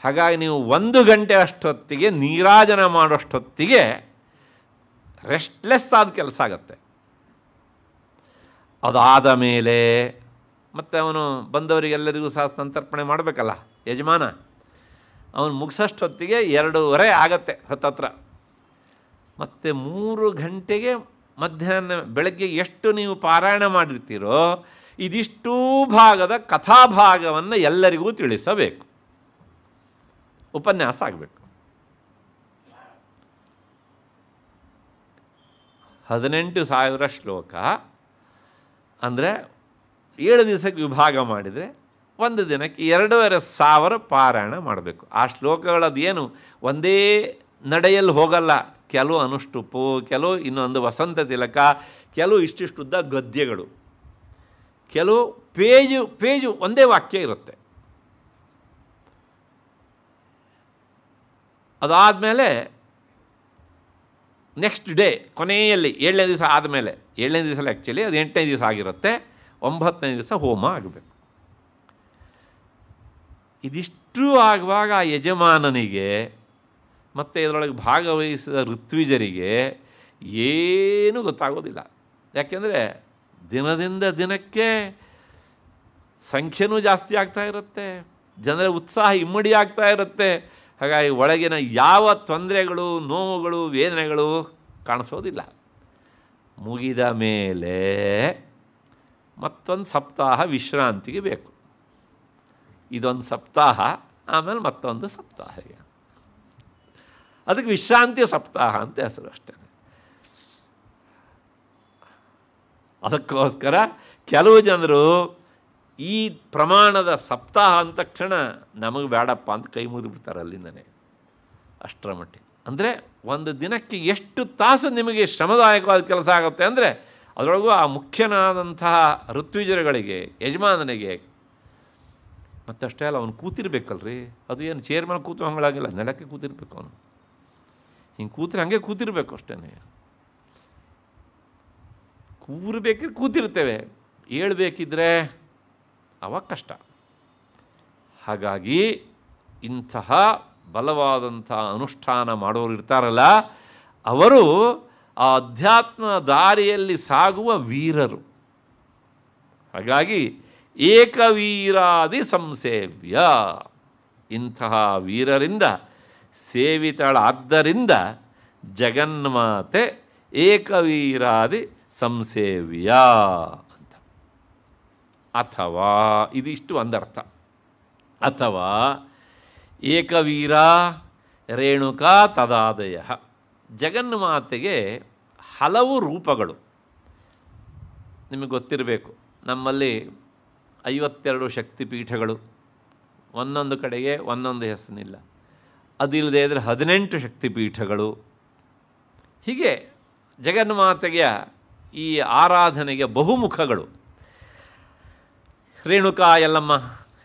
ಹಾಗಾಗಿ ನೀವು ಒಂದು ಗಂಟೆ ಅಷ್ಟೊತ್ತಿಗೆ ನೀರಾಜನ ಮಾಡೋಷ್ಟೊತ್ತಿಗೆ ರೆಸ್ಟ್ಲೆಸ್ ಆದ ಕೆಲಸ ಆಗುತ್ತೆ ಅದಾದ ಮೇಲೆ ಮತ್ತು ಅವನು ಬಂದವರಿಗೆಲ್ಲರಿಗೂ ಸಹ ಸಂತರ್ಪಣೆ ಮಾಡಬೇಕಲ್ಲ ಯಜಮಾನ ಅವನು ಮುಗಿಸೋಷ್ಟೊತ್ತಿಗೆ ಎರಡೂವರೆ ಆಗತ್ತೆ ಹತ್ತತ್ರ ಮತ್ತು ಮೂರು ಗಂಟೆಗೆ ಮಧ್ಯಾಹ್ನ ಬೆಳಗ್ಗೆ ಎಷ್ಟು ನೀವು ಪಾರಾಯಣ ಮಾಡಿರ್ತೀರೋ ಇದಿಷ್ಟೂ ಭಾಗದ ಕಥಾಭಾಗವನ್ನು ಎಲ್ಲರಿಗೂ ತಿಳಿಸಬೇಕು ಉಪನ್ಯಾಸ ಆಗಬೇಕು ಹದಿನೆಂಟು ಸಾವಿರ ಶ್ಲೋಕ ಅಂದರೆ ಏಳು ದಿವಸಕ್ಕೆ ವಿಭಾಗ ಮಾಡಿದರೆ ಒಂದು ದಿನಕ್ಕೆ ಎರಡೂವರೆ ಸಾವಿರ ಪಾರಾಯಣ ಮಾಡಬೇಕು ಆ ಏನು ಒಂದೇ ನಡೆಯಲ್ಲಿ ಹೋಗಲ್ಲ ಕೆಲವು ಅನುಷ್ಟುಪು ಕೆಲವು ಇನ್ನೊಂದು ವಸಂತ ತಿಲಕ ಕೆಲವು ಇಷ್ಟಿಷ್ಟುದ್ದ ಗದ್ಯಗಳು ಕೆಲವು ಪೇಜು ಪೇಜು ಒಂದೇ ವಾಕ್ಯ ಇರುತ್ತೆ ಅದಾದಮೇಲೆ ನೆಕ್ಸ್ಟ್ ಡೇ ಕೊನೆಯಲ್ಲಿ ಏಳನೇ ದಿವಸ ಆದಮೇಲೆ ಏಳನೇ ದಿವಸ ಆ್ಯಕ್ಚುಲಿ ಅದು ಎಂಟನೇ ದಿವಸ ಆಗಿರುತ್ತೆ ಒಂಬತ್ತನೇ ದಿವಸ ಹೋಮ ಆಗಬೇಕು ಇದಿಷ್ಟು ಆಗುವಾಗ ಆ ಯಜಮಾನನಿಗೆ ಮತ್ತು ಇದರೊಳಗೆ ಭಾಗವಹಿಸಿದ ಋತ್ವಿಜರಿಗೆ ಏನೂ ಗೊತ್ತಾಗೋದಿಲ್ಲ ಯಾಕೆಂದರೆ ದಿನದಿಂದ ದಿನಕ್ಕೆ ಸಂಖ್ಯೆನೂ ಜಾಸ್ತಿ ಆಗ್ತಾ ಇರುತ್ತೆ ಜನರ ಉತ್ಸಾಹ ಇಮ್ಮಡಿ ಆಗ್ತಾ ಇರುತ್ತೆ ಹಾಗಾಗಿ ಒಳಗಿನ ಯಾವ ತೊಂದರೆಗಳು ನೋವುಗಳು ವೇದನೆಗಳು ಕಾಣಿಸೋದಿಲ್ಲ ಮುಗಿದ ಮೇಲೆ ಮತ್ತೊಂದು ಸಪ್ತಾಹ ವಿಶ್ರಾಂತಿಗೆ ಬೇಕು ಇದೊಂದು ಸಪ್ತಾಹ ಆಮೇಲೆ ಮತ್ತೊಂದು ಸಪ್ತಾಹ ಅದಕ್ಕೆ ವಿಶ್ರಾಂತಿ ಸಪ್ತಾಹ ಅಂತ ಹೆಸರು ಅಷ್ಟೇ ಅದಕ್ಕೋಸ್ಕರ ಕೆಲವು ಜನರು ಈ ಪ್ರಮಾಣದ ಸಪ್ತಾಹ ಅಂದ ತಕ್ಷಣ ನಮಗೆ ಬೇಡಪ್ಪ ಅಂತ ಕೈ ಮುಗಿದ್ಬಿಡ್ತಾರೆ ಅಲ್ಲಿಂದನೇ ಅಷ್ಟರ ಮಟ್ಟಿಗೆ ಅಂದರೆ ಒಂದು ದಿನಕ್ಕೆ ಎಷ್ಟು ತಾಸು ನಿಮಗೆ ಶ್ರಮದಾಯಕವಾದ ಕೆಲಸ ಆಗುತ್ತೆ ಅಂದರೆ ಅದರೊಳಗೂ ಆ ಮುಖ್ಯನಾದಂತಹ ಋತ್ವಿಜರಗಳಿಗೆ ಯಜಮಾನನಿಗೆ ಮತ್ತಷ್ಟೇ ಅಲ್ಲ ಅವನು ಕೂತಿರ್ಬೇಕಲ್ರಿ ಅದು ಏನು ಚೇರ್ಮನ್ ಕೂತು ಹಂಗಳಾಗಿಲ್ಲ ನೆಲಕ್ಕೆ ಕೂತಿರ್ಬೇಕು ಅವನು ಹಿಂಗೆ ಕೂತ್ರೆ ಹಾಗೆ ಕೂತಿರ್ಬೇಕು ಅಷ್ಟೇ ಕೂರಬೇಕ್ರೆ ಕೂತಿರ್ತೇವೆ ಹೇಳ್ಬೇಕಿದ್ರೆ ಅವಾಗ ಕಷ್ಟ ಹಾಗಾಗಿ ಇಂತಹ ಬಲವಾದಂಥ ಅನುಷ್ಠಾನ ಮಾಡೋರು ಇರ್ತಾರಲ್ಲ ಅವರು ಆ ಅಧ್ಯಾತ್ಮ ದಾರಿಯಲ್ಲಿ ಸಾಗುವ ವೀರರು ಹಾಗಾಗಿ ಏಕವೀರಾದಿ ಸಂಸೇವ್ಯ ಇಂತಹ ವೀರರಿಂದ ಸೇವಿತಳಾದ್ದರಿಂದ ಜಗನ್ಮಾತೆ ಏಕವೀರಾದಿ ಸಂಸೇವಿಯ ಅಂತ ಅಥವಾ ಇದಿಷ್ಟು ಒಂದರ್ಥ ಅಥವಾ ಏಕವೀರ ರೇಣುಕಾ ತದಾದಯ ಜಗನ್ಮಾತೆಗೆ ಹಲವು ರೂಪಗಳು ನಿಮಗೆ ಗೊತ್ತಿರಬೇಕು ನಮ್ಮಲ್ಲಿ ಐವತ್ತೆರಡು ಶಕ್ತಿಪೀಠಗಳು ಒಂದೊಂದು ಕಡೆಗೆ ಒಂದೊಂದು ಹೆಸರಿನಿಲ್ಲ ಅದಿಲ್ಲದೆ ಇದ್ದರೆ ಹದಿನೆಂಟು ಶಕ್ತಿಪೀಠಗಳು ಹೀಗೆ ಜಗನ್ಮಾತೆಗೆ ಈ ಆರಾಧನೆಗೆ ಬಹುಮುಖಗಳು ರೇಣುಕಾ ಎಲ್ಲಮ್ಮ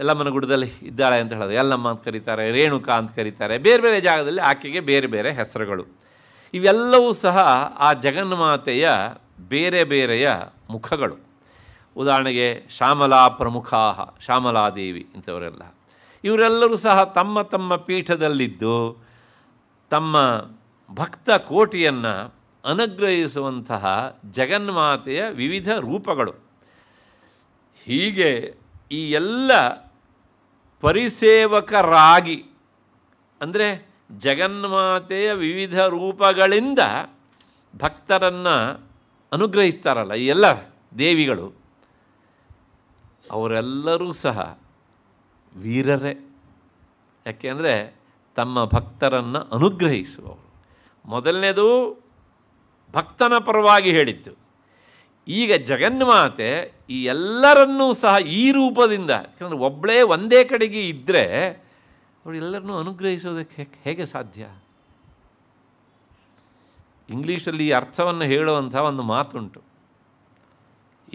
ಎಲ್ಲಮ್ಮನ ಗುಡದಲ್ಲಿ ಇದ್ದಾಳೆ ಅಂತ ಹೇಳೋದು ಎಲ್ಲಮ್ಮ ಅಂತ ಕರೀತಾರೆ ರೇಣುಕಾ ಅಂತ ಕರೀತಾರೆ ಬೇರೆ ಬೇರೆ ಜಾಗದಲ್ಲಿ ಆಕೆಗೆ ಬೇರೆ ಬೇರೆ ಹೆಸರುಗಳು ಇವೆಲ್ಲವೂ ಸಹ ಆ ಜಗನ್ಮಾತೆಯ ಬೇರೆ ಬೇರೆಯ ಮುಖಗಳು ಉದಾಹರಣೆಗೆ ಶ್ಯಾಮಲಾ ಪ್ರಮುಖಾ ಶ್ಯಾಮಲಾದೇವಿ ಇಂಥವರೆಲ್ಲ ಇವರೆಲ್ಲರೂ ಸಹ ತಮ್ಮ ತಮ್ಮ ಪೀಠದಲ್ಲಿದ್ದು ತಮ್ಮ ಭಕ್ತ ಕೋಟಿಯನ್ನು ಅನುಗ್ರಹಿಸುವಂತಹ ಜಗನ್ಮಾತೆಯ ವಿವಿಧ ರೂಪಗಳು ಹೀಗೆ ಈ ಎಲ್ಲ ಪರಿಸೇವಕರಾಗಿ ಅಂದರೆ ಜಗನ್ಮಾತೆಯ ವಿವಿಧ ರೂಪಗಳಿಂದ ಭಕ್ತರನ್ನು ಅನುಗ್ರಹಿಸ್ತಾರಲ್ಲ ಈ ಎಲ್ಲ ದೇವಿಗಳು ಅವರೆಲ್ಲರೂ ಸಹ ವೀರರೇ ಯಾಕೆಂದರೆ ತಮ್ಮ ಭಕ್ತರನ್ನು ಅನುಗ್ರಹಿಸುವವರು ಮೊದಲನೇದು ಭಕ್ತನ ಪರವಾಗಿ ಹೇಳಿದ್ದು ಈಗ ಜಗನ್ಮಾತೆ ಈ ಎಲ್ಲರನ್ನೂ ಸಹ ಈ ರೂಪದಿಂದ ಯಾಕಂದರೆ ಒಬ್ಬಳೇ ಒಂದೇ ಕಡೆಗೆ ಇದ್ದರೆ ಅವರು ಎಲ್ಲರನ್ನೂ ಅನುಗ್ರಹಿಸೋದಕ್ಕೆ ಹೇಗೆ ಸಾಧ್ಯ ಇಂಗ್ಲೀಷಲ್ಲಿ ಈ ಅರ್ಥವನ್ನು ಹೇಳುವಂಥ ಒಂದು ಮಾತುಂಟು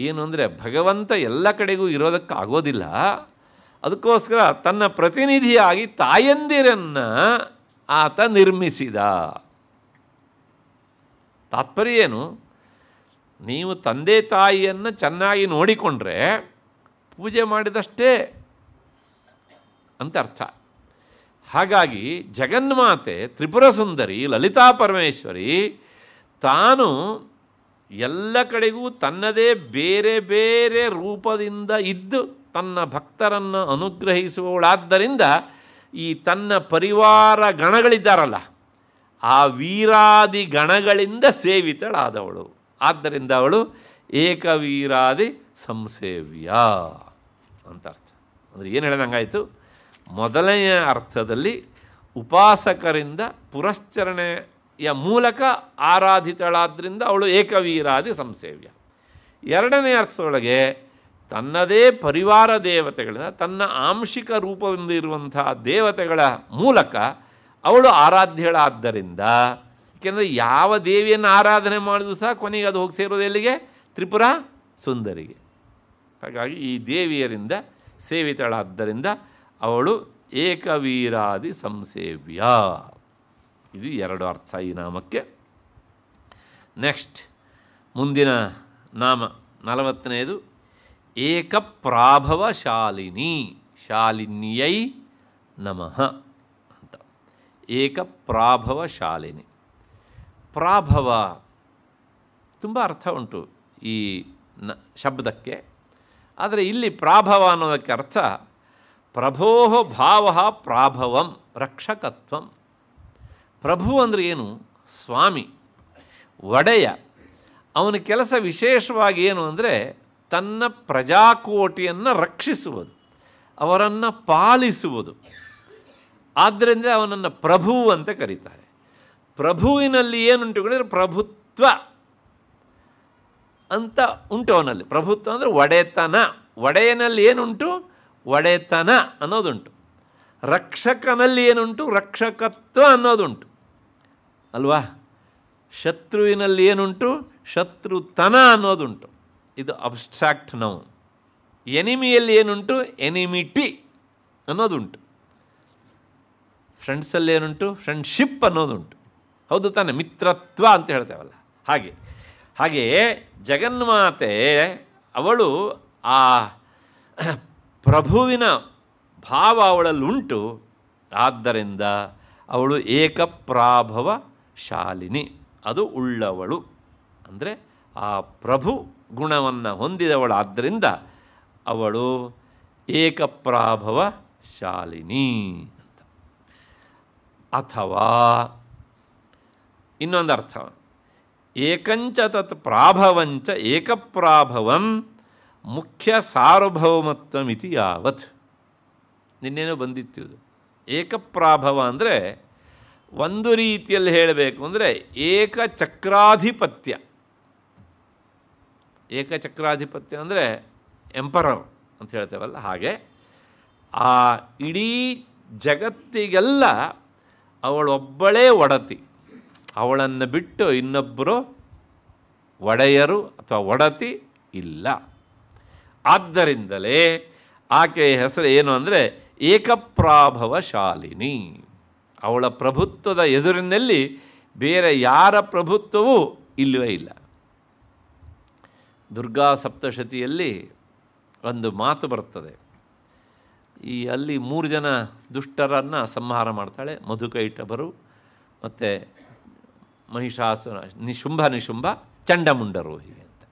ಏನು ಅಂದರೆ ಭಗವಂತ ಎಲ್ಲ ಕಡೆಗೂ ಇರೋದಕ್ಕಾಗೋದಿಲ್ಲ ಅದಕ್ಕೋಸ್ಕರ ತನ್ನ ಪ್ರತಿನಿಧಿಯಾಗಿ ತಾಯಂದಿರನ್ನು ಆತ ನಿರ್ಮಿಸಿದ ತಾತ್ಪರ್ಯ ಏನು ನೀವು ತಂದೆ ತಾಯಿಯನ್ನು ಚೆನ್ನಾಗಿ ನೋಡಿಕೊಂಡ್ರೆ ಪೂಜೆ ಮಾಡಿದಷ್ಟೇ ಅಂತ ಅರ್ಥ ಹಾಗಾಗಿ ಜಗನ್ಮಾತೆ ತ್ರಿಪುರ ಸುಂದರಿ ಲಲಿತಾ ಪರಮೇಶ್ವರಿ ತಾನು ಎಲ್ಲ ಕಡೆಗೂ ತನ್ನದೇ ಬೇರೆ ಬೇರೆ ರೂಪದಿಂದ ಇದ್ದು ತನ್ನ ಭಕ್ತರನ್ನು ಅನುಗ್ರಹಿಸುವವಳಾದ್ದರಿಂದ ಈ ತನ್ನ ಪರಿವಾರ ಗಣಗಳಿದ್ದಾರಲ್ಲ ಆ ವೀರಾದಿ ಗಣಗಳಿಂದ ಸೇವಿತಳಾದವಳು ಆದ್ದರಿಂದ ಅವಳು ಏಕವೀರಾದಿ ಸಂಸೇವ್ಯ ಅಂತ ಅರ್ಥ ಅಂದರೆ ಏನು ಹೇಳಿದಂಗಾಯಿತು ಮೊದಲನೆಯ ಅರ್ಥದಲ್ಲಿ ಉಪಾಸಕರಿಂದ ಪುರಶ್ಚರಣೆಯ ಮೂಲಕ ಆರಾಧಿತಳಾದ್ದರಿಂದ ಅವಳು ಏಕವೀರಾದಿ ಸಂಸೇವ್ಯ ಎರಡನೇ ಅರ್ಥದೊಳಗೆ ತನ್ನದೇ ಪರಿವಾರ ದೇವತೆಗಳನ್ನ ತನ್ನ ಆಂಶಿಕ ರೂಪದಿಂದಿರುವಂಥ ದೇವತೆಗಳ ಮೂಲಕ ಅವಳು ಆರಾಧ್ಯಳಾದ್ದರಿಂದ ಏಕೆಂದರೆ ಯಾವ ದೇವಿಯನ್ನು ಆರಾಧನೆ ಮಾಡಿದ್ರು ಸಹ ಕೊನೆಗೆ ಅದು ಹೋಗಿ ಸೇರೋದು ಎಲ್ಲಿಗೆ ತ್ರಿಪುರ ಸುಂದರಿಗೆ ಹಾಗಾಗಿ ಈ ದೇವಿಯರಿಂದ ಸೇವಿತಳಾದ್ದರಿಂದ ಅವಳು ಏಕವೀರಾದಿ ಸಂಸೇವ್ಯ ಇದು ಎರಡು ಅರ್ಥ ಈ ನಾಮಕ್ಕೆ ನೆಕ್ಸ್ಟ್ ಮುಂದಿನ ನಾಮ ನಲವತ್ತನೆಯದು ಏಕ ಪ್ರಾಭವ ಶಾಲಿನಿ ಶಾಲಿನಿಯೈ ನಮಃ ಅಂತ ಪ್ರಾಭವ ಶಾಲಿನಿ ಪ್ರಾಭವ ತುಂಬ ಅರ್ಥ ಉಂಟು ಈ ನ ಶಬ್ದಕ್ಕೆ ಆದರೆ ಇಲ್ಲಿ ಪ್ರಾಭವ ಅನ್ನೋದಕ್ಕೆ ಅರ್ಥ ಪ್ರಭೋ ಭಾವ ಪ್ರಾಭವಂ ರಕ್ಷಕತ್ವಂ ಪ್ರಭು ಅಂದರೆ ಏನು ಸ್ವಾಮಿ ಒಡೆಯ ಅವನ ಕೆಲಸ ವಿಶೇಷವಾಗಿ ಏನು ಅಂದರೆ ತನ್ನ ಪ್ರಜಾಕೋಟಿಯನ್ನು ರಕ್ಷಿಸುವುದು ಅವರನ್ನು ಪಾಲಿಸುವುದು ಆದ್ದರಿಂದ ಅವನನ್ನು ಪ್ರಭು ಅಂತ ಕರೀತಾರೆ ಪ್ರಭುವಿನಲ್ಲಿ ಏನುಂಟು ಕೇಳಿದರೆ ಪ್ರಭುತ್ವ ಅಂತ ಉಂಟು ಅವನಲ್ಲಿ ಪ್ರಭುತ್ವ ಅಂದರೆ ಒಡೆತನ ಒಡೆಯನಲ್ಲಿ ಏನುಂಟು ಒಡೆತನ ಅನ್ನೋದುಂಟು ರಕ್ಷಕನಲ್ಲಿ ಏನುಂಟು ರಕ್ಷಕತ್ವ ಅನ್ನೋದುಂಟು ಅಲ್ವಾ ಶತ್ರುವಿನಲ್ಲಿ ಏನುಂಟು ಶತ್ರುತನ ಅನ್ನೋದುಂಟು ಇದು ಅಬ್ಸ್ಟ್ರಾಕ್ಟ್ ನೌನ್ ಎನಿಮಿಯಲ್ಲಿ ಏನುಂಟು ಎನಿಮಿಟಿ ಅನ್ನೋದುಂಟು ಫ್ರೆಂಡ್ಸಲ್ಲಿ ಏನುಂಟು ಫ್ರೆಂಡ್ಶಿಪ್ ಅನ್ನೋದುಂಟು ಹೌದು ತಾನೆ ಮಿತ್ರತ್ವ ಅಂತ ಹೇಳ್ತೇವಲ್ಲ ಹಾಗೆ ಹಾಗೆಯೇ ಜಗನ್ಮಾತೆ ಅವಳು ಆ ಪ್ರಭುವಿನ ಭಾವ ಉಂಟು ಆದ್ದರಿಂದ ಅವಳು ಏಕಪ್ರಾಭವ ಶಾಲಿನಿ ಅದು ಉಳ್ಳವಳು ಅಂದರೆ ಆ ಪ್ರಭು ಗುಣವನ್ನು ಹೊಂದಿದವಳಾದ್ದರಿಂದ ಅವಳು ಏಕಪ್ರಾಭವ ಶಾಲಿನಿ ಅಂತ ಅಥವಾ ಇನ್ನೊಂದು ಅರ್ಥ ಏಕಂಚ ತತ್ ಪ್ರಾಭವಂಚ ಏಕಪ್ರಾಭವಂ ಮುಖ್ಯ ಸಾರ್ವಭೌಮತ್ವಮಿತಿ ಯಾವತ್ ನಿನ್ನೇನೋ ಬಂದಿತ್ತು ಇದು ಏಕಪ್ರಾಭವ ಅಂದರೆ ಒಂದು ರೀತಿಯಲ್ಲಿ ಹೇಳಬೇಕು ಅಂದರೆ ಏಕಚಕ್ರಾಧಿಪತ್ಯ ಏಕಚಕ್ರಾಧಿಪತ್ಯ ಅಂದರೆ ಎಂಪರರ್ ಅಂತ ಹೇಳ್ತೇವಲ್ಲ ಹಾಗೆ ಆ ಇಡೀ ಜಗತ್ತಿಗೆಲ್ಲ ಅವಳೊಬ್ಬಳೇ ಒಡತಿ ಅವಳನ್ನು ಬಿಟ್ಟು ಇನ್ನೊಬ್ಬರು ಒಡೆಯರು ಅಥವಾ ಒಡತಿ ಇಲ್ಲ ಆದ್ದರಿಂದಲೇ ಆಕೆಯ ಹೆಸರು ಏನು ಅಂದರೆ ಏಕಪ್ರಾಭವಶಾಲಿನಿ ಅವಳ ಪ್ರಭುತ್ವದ ಎದುರಿನಲ್ಲಿ ಬೇರೆ ಯಾರ ಪ್ರಭುತ್ವವೂ ಇಲ್ಲವೇ ಇಲ್ಲ ದುರ್ಗಾ ಸಪ್ತಶತಿಯಲ್ಲಿ ಒಂದು ಮಾತು ಬರ್ತದೆ ಈ ಅಲ್ಲಿ ಮೂರು ಜನ ದುಷ್ಟರನ್ನು ಸಂಹಾರ ಮಾಡ್ತಾಳೆ ಮಧುಕೈಟಬರು ಮತ್ತು ಮಹಿಷಾಸುರ ನಿಶುಂಭ ನಿಶುಂಭ ಚಂಡಮುಂಡರು ಹೀಗೆ ಅಂತ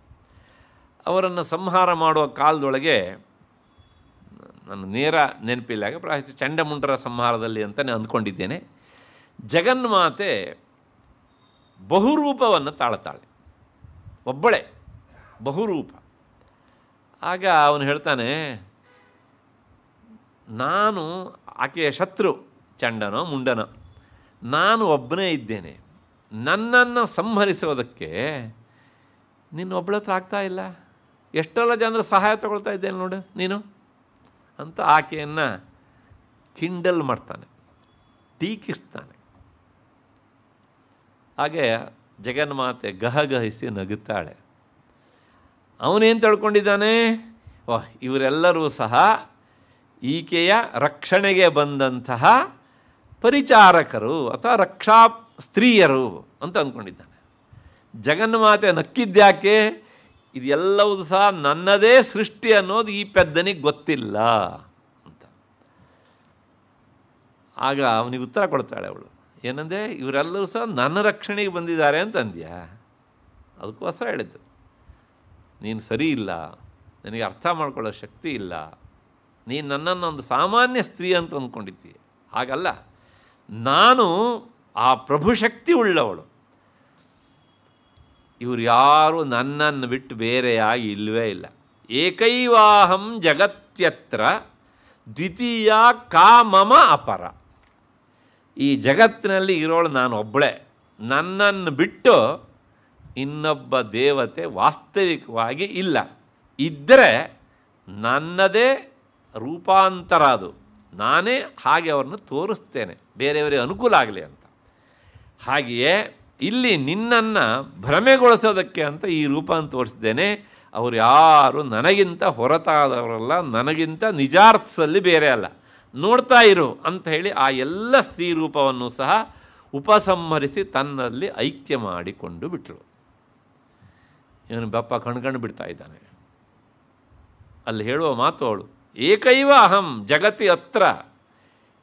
ಅವರನ್ನು ಸಂಹಾರ ಮಾಡುವ ಕಾಲದೊಳಗೆ ನಾನು ನೇರ ನೆನಪಿಲ್ಲಾಗ ಪ್ರಾಯ ಚಂಡಮುಂಡರ ಸಂಹಾರದಲ್ಲಿ ನಾನು ಅಂದ್ಕೊಂಡಿದ್ದೇನೆ ಜಗನ್ಮಾತೆ ಬಹುರೂಪವನ್ನು ತಾಳ್ತಾಳೆ ಒಬ್ಬಳೆ ಬಹುರೂಪ ಆಗ ಅವನು ಹೇಳ್ತಾನೆ ನಾನು ಆಕೆಯ ಶತ್ರು ಚಂಡನೋ ಮುಂಡನೋ ನಾನು ಒಬ್ಬನೇ ಇದ್ದೇನೆ ನನ್ನನ್ನು ಸಂಹರಿಸೋದಕ್ಕೆ ನಿನ್ನ ಹತ್ರ ಆಗ್ತಾ ಇಲ್ಲ ಎಷ್ಟೆಲ್ಲ ಜನರ ಸಹಾಯ ತಗೊಳ್ತಾ ಇದ್ದೇನೆ ನೋಡು ನೀನು ಅಂತ ಆಕೆಯನ್ನು ಕಿಂಡಲ್ ಮಾಡ್ತಾನೆ ಟೀಕಿಸ್ತಾನೆ ಹಾಗೆ ಜಗನ್ಮಾತೆ ಗಹಗಹಿಸಿ ನಗುತ್ತಾಳೆ ಅವನೇನು ತಳ್ಕೊಂಡಿದ್ದಾನೆ ಓಹ್ ಇವರೆಲ್ಲರೂ ಸಹ ಈಕೆಯ ರಕ್ಷಣೆಗೆ ಬಂದಂತಹ ಪರಿಚಾರಕರು ಅಥವಾ ರಕ್ಷಾ ಸ್ತ್ರೀಯರು ಅಂತ ಅಂದ್ಕೊಂಡಿದ್ದಾನೆ ಜಗನ್ಮಾತೆ ನಕ್ಕಿದ್ದ್ಯಾಕೆ ಇದೆಲ್ಲವೂ ಸಹ ನನ್ನದೇ ಸೃಷ್ಟಿ ಅನ್ನೋದು ಈ ಪೆದ್ದನಿಗೆ ಗೊತ್ತಿಲ್ಲ ಅಂತ ಆಗ ಅವನಿಗೆ ಉತ್ತರ ಕೊಡ್ತಾಳೆ ಅವಳು ಏನಂದೆ ಇವರೆಲ್ಲರೂ ಸಹ ನನ್ನ ರಕ್ಷಣೆಗೆ ಬಂದಿದ್ದಾರೆ ಅಂತಂದ್ಯಾ ಅದಕ್ಕೋಸ್ಕರ ಹೇಳಿದ್ದು ನೀನು ಸರಿ ಇಲ್ಲ ನನಗೆ ಅರ್ಥ ಮಾಡ್ಕೊಳ್ಳೋ ಶಕ್ತಿ ಇಲ್ಲ ನೀನು ನನ್ನನ್ನು ಒಂದು ಸಾಮಾನ್ಯ ಸ್ತ್ರೀ ಅಂತ ಅಂದ್ಕೊಂಡಿದ್ದೀಯ ಹಾಗಲ್ಲ ನಾನು ಆ ಪ್ರಭುಶಕ್ತಿ ಉಳ್ಳವಳು ಇವರು ಯಾರು ನನ್ನನ್ನು ಬಿಟ್ಟು ಬೇರೆಯಾಗಿ ಇಲ್ಲವೇ ಇಲ್ಲ ಏಕೈವಾಹಂ ಜಗತ್ಯತ್ರ ದ್ವಿತೀಯ ಕಾಮಮ ಅಪರ ಈ ಜಗತ್ತಿನಲ್ಲಿ ಇರೋಳು ನಾನು ಒಬ್ಬಳೆ ನನ್ನನ್ನು ಬಿಟ್ಟು ಇನ್ನೊಬ್ಬ ದೇವತೆ ವಾಸ್ತವಿಕವಾಗಿ ಇಲ್ಲ ಇದ್ದರೆ ನನ್ನದೇ ರೂಪಾಂತರ ಅದು ನಾನೇ ಹಾಗೆ ಅವ್ರನ್ನ ತೋರಿಸ್ತೇನೆ ಬೇರೆಯವರಿಗೆ ಅನುಕೂಲ ಆಗಲಿ ಅಂತ ಹಾಗೆಯೇ ಇಲ್ಲಿ ನಿನ್ನನ್ನು ಭ್ರಮೆಗೊಳಿಸೋದಕ್ಕೆ ಅಂತ ಈ ರೂಪ ತೋರಿಸಿದ್ದೇನೆ ಅವರು ಯಾರು ನನಗಿಂತ ಹೊರತಾದವರಲ್ಲ ನನಗಿಂತ ನಿಜಾರ್ಥದಲ್ಲಿ ಬೇರೆ ಅಲ್ಲ ನೋಡ್ತಾ ಇರು ಅಂತ ಹೇಳಿ ಆ ಎಲ್ಲ ಸ್ತ್ರೀ ರೂಪವನ್ನು ಸಹ ಉಪಸಂಹರಿಸಿ ತನ್ನಲ್ಲಿ ಐಕ್ಯ ಮಾಡಿಕೊಂಡು ಬಿಟ್ಟರು ಇವನು ಬಪ್ಪ ಕಣ್ಕಂಡು ಬಿಡ್ತಾ ಇದ್ದಾನೆ ಅಲ್ಲಿ ಹೇಳುವ ಮಾತು ಅವಳು ಏಕೈವ ಅಹಂ ಜಗತಿ ಹತ್ರ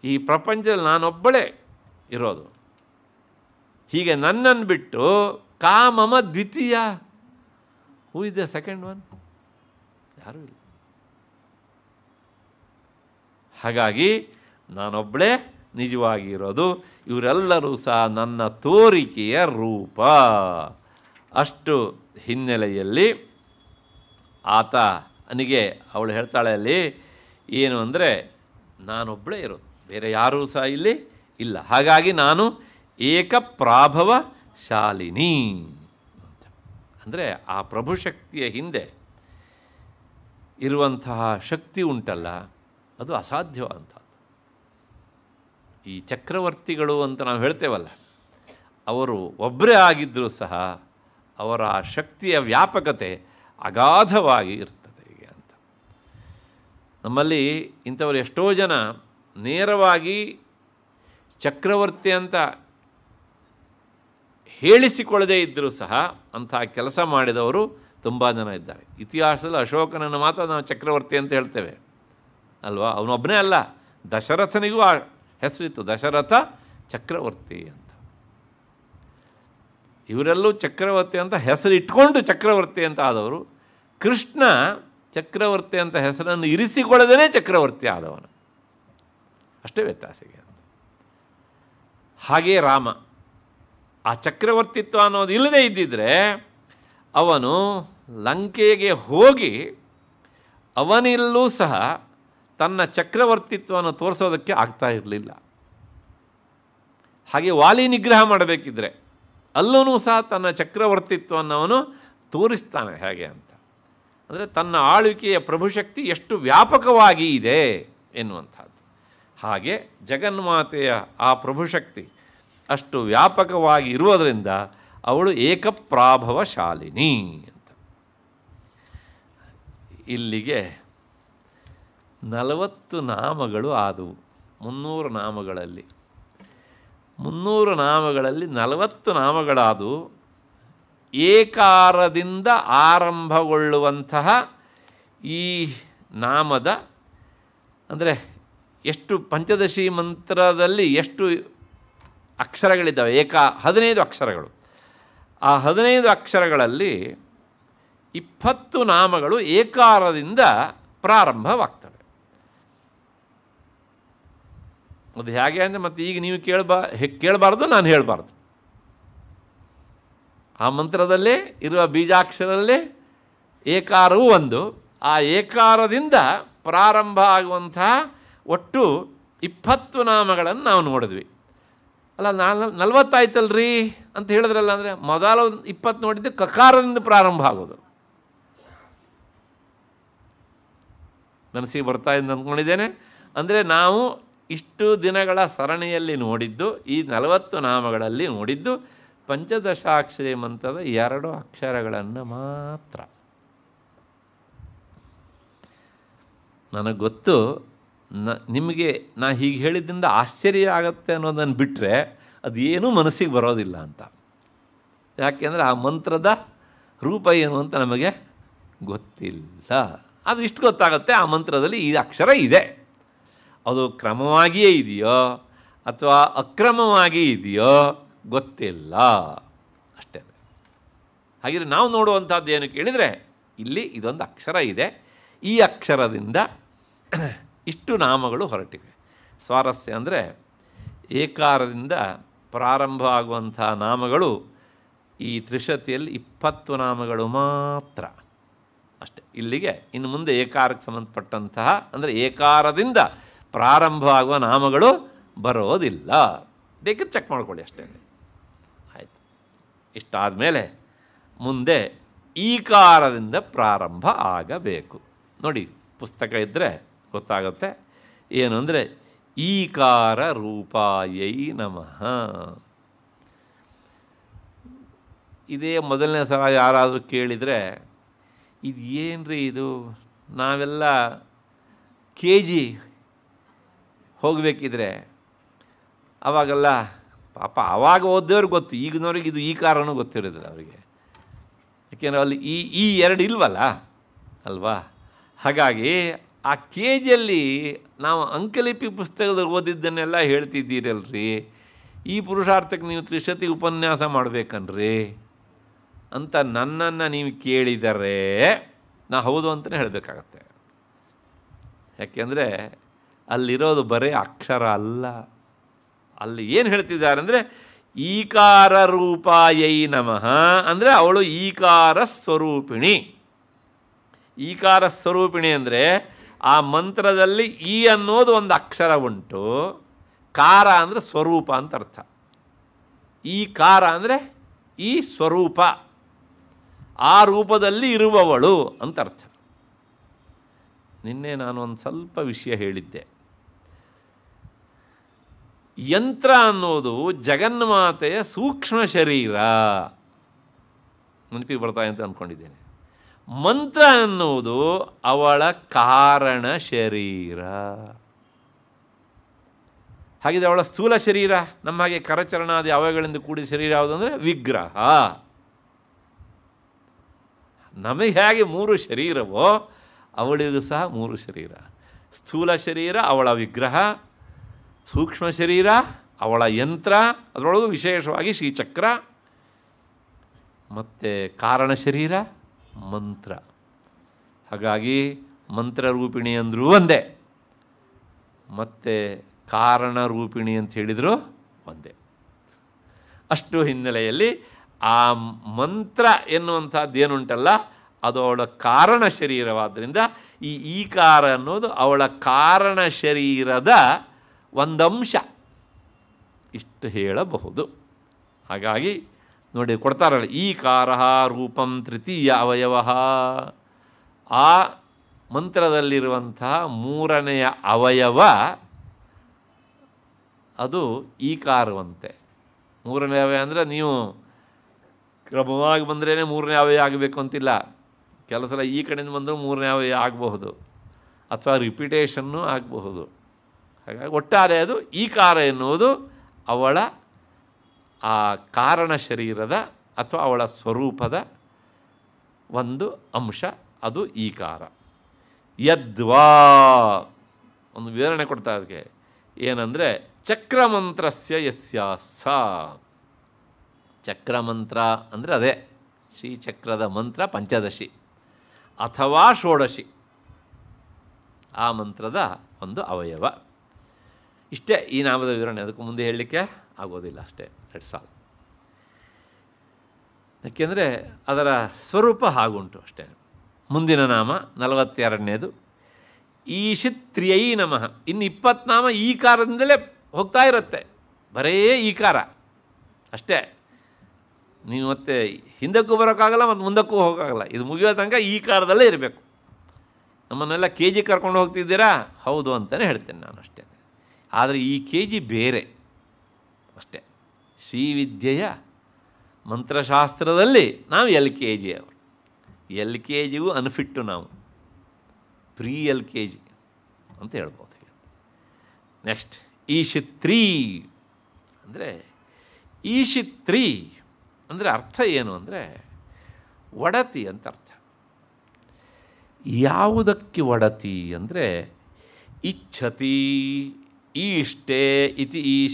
ಈ ಪ್ರಪಂಚದಲ್ಲಿ ನಾನೊಬ್ಬಳೇ ಇರೋದು ಹೀಗೆ ನನ್ನನ್ನು ಬಿಟ್ಟು ಕಾಮಮ ದ್ವಿತೀಯ ಹೂ ಇದೆ ಸೆಕೆಂಡ್ ಒನ್ ಯಾರೂ ಇಲ್ಲ ಹಾಗಾಗಿ ನಾನೊಬ್ಬಳೇ ನಿಜವಾಗಿ ಇರೋದು ಇವರೆಲ್ಲರೂ ಸಹ ನನ್ನ ತೋರಿಕೆಯ ರೂಪ ಅಷ್ಟು ಹಿನ್ನೆಲೆಯಲ್ಲಿ ಆತ ನನಗೆ ಅವಳು ಹೇಳ್ತಾಳೆ ಅಲ್ಲಿ ಏನು ಅಂದರೆ ನಾನೊಬ್ಬಳೇ ಇರೋದು ಬೇರೆ ಯಾರೂ ಸಹ ಇಲ್ಲಿ ಇಲ್ಲ ಹಾಗಾಗಿ ನಾನು ಏಕ ಪ್ರಾಭವ ಶಾಲಿನಿ ಅಂತ ಅಂದರೆ ಆ ಪ್ರಭುಶಕ್ತಿಯ ಹಿಂದೆ ಇರುವಂತಹ ಶಕ್ತಿ ಉಂಟಲ್ಲ ಅದು ಅಸಾಧ್ಯವಾದಂಥದ್ದು ಈ ಚಕ್ರವರ್ತಿಗಳು ಅಂತ ನಾವು ಹೇಳ್ತೇವಲ್ಲ ಅವರು ಒಬ್ಬರೇ ಆಗಿದ್ದರೂ ಸಹ ಅವರ ಶಕ್ತಿಯ ವ್ಯಾಪಕತೆ ಅಗಾಧವಾಗಿ ಇರ್ತದೆ ಹೀಗೆ ಅಂತ ನಮ್ಮಲ್ಲಿ ಇಂಥವರು ಎಷ್ಟೋ ಜನ ನೇರವಾಗಿ ಚಕ್ರವರ್ತಿ ಅಂತ ಹೇಳಿಸಿಕೊಳ್ಳದೇ ಇದ್ದರೂ ಸಹ ಅಂತಹ ಕೆಲಸ ಮಾಡಿದವರು ತುಂಬ ಜನ ಇದ್ದಾರೆ ಇತಿಹಾಸದಲ್ಲಿ ಅಶೋಕನನ್ನು ಮಾತ್ರ ನಾವು ಚಕ್ರವರ್ತಿ ಅಂತ ಹೇಳ್ತೇವೆ ಅಲ್ವಾ ಅವನೊಬ್ಬನೇ ಅಲ್ಲ ದಶರಥನಿಗೂ ಆ ಹೆಸರಿತ್ತು ದಶರಥ ಚಕ್ರವರ್ತಿ ಅಂತ ಇವರೆಲ್ಲೂ ಚಕ್ರವರ್ತಿ ಅಂತ ಹೆಸರು ಇಟ್ಕೊಂಡು ಚಕ್ರವರ್ತಿ ಅಂತ ಆದವರು ಕೃಷ್ಣ ಚಕ್ರವರ್ತಿ ಅಂತ ಹೆಸರನ್ನು ಇರಿಸಿಕೊಳ್ಳದೇ ಚಕ್ರವರ್ತಿ ಆದವನು ಅಷ್ಟೇ ವ್ಯತ್ಯಾಸಿಗೆ ಅಂತ ಹಾಗೇ ರಾಮ ಆ ಚಕ್ರವರ್ತಿತ್ವ ಅನ್ನೋದು ಇಲ್ಲದೇ ಇದ್ದಿದ್ದರೆ ಅವನು ಲಂಕೆಗೆ ಹೋಗಿ ಅವನಿಲ್ಲೂ ಸಹ ತನ್ನ ಚಕ್ರವರ್ತಿತ್ವವನ್ನು ತೋರಿಸೋದಕ್ಕೆ ಆಗ್ತಾ ಇರಲಿಲ್ಲ ಹಾಗೆ ವಾಲಿ ನಿಗ್ರಹ ಮಾಡಬೇಕಿದ್ರೆ ಅಲ್ಲೂ ಸಹ ತನ್ನ ಚಕ್ರವರ್ತಿತ್ವವನ್ನು ಅವನು ತೋರಿಸ್ತಾನೆ ಹೇಗೆ ಅಂತ ಅಂದರೆ ತನ್ನ ಆಳ್ವಿಕೆಯ ಪ್ರಭುಶಕ್ತಿ ಎಷ್ಟು ವ್ಯಾಪಕವಾಗಿ ಇದೆ ಎನ್ನುವಂಥದ್ದು ಹಾಗೆ ಜಗನ್ಮಾತೆಯ ಆ ಪ್ರಭುಶಕ್ತಿ ಅಷ್ಟು ವ್ಯಾಪಕವಾಗಿ ಇರುವುದರಿಂದ ಅವಳು ಏಕಪ್ರಾಭವ ಶಾಲಿನಿ ಅಂತ ಇಲ್ಲಿಗೆ ನಲವತ್ತು ನಾಮಗಳು ಆದವು ಮುನ್ನೂರು ನಾಮಗಳಲ್ಲಿ ಮುನ್ನೂರು ನಾಮಗಳಲ್ಲಿ ನಲವತ್ತು ನಾಮಗಳಾದವು ಏಕಾರದಿಂದ ಆರಂಭಗೊಳ್ಳುವಂತಹ ಈ ನಾಮದ ಅಂದರೆ ಎಷ್ಟು ಪಂಚದಶಿ ಮಂತ್ರದಲ್ಲಿ ಎಷ್ಟು ಅಕ್ಷರಗಳಿದ್ದಾವೆ ಏಕ ಹದಿನೈದು ಅಕ್ಷರಗಳು ಆ ಹದಿನೈದು ಅಕ್ಷರಗಳಲ್ಲಿ ಇಪ್ಪತ್ತು ನಾಮಗಳು ಏಕಾರದಿಂದ ಪ್ರಾರಂಭವಾಗ್ತವೆ ಅದು ಹೇಗೆ ಅಂದರೆ ಮತ್ತೆ ಈಗ ನೀವು ಕೇಳಬಾ ಕೇಳಬಾರ್ದು ನಾನು ಹೇಳಬಾರ್ದು ಆ ಮಂತ್ರದಲ್ಲಿ ಇರುವ ಬೀಜಾಕ್ಷರದಲ್ಲಿ ಏಕಾರವು ಒಂದು ಆ ಏಕಾರದಿಂದ ಪ್ರಾರಂಭ ಆಗುವಂತಹ ಒಟ್ಟು ಇಪ್ಪತ್ತು ನಾಮಗಳನ್ನು ನಾವು ನೋಡಿದ್ವಿ ಅಲ್ಲ ನಾಲ್ ನಲ್ವತ್ತಾಯ್ತಲ್ರಿ ಅಂತ ಹೇಳಿದ್ರಲ್ಲ ಅಂದರೆ ಮೊದಲು ಇಪ್ಪತ್ತು ನೋಡಿದ್ದು ಕಕಾರದಿಂದ ಪ್ರಾರಂಭ ಆಗೋದು ಮನಸ್ಸಿಗೆ ಬರ್ತಾ ಇದ್ದ ಅಂದ್ಕೊಂಡಿದ್ದೇನೆ ಅಂದರೆ ನಾವು ಇಷ್ಟು ದಿನಗಳ ಸರಣಿಯಲ್ಲಿ ನೋಡಿದ್ದು ಈ ನಲವತ್ತು ನಾಮಗಳಲ್ಲಿ ನೋಡಿದ್ದು ಪಂಚದಶಾಕ್ಷರಿ ಮಂತ್ರದ ಎರಡು ಅಕ್ಷರಗಳನ್ನು ಮಾತ್ರ ನನಗೆ ಗೊತ್ತು ನ ನಿಮಗೆ ನಾ ಹೀಗೆ ಹೇಳಿದ್ದರಿಂದ ಆಶ್ಚರ್ಯ ಆಗುತ್ತೆ ಅನ್ನೋದನ್ನು ಬಿಟ್ಟರೆ ಅದು ಏನೂ ಮನಸ್ಸಿಗೆ ಬರೋದಿಲ್ಲ ಅಂತ ಯಾಕೆಂದರೆ ಆ ಮಂತ್ರದ ರೂಪ ಏನು ಅಂತ ನಮಗೆ ಗೊತ್ತಿಲ್ಲ ಅದು ಇಷ್ಟು ಗೊತ್ತಾಗುತ್ತೆ ಆ ಮಂತ್ರದಲ್ಲಿ ಈ ಅಕ್ಷರ ಇದೆ ಅದು ಕ್ರಮವಾಗಿಯೇ ಇದೆಯೋ ಅಥವಾ ಅಕ್ರಮವಾಗಿ ಇದೆಯೋ ಗೊತ್ತಿಲ್ಲ ಅಷ್ಟೇ ಹಾಗಿದ್ರೆ ನಾವು ನೋಡುವಂಥದ್ದು ಏನು ಕೇಳಿದರೆ ಇಲ್ಲಿ ಇದೊಂದು ಅಕ್ಷರ ಇದೆ ಈ ಅಕ್ಷರದಿಂದ ಇಷ್ಟು ನಾಮಗಳು ಹೊರಟಿವೆ ಸ್ವಾರಸ್ಯ ಅಂದರೆ ಏಕಾರದಿಂದ ಪ್ರಾರಂಭ ಆಗುವಂಥ ನಾಮಗಳು ಈ ತ್ರಿಶತಿಯಲ್ಲಿ ಇಪ್ಪತ್ತು ನಾಮಗಳು ಮಾತ್ರ ಅಷ್ಟೆ ಇಲ್ಲಿಗೆ ಇನ್ನು ಮುಂದೆ ಏಕಾರಕ್ಕೆ ಸಂಬಂಧಪಟ್ಟಂತಹ ಅಂದರೆ ಏಕಾರದಿಂದ ಪ್ರಾರಂಭ ಆಗುವ ನಾಮಗಳು ಬರೋದಿಲ್ಲ ಬೇಕಿದ್ದು ಚೆಕ್ ಮಾಡ್ಕೊಳ್ಳಿ ಅಷ್ಟೇ ಆಯಿತು ಇಷ್ಟಾದ ಮೇಲೆ ಮುಂದೆ ಈಕಾರದಿಂದ ಪ್ರಾರಂಭ ಆಗಬೇಕು ನೋಡಿ ಪುಸ್ತಕ ಇದ್ದರೆ ಗೊತ್ತಾಗುತ್ತೆ ಏನು ಅಂದರೆ ಈಕಾರ ರೂಪಾಯೈ ನಮಃ ಇದೇ ಮೊದಲನೇ ಸಲ ಯಾರಾದರೂ ಕೇಳಿದರೆ ಇದು ಏನು ರೀ ಇದು ನಾವೆಲ್ಲ ಕೆ ಜಿ ಹೋಗಬೇಕಿದ್ರೆ ಅವಾಗಲ್ಲ ಪಾಪ ಆವಾಗ ಓದೋರು ಗೊತ್ತು ಈಗಿನವ್ರಿಗೆ ಇದು ಈ ಕಾರನೂ ಗೊತ್ತಿರೋದಿಲ್ಲ ಅವರಿಗೆ ಯಾಕೆಂದರೆ ಅಲ್ಲಿ ಈ ಈ ಎರಡು ಇಲ್ವಲ್ಲ ಅಲ್ವಾ ಹಾಗಾಗಿ ಆ ಕೆ ಜಿಯಲ್ಲಿ ನಾವು ಅಂಕಲಿಪಿ ಪುಸ್ತಕದ ಓದಿದ್ದನ್ನೆಲ್ಲ ಹೇಳ್ತಿದ್ದೀರಲ್ರಿ ಈ ಪುರುಷಾರ್ಥಕ್ಕೆ ನೀವು ತ್ರಿಶತಿ ಉಪನ್ಯಾಸ ಮಾಡಬೇಕನ್ರಿ ಅಂತ ನನ್ನನ್ನು ನೀವು ಕೇಳಿದರೆ ನಾ ಹೌದು ಅಂತಲೇ ಹೇಳಬೇಕಾಗತ್ತೆ ಯಾಕೆಂದರೆ ಅಲ್ಲಿರೋದು ಬರೀ ಅಕ್ಷರ ಅಲ್ಲ ಅಲ್ಲಿ ಏನು ಹೇಳ್ತಿದ್ದಾರೆ ಅಂದರೆ ಈಕಾರ ರೂಪಾಯೈ ನಮಃ ಅಂದರೆ ಅವಳು ಈಕಾರ ಸ್ವರೂಪಿಣಿ ಈಕಾರ ಸ್ವರೂಪಿಣಿ ಅಂದರೆ ಆ ಮಂತ್ರದಲ್ಲಿ ಈ ಅನ್ನೋದು ಒಂದು ಅಕ್ಷರ ಉಂಟು ಕಾರ ಅಂದರೆ ಸ್ವರೂಪ ಅಂತ ಅರ್ಥ ಈ ಕಾರ ಅಂದರೆ ಈ ಸ್ವರೂಪ ಆ ರೂಪದಲ್ಲಿ ಇರುವವಳು ಅಂತ ಅರ್ಥ ನಿನ್ನೆ ನಾನು ಒಂದು ಸ್ವಲ್ಪ ವಿಷಯ ಹೇಳಿದ್ದೆ ಯಂತ್ರ ಅನ್ನೋದು ಜಗನ್ಮಾತೆಯ ಸೂಕ್ಷ್ಮ ಶರೀರ ನೆನಪಿಗೆ ಬರ್ತಾ ಅಂತ ಅಂದ್ಕೊಂಡಿದ್ದೇನೆ ಮಂತ್ರ ಅನ್ನೋದು ಅವಳ ಕಾರಣ ಶರೀರ ಹಾಗಿದ್ರೆ ಅವಳ ಸ್ಥೂಲ ಶರೀರ ನಮ್ಮ ಹಾಗೆ ಕರಚರಣಾದಿ ಅವಗಳಿಂದ ಕೂಡಿದ ಶರೀರ ಯಾವುದಂದರೆ ವಿಗ್ರಹ ನಮಗೆ ಹೇಗೆ ಮೂರು ಶರೀರವೋ ಅವಳಿಗೂ ಸಹ ಮೂರು ಶರೀರ ಸ್ಥೂಲ ಶರೀರ ಅವಳ ವಿಗ್ರಹ ಸೂಕ್ಷ್ಮ ಶರೀರ ಅವಳ ಯಂತ್ರ ಅದರೊಳಗೂ ವಿಶೇಷವಾಗಿ ಶ್ರೀಚಕ್ರ ಮತ್ತು ಕಾರಣ ಶರೀರ ಮಂತ್ರ ಹಾಗಾಗಿ ಮಂತ್ರರೂಪಿಣಿ ಅಂದರೂ ಒಂದೇ ಮತ್ತು ಕಾರಣರೂಪಿಣಿ ಅಂತ ಹೇಳಿದರೂ ಒಂದೇ ಅಷ್ಟು ಹಿನ್ನೆಲೆಯಲ್ಲಿ ಆ ಮಂತ್ರ ಎನ್ನುವಂಥದ್ದು ಏನುಂಟಲ್ಲ ಅದು ಅವಳ ಕಾರಣ ಶರೀರವಾದ್ದರಿಂದ ಈ ಈಕಾರ ಅನ್ನೋದು ಅವಳ ಕಾರಣ ಶರೀರದ ಒಂದಂಶ ಇಷ್ಟು ಹೇಳಬಹುದು ಹಾಗಾಗಿ ನೋಡಿ ಕೊಡ್ತಾರಲ್ಲ ಈ ಕಾರ ರೂಪಂ ತೃತೀಯ ಅವಯವ ಆ ಮಂತ್ರದಲ್ಲಿರುವಂತಹ ಮೂರನೆಯ ಅವಯವ ಅದು ಈ ಕಾರವಂತೆ ಮೂರನೇ ಅವಯ ಅಂದರೆ ನೀವು ಕ್ರಮವಾಗಿ ಬಂದ್ರೇ ಮೂರನೇ ಅವಯ ಆಗಬೇಕು ಅಂತಿಲ್ಲ ಕೆಲವು ಈ ಕಡೆಯಿಂದ ಬಂದರೂ ಮೂರನೇ ಅವಯ ಆಗಬಹುದು ಅಥವಾ ರಿಪಿಟೇಷನ್ನು ಆಗಬಹುದು ಹಾಗಾಗಿ ಒಟ್ಟಾರೆ ಅದು ಈ ಕಾರ ಎನ್ನುವುದು ಅವಳ ಆ ಕಾರಣ ಶರೀರದ ಅಥವಾ ಅವಳ ಸ್ವರೂಪದ ಒಂದು ಅಂಶ ಅದು ಈ ಕಾರ ಯದ್ವಾ ಒಂದು ವಿವರಣೆ ಕೊಡ್ತಾ ಅದಕ್ಕೆ ಏನಂದರೆ ಚಕ್ರಮಂತ್ರಸ್ಯ ಯಸ್ಯಾಸ ಚಕ್ರಮಂತ್ರ ಅಂದರೆ ಅದೇ ಶ್ರೀಚಕ್ರದ ಮಂತ್ರ ಪಂಚದಶಿ ಅಥವಾ ಷೋಡಶಿ ಆ ಮಂತ್ರದ ಒಂದು ಅವಯವ ಇಷ್ಟೇ ಈ ನಾಮದ ವಿವರಣೆ ಅದಕ್ಕೂ ಮುಂದೆ ಹೇಳಲಿಕ್ಕೆ ಆಗೋದಿಲ್ಲ ಅಷ್ಟೇ ಎರಡು ಆಲ್ ಯಾಕೆಂದರೆ ಅದರ ಸ್ವರೂಪ ಹಾಗುಂಟು ಅಷ್ಟೇ ಮುಂದಿನ ನಾಮ ನಲವತ್ತೆರಡನೇದು ಈಶಿತ್ರಿಯೈ ನಮಃ ಇನ್ನು ನಾಮ ಈ ಕಾರದಿಂದಲೇ ಹೋಗ್ತಾ ಇರುತ್ತೆ ಬರೇ ಈ ಕಾರ ಅಷ್ಟೇ ನೀವು ಮತ್ತೆ ಹಿಂದಕ್ಕೂ ಬರೋಕ್ಕಾಗಲ್ಲ ಮತ್ತು ಮುಂದಕ್ಕೂ ಹೋಗೋಕ್ಕಾಗಲ್ಲ ಇದು ಮುಗಿಯೋ ತನಕ ಈ ಕಾರದಲ್ಲೇ ಇರಬೇಕು ನಮ್ಮನ್ನೆಲ್ಲ ಕೆ ಜಿ ಕರ್ಕೊಂಡು ಹೋಗ್ತಿದ್ದೀರಾ ಹೌದು ಅಂತಲೇ ಹೇಳ್ತೇನೆ ನಾನು ಅಷ್ಟೇ ಆದರೆ ಈ ಕೆ ಜಿ ಬೇರೆ ಅಷ್ಟೇ ಶ್ರೀವಿದ್ಯೆಯ ಮಂತ್ರಶಾಸ್ತ್ರದಲ್ಲಿ ನಾವು ಎಲ್ ಕೆ ಜಿ ಅವರು ಎಲ್ ಕೆ ಜಿಗೂ ಅನ್ಫಿಟ್ಟು ನಾವು ಪ್ರೀ ಎಲ್ ಕೆ ಜಿ ಅಂತ ಹೇಳ್ಬೋದು ನೆಕ್ಸ್ಟ್ ಈಶಿತ್ರಿ ಅಂದರೆ ಈಶಿತ್ರಿ ಅಂದರೆ ಅರ್ಥ ಏನು ಅಂದರೆ ಒಡತಿ ಅಂತ ಅರ್ಥ ಯಾವುದಕ್ಕೆ ಒಡತಿ ಅಂದರೆ ಇಚ್ಛತಿ ಈಷ್ಟೇ ಇತಿ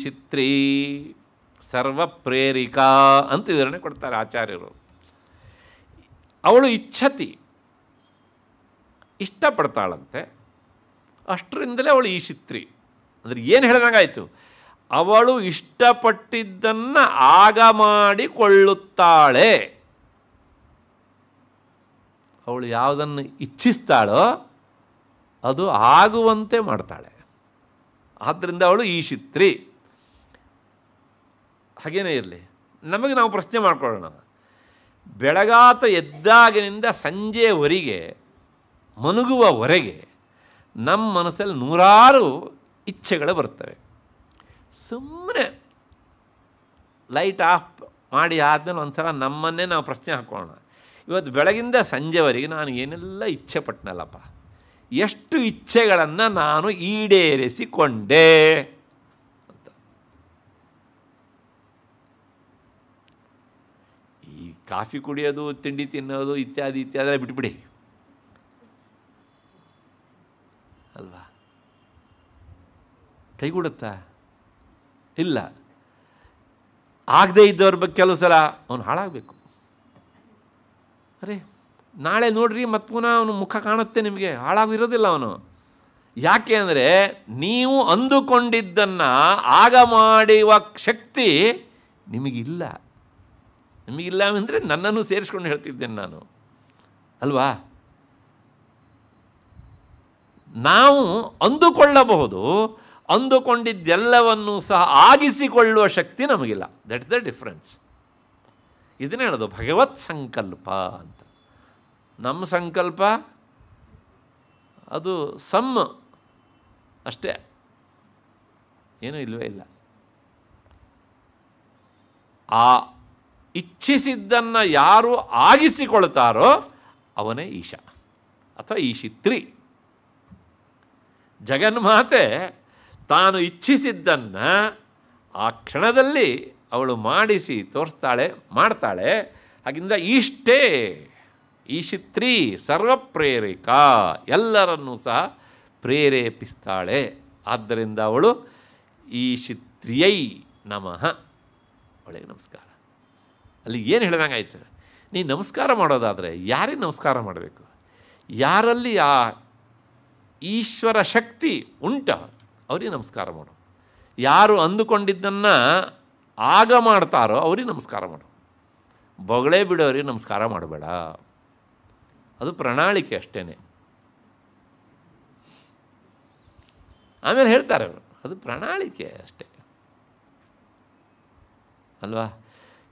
ಸರ್ವ ಪ್ರೇರಿಕಾ ಅಂತ ವಿವರಣೆ ಕೊಡ್ತಾರೆ ಆಚಾರ್ಯರು ಅವಳು ಇಚ್ಛತಿ ಇಷ್ಟಪಡ್ತಾಳಂತೆ ಅಷ್ಟರಿಂದಲೇ ಅವಳು ಈಶಿತ್ರಿ ಅಂದರೆ ಏನು ಹೇಳಿದಂಗಾಯಿತು ಅವಳು ಇಷ್ಟಪಟ್ಟಿದ್ದನ್ನು ಆಗ ಮಾಡಿಕೊಳ್ಳುತ್ತಾಳೆ ಅವಳು ಯಾವುದನ್ನು ಇಚ್ಛಿಸ್ತಾಳೋ ಅದು ಆಗುವಂತೆ ಮಾಡ್ತಾಳೆ ಆದ್ದರಿಂದ ಅವಳು ಈ ಈಶಿತ್ರಿ ಹಾಗೇನೇ ಇರಲಿ ನಮಗೆ ನಾವು ಪ್ರಶ್ನೆ ಮಾಡಿಕೊಳ್ಳೋಣ ಬೆಳಗಾತ ಎದ್ದಾಗಿನಿಂದ ಸಂಜೆಯವರೆಗೆ ಮನುಗುವವರೆಗೆ ನಮ್ಮ ಮನಸ್ಸಲ್ಲಿ ನೂರಾರು ಇಚ್ಛೆಗಳು ಬರ್ತವೆ ಸುಮ್ಮನೆ ಲೈಟ್ ಆಫ್ ಮಾಡಿ ಆದಮೇಲೆ ಒಂಥರ ನಮ್ಮನ್ನೇ ನಾವು ಪ್ರಶ್ನೆ ಹಾಕ್ಕೊಳ್ಳೋಣ ಇವತ್ತು ಬೆಳಗಿಂದ ಸಂಜೆವರೆಗೆ ನಾನು ಏನೆಲ್ಲ ಇಚ್ಛೆ ಪಟ್ಟನಲ್ಲಪ್ಪ ಎಷ್ಟು ಇಚ್ಛೆಗಳನ್ನು ನಾನು ಈಡೇರಿಸಿಕೊಂಡೆ ಅಂತ ಈ ಕಾಫಿ ಕುಡಿಯೋದು ತಿಂಡಿ ತಿನ್ನೋದು ಇತ್ಯಾದಿ ಇತ್ಯಾದಿ ಬಿಟ್ಬಿಡಿ ಅಲ್ವಾ ಕೈಗೂಡುತ್ತಾ ಇಲ್ಲ ಆಗದೇ ಇದ್ದವ್ರ ಬಗ್ಗೆ ಕೆಲವು ಸಲ ಅವನು ಹಾಳಾಗಬೇಕು ಅರೇ ನಾಳೆ ನೋಡ್ರಿ ಮತ್ತು ಪುನಃ ಅವನು ಮುಖ ಕಾಣುತ್ತೆ ನಿಮಗೆ ಹಾಳಾಗಿರೋದಿಲ್ಲ ಅವನು ಯಾಕೆ ಅಂದರೆ ನೀವು ಅಂದುಕೊಂಡಿದ್ದನ್ನು ಆಗ ಮಾಡುವ ಶಕ್ತಿ ನಿಮಗಿಲ್ಲ ನಿಮಗಿಲ್ಲ ಅಂದರೆ ನನ್ನನ್ನು ಸೇರಿಸ್ಕೊಂಡು ಹೇಳ್ತಿದ್ದೇನೆ ನಾನು ಅಲ್ವಾ ನಾವು ಅಂದುಕೊಳ್ಳಬಹುದು ಅಂದುಕೊಂಡಿದ್ದೆಲ್ಲವನ್ನೂ ಸಹ ಆಗಿಸಿಕೊಳ್ಳುವ ಶಕ್ತಿ ನಮಗಿಲ್ಲ ದಟ್ ಇಸ್ ದ ಡಿಫ್ರೆನ್ಸ್ ಇದನ್ನೇ ಹೇಳೋದು ಭಗವತ್ ಸಂಕಲ್ಪ ಅಂತ ನಮ್ಮ ಸಂಕಲ್ಪ ಅದು ಸಮ್ ಅಷ್ಟೇ ಏನೂ ಇಲ್ಲವೇ ಇಲ್ಲ ಆ ಇಚ್ಛಿಸಿದ್ದನ್ನು ಯಾರು ಆಗಿಸಿಕೊಳ್ತಾರೋ ಅವನೇ ಈಶ ಅಥವಾ ಈಶಿತ್ರಿ ಜಗನ್ಮಾತೆ ತಾನು ಇಚ್ಛಿಸಿದ್ದನ್ನು ಆ ಕ್ಷಣದಲ್ಲಿ ಅವಳು ಮಾಡಿಸಿ ತೋರಿಸ್ತಾಳೆ ಮಾಡ್ತಾಳೆ ಹಾಗಿಂದ ಇಷ್ಟೇ ಈಶಿತ್ರಿ ಸರ್ವಪ್ರೇರಿಕ ಎಲ್ಲರನ್ನೂ ಸಹ ಪ್ರೇರೇಪಿಸ್ತಾಳೆ ಆದ್ದರಿಂದ ಅವಳು ಈಶಿತ್ರಿಯೈ ನಮಃ ಅವಳಿಗೆ ನಮಸ್ಕಾರ ಅಲ್ಲಿ ಏನು ಹೇಳ್ದಂಗೆ ಆಯ್ತು ನೀ ನಮಸ್ಕಾರ ಮಾಡೋದಾದರೆ ಯಾರಿಗೆ ನಮಸ್ಕಾರ ಮಾಡಬೇಕು ಯಾರಲ್ಲಿ ಆ ಈಶ್ವರ ಶಕ್ತಿ ಉಂಟ ಅವರಿಗೆ ನಮಸ್ಕಾರ ಮಾಡು ಯಾರು ಅಂದುಕೊಂಡಿದ್ದನ್ನು ಆಗ ಮಾಡ್ತಾರೋ ಅವರಿಗೆ ನಮಸ್ಕಾರ ಮಾಡು ಬೊಗಳೇ ಬಿಡೋರಿಗೆ ನಮಸ್ಕಾರ ಮಾಡಬೇಡ ಅದು ಪ್ರಣಾಳಿಕೆ ಅಷ್ಟೇ ಆಮೇಲೆ ಹೇಳ್ತಾರೆ ಅವರು ಅದು ಪ್ರಣಾಳಿಕೆ ಅಷ್ಟೇ ಅಲ್ವಾ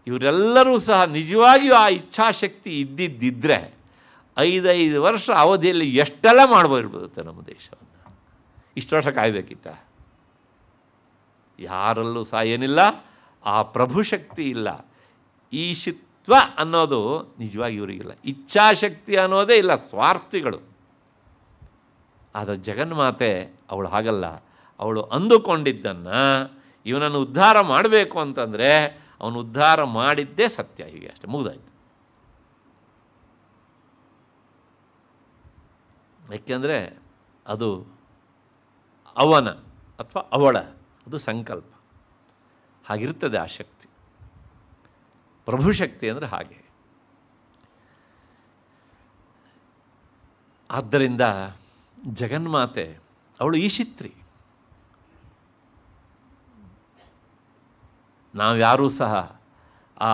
ಇವರೆಲ್ಲರೂ ಸಹ ನಿಜವಾಗಿಯೂ ಆ ಇಚ್ಛಾಶಕ್ತಿ ಇದ್ದಿದ್ದಿದ್ದರೆ ಐದೈದು ವರ್ಷ ಅವಧಿಯಲ್ಲಿ ಎಷ್ಟೆಲ್ಲ ಮಾಡ್ಬೋದಿರ್ಬೋದತ್ತೆ ನಮ್ಮ ದೇಶವನ್ನು ಇಷ್ಟು ವರ್ಷ ಕಾಯಬೇಕಿತ್ತ ಯಾರಲ್ಲೂ ಸಹ ಏನಿಲ್ಲ ಆ ಪ್ರಭುಶಕ್ತಿ ಇಲ್ಲ ಈಶಿತ್ ತ್ವ ಅನ್ನೋದು ನಿಜವಾಗಿ ಇವರಿಗಿಲ್ಲ ಇಚ್ಛಾಶಕ್ತಿ ಅನ್ನೋದೇ ಇಲ್ಲ ಸ್ವಾರ್ಥಿಗಳು ಆದರೆ ಜಗನ್ಮಾತೆ ಅವಳು ಹಾಗಲ್ಲ ಅವಳು ಅಂದುಕೊಂಡಿದ್ದನ್ನು ಇವನನ್ನು ಉದ್ಧಾರ ಮಾಡಬೇಕು ಅಂತಂದರೆ ಅವನು ಉದ್ಧಾರ ಮಾಡಿದ್ದೇ ಸತ್ಯ ಹೀಗೆ ಅಷ್ಟೇ ಮುಗಿದಾಯ್ತು ಯಾಕೆಂದರೆ ಅದು ಅವನ ಅಥವಾ ಅವಳ ಅದು ಸಂಕಲ್ಪ ಹಾಗಿರ್ತದೆ ಆ ಶಕ್ತಿ ಪ್ರಭುಶಕ್ತಿ ಅಂದರೆ ಹಾಗೆ ಆದ್ದರಿಂದ ಜಗನ್ಮಾತೆ ಅವಳು ಈಶಿತ್ರಿ ನಾವ್ಯಾರೂ ಸಹ ಆ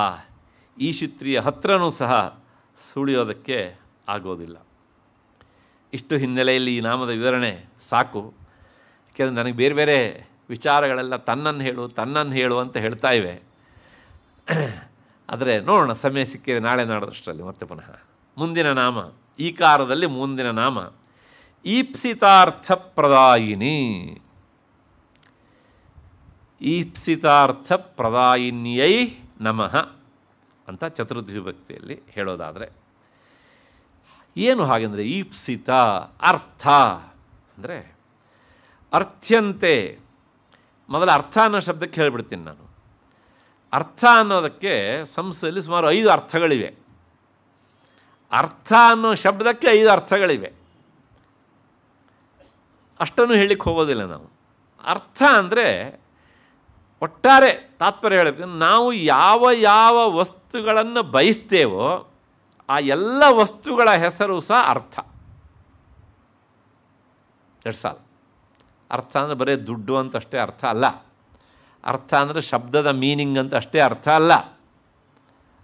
ಈಶಿತ್ರಿಯ ಹತ್ರನೂ ಸಹ ಸುಳಿಯೋದಕ್ಕೆ ಆಗೋದಿಲ್ಲ ಇಷ್ಟು ಹಿನ್ನೆಲೆಯಲ್ಲಿ ಈ ನಾಮದ ವಿವರಣೆ ಸಾಕು ಯಾಕೆಂದರೆ ನನಗೆ ಬೇರೆ ಬೇರೆ ವಿಚಾರಗಳೆಲ್ಲ ತನ್ನನ್ನು ಹೇಳು ತನ್ನನ್ನು ಹೇಳು ಅಂತ ಹೇಳ್ತಾ ಇವೆ ಆದರೆ ನೋಡೋಣ ಸಮಯ ಸಿಕ್ಕಿದೆ ನಾಳೆ ನಾಡದಷ್ಟರಲ್ಲಿ ಮತ್ತೆ ಪುನಃ ಮುಂದಿನ ನಾಮ ಈ ಕಾರದಲ್ಲಿ ಮುಂದಿನ ನಾಮ ಈಪ್ಸಿತಾರ್ಥಪ್ರದಾಯಿನಿ ಪ್ರದಾಯಿನಿಯೈ ನಮಃ ಅಂತ ಚತುರ್ದ್ವಿಭಕ್ತಿಯಲ್ಲಿ ಹೇಳೋದಾದರೆ ಏನು ಹಾಗೆಂದರೆ ಈಪ್ಸಿತ ಅರ್ಥ ಅಂದರೆ ಅರ್ಥ್ಯಂತೆ ಮೊದಲ ಅರ್ಥ ಅನ್ನೋ ಶಬ್ದಕ್ಕೆ ಹೇಳಿಬಿಡ್ತೀನಿ ನಾನು ಅರ್ಥ ಅನ್ನೋದಕ್ಕೆ ಸಂಸ್ಥೆಯಲ್ಲಿ ಸುಮಾರು ಐದು ಅರ್ಥಗಳಿವೆ ಅರ್ಥ ಅನ್ನೋ ಶಬ್ದಕ್ಕೆ ಐದು ಅರ್ಥಗಳಿವೆ ಅಷ್ಟನ್ನು ಹೇಳಲಿಕ್ಕೆ ಹೋಗೋದಿಲ್ಲ ನಾವು ಅರ್ಥ ಅಂದರೆ ಒಟ್ಟಾರೆ ತಾತ್ಪರ್ಯ ಹೇಳಬೇಕು ನಾವು ಯಾವ ಯಾವ ವಸ್ತುಗಳನ್ನು ಬಯಸ್ತೇವೋ ಆ ಎಲ್ಲ ವಸ್ತುಗಳ ಹೆಸರು ಸಹ ಅರ್ಥ ಎರಡು ಸಾಲ ಅರ್ಥ ಅಂದರೆ ಬರೀ ದುಡ್ಡು ಅಂತಷ್ಟೇ ಅರ್ಥ ಅಲ್ಲ ಅರ್ಥ ಅಂದರೆ ಶಬ್ದದ ಮೀನಿಂಗ್ ಅಂತ ಅಷ್ಟೇ ಅರ್ಥ ಅಲ್ಲ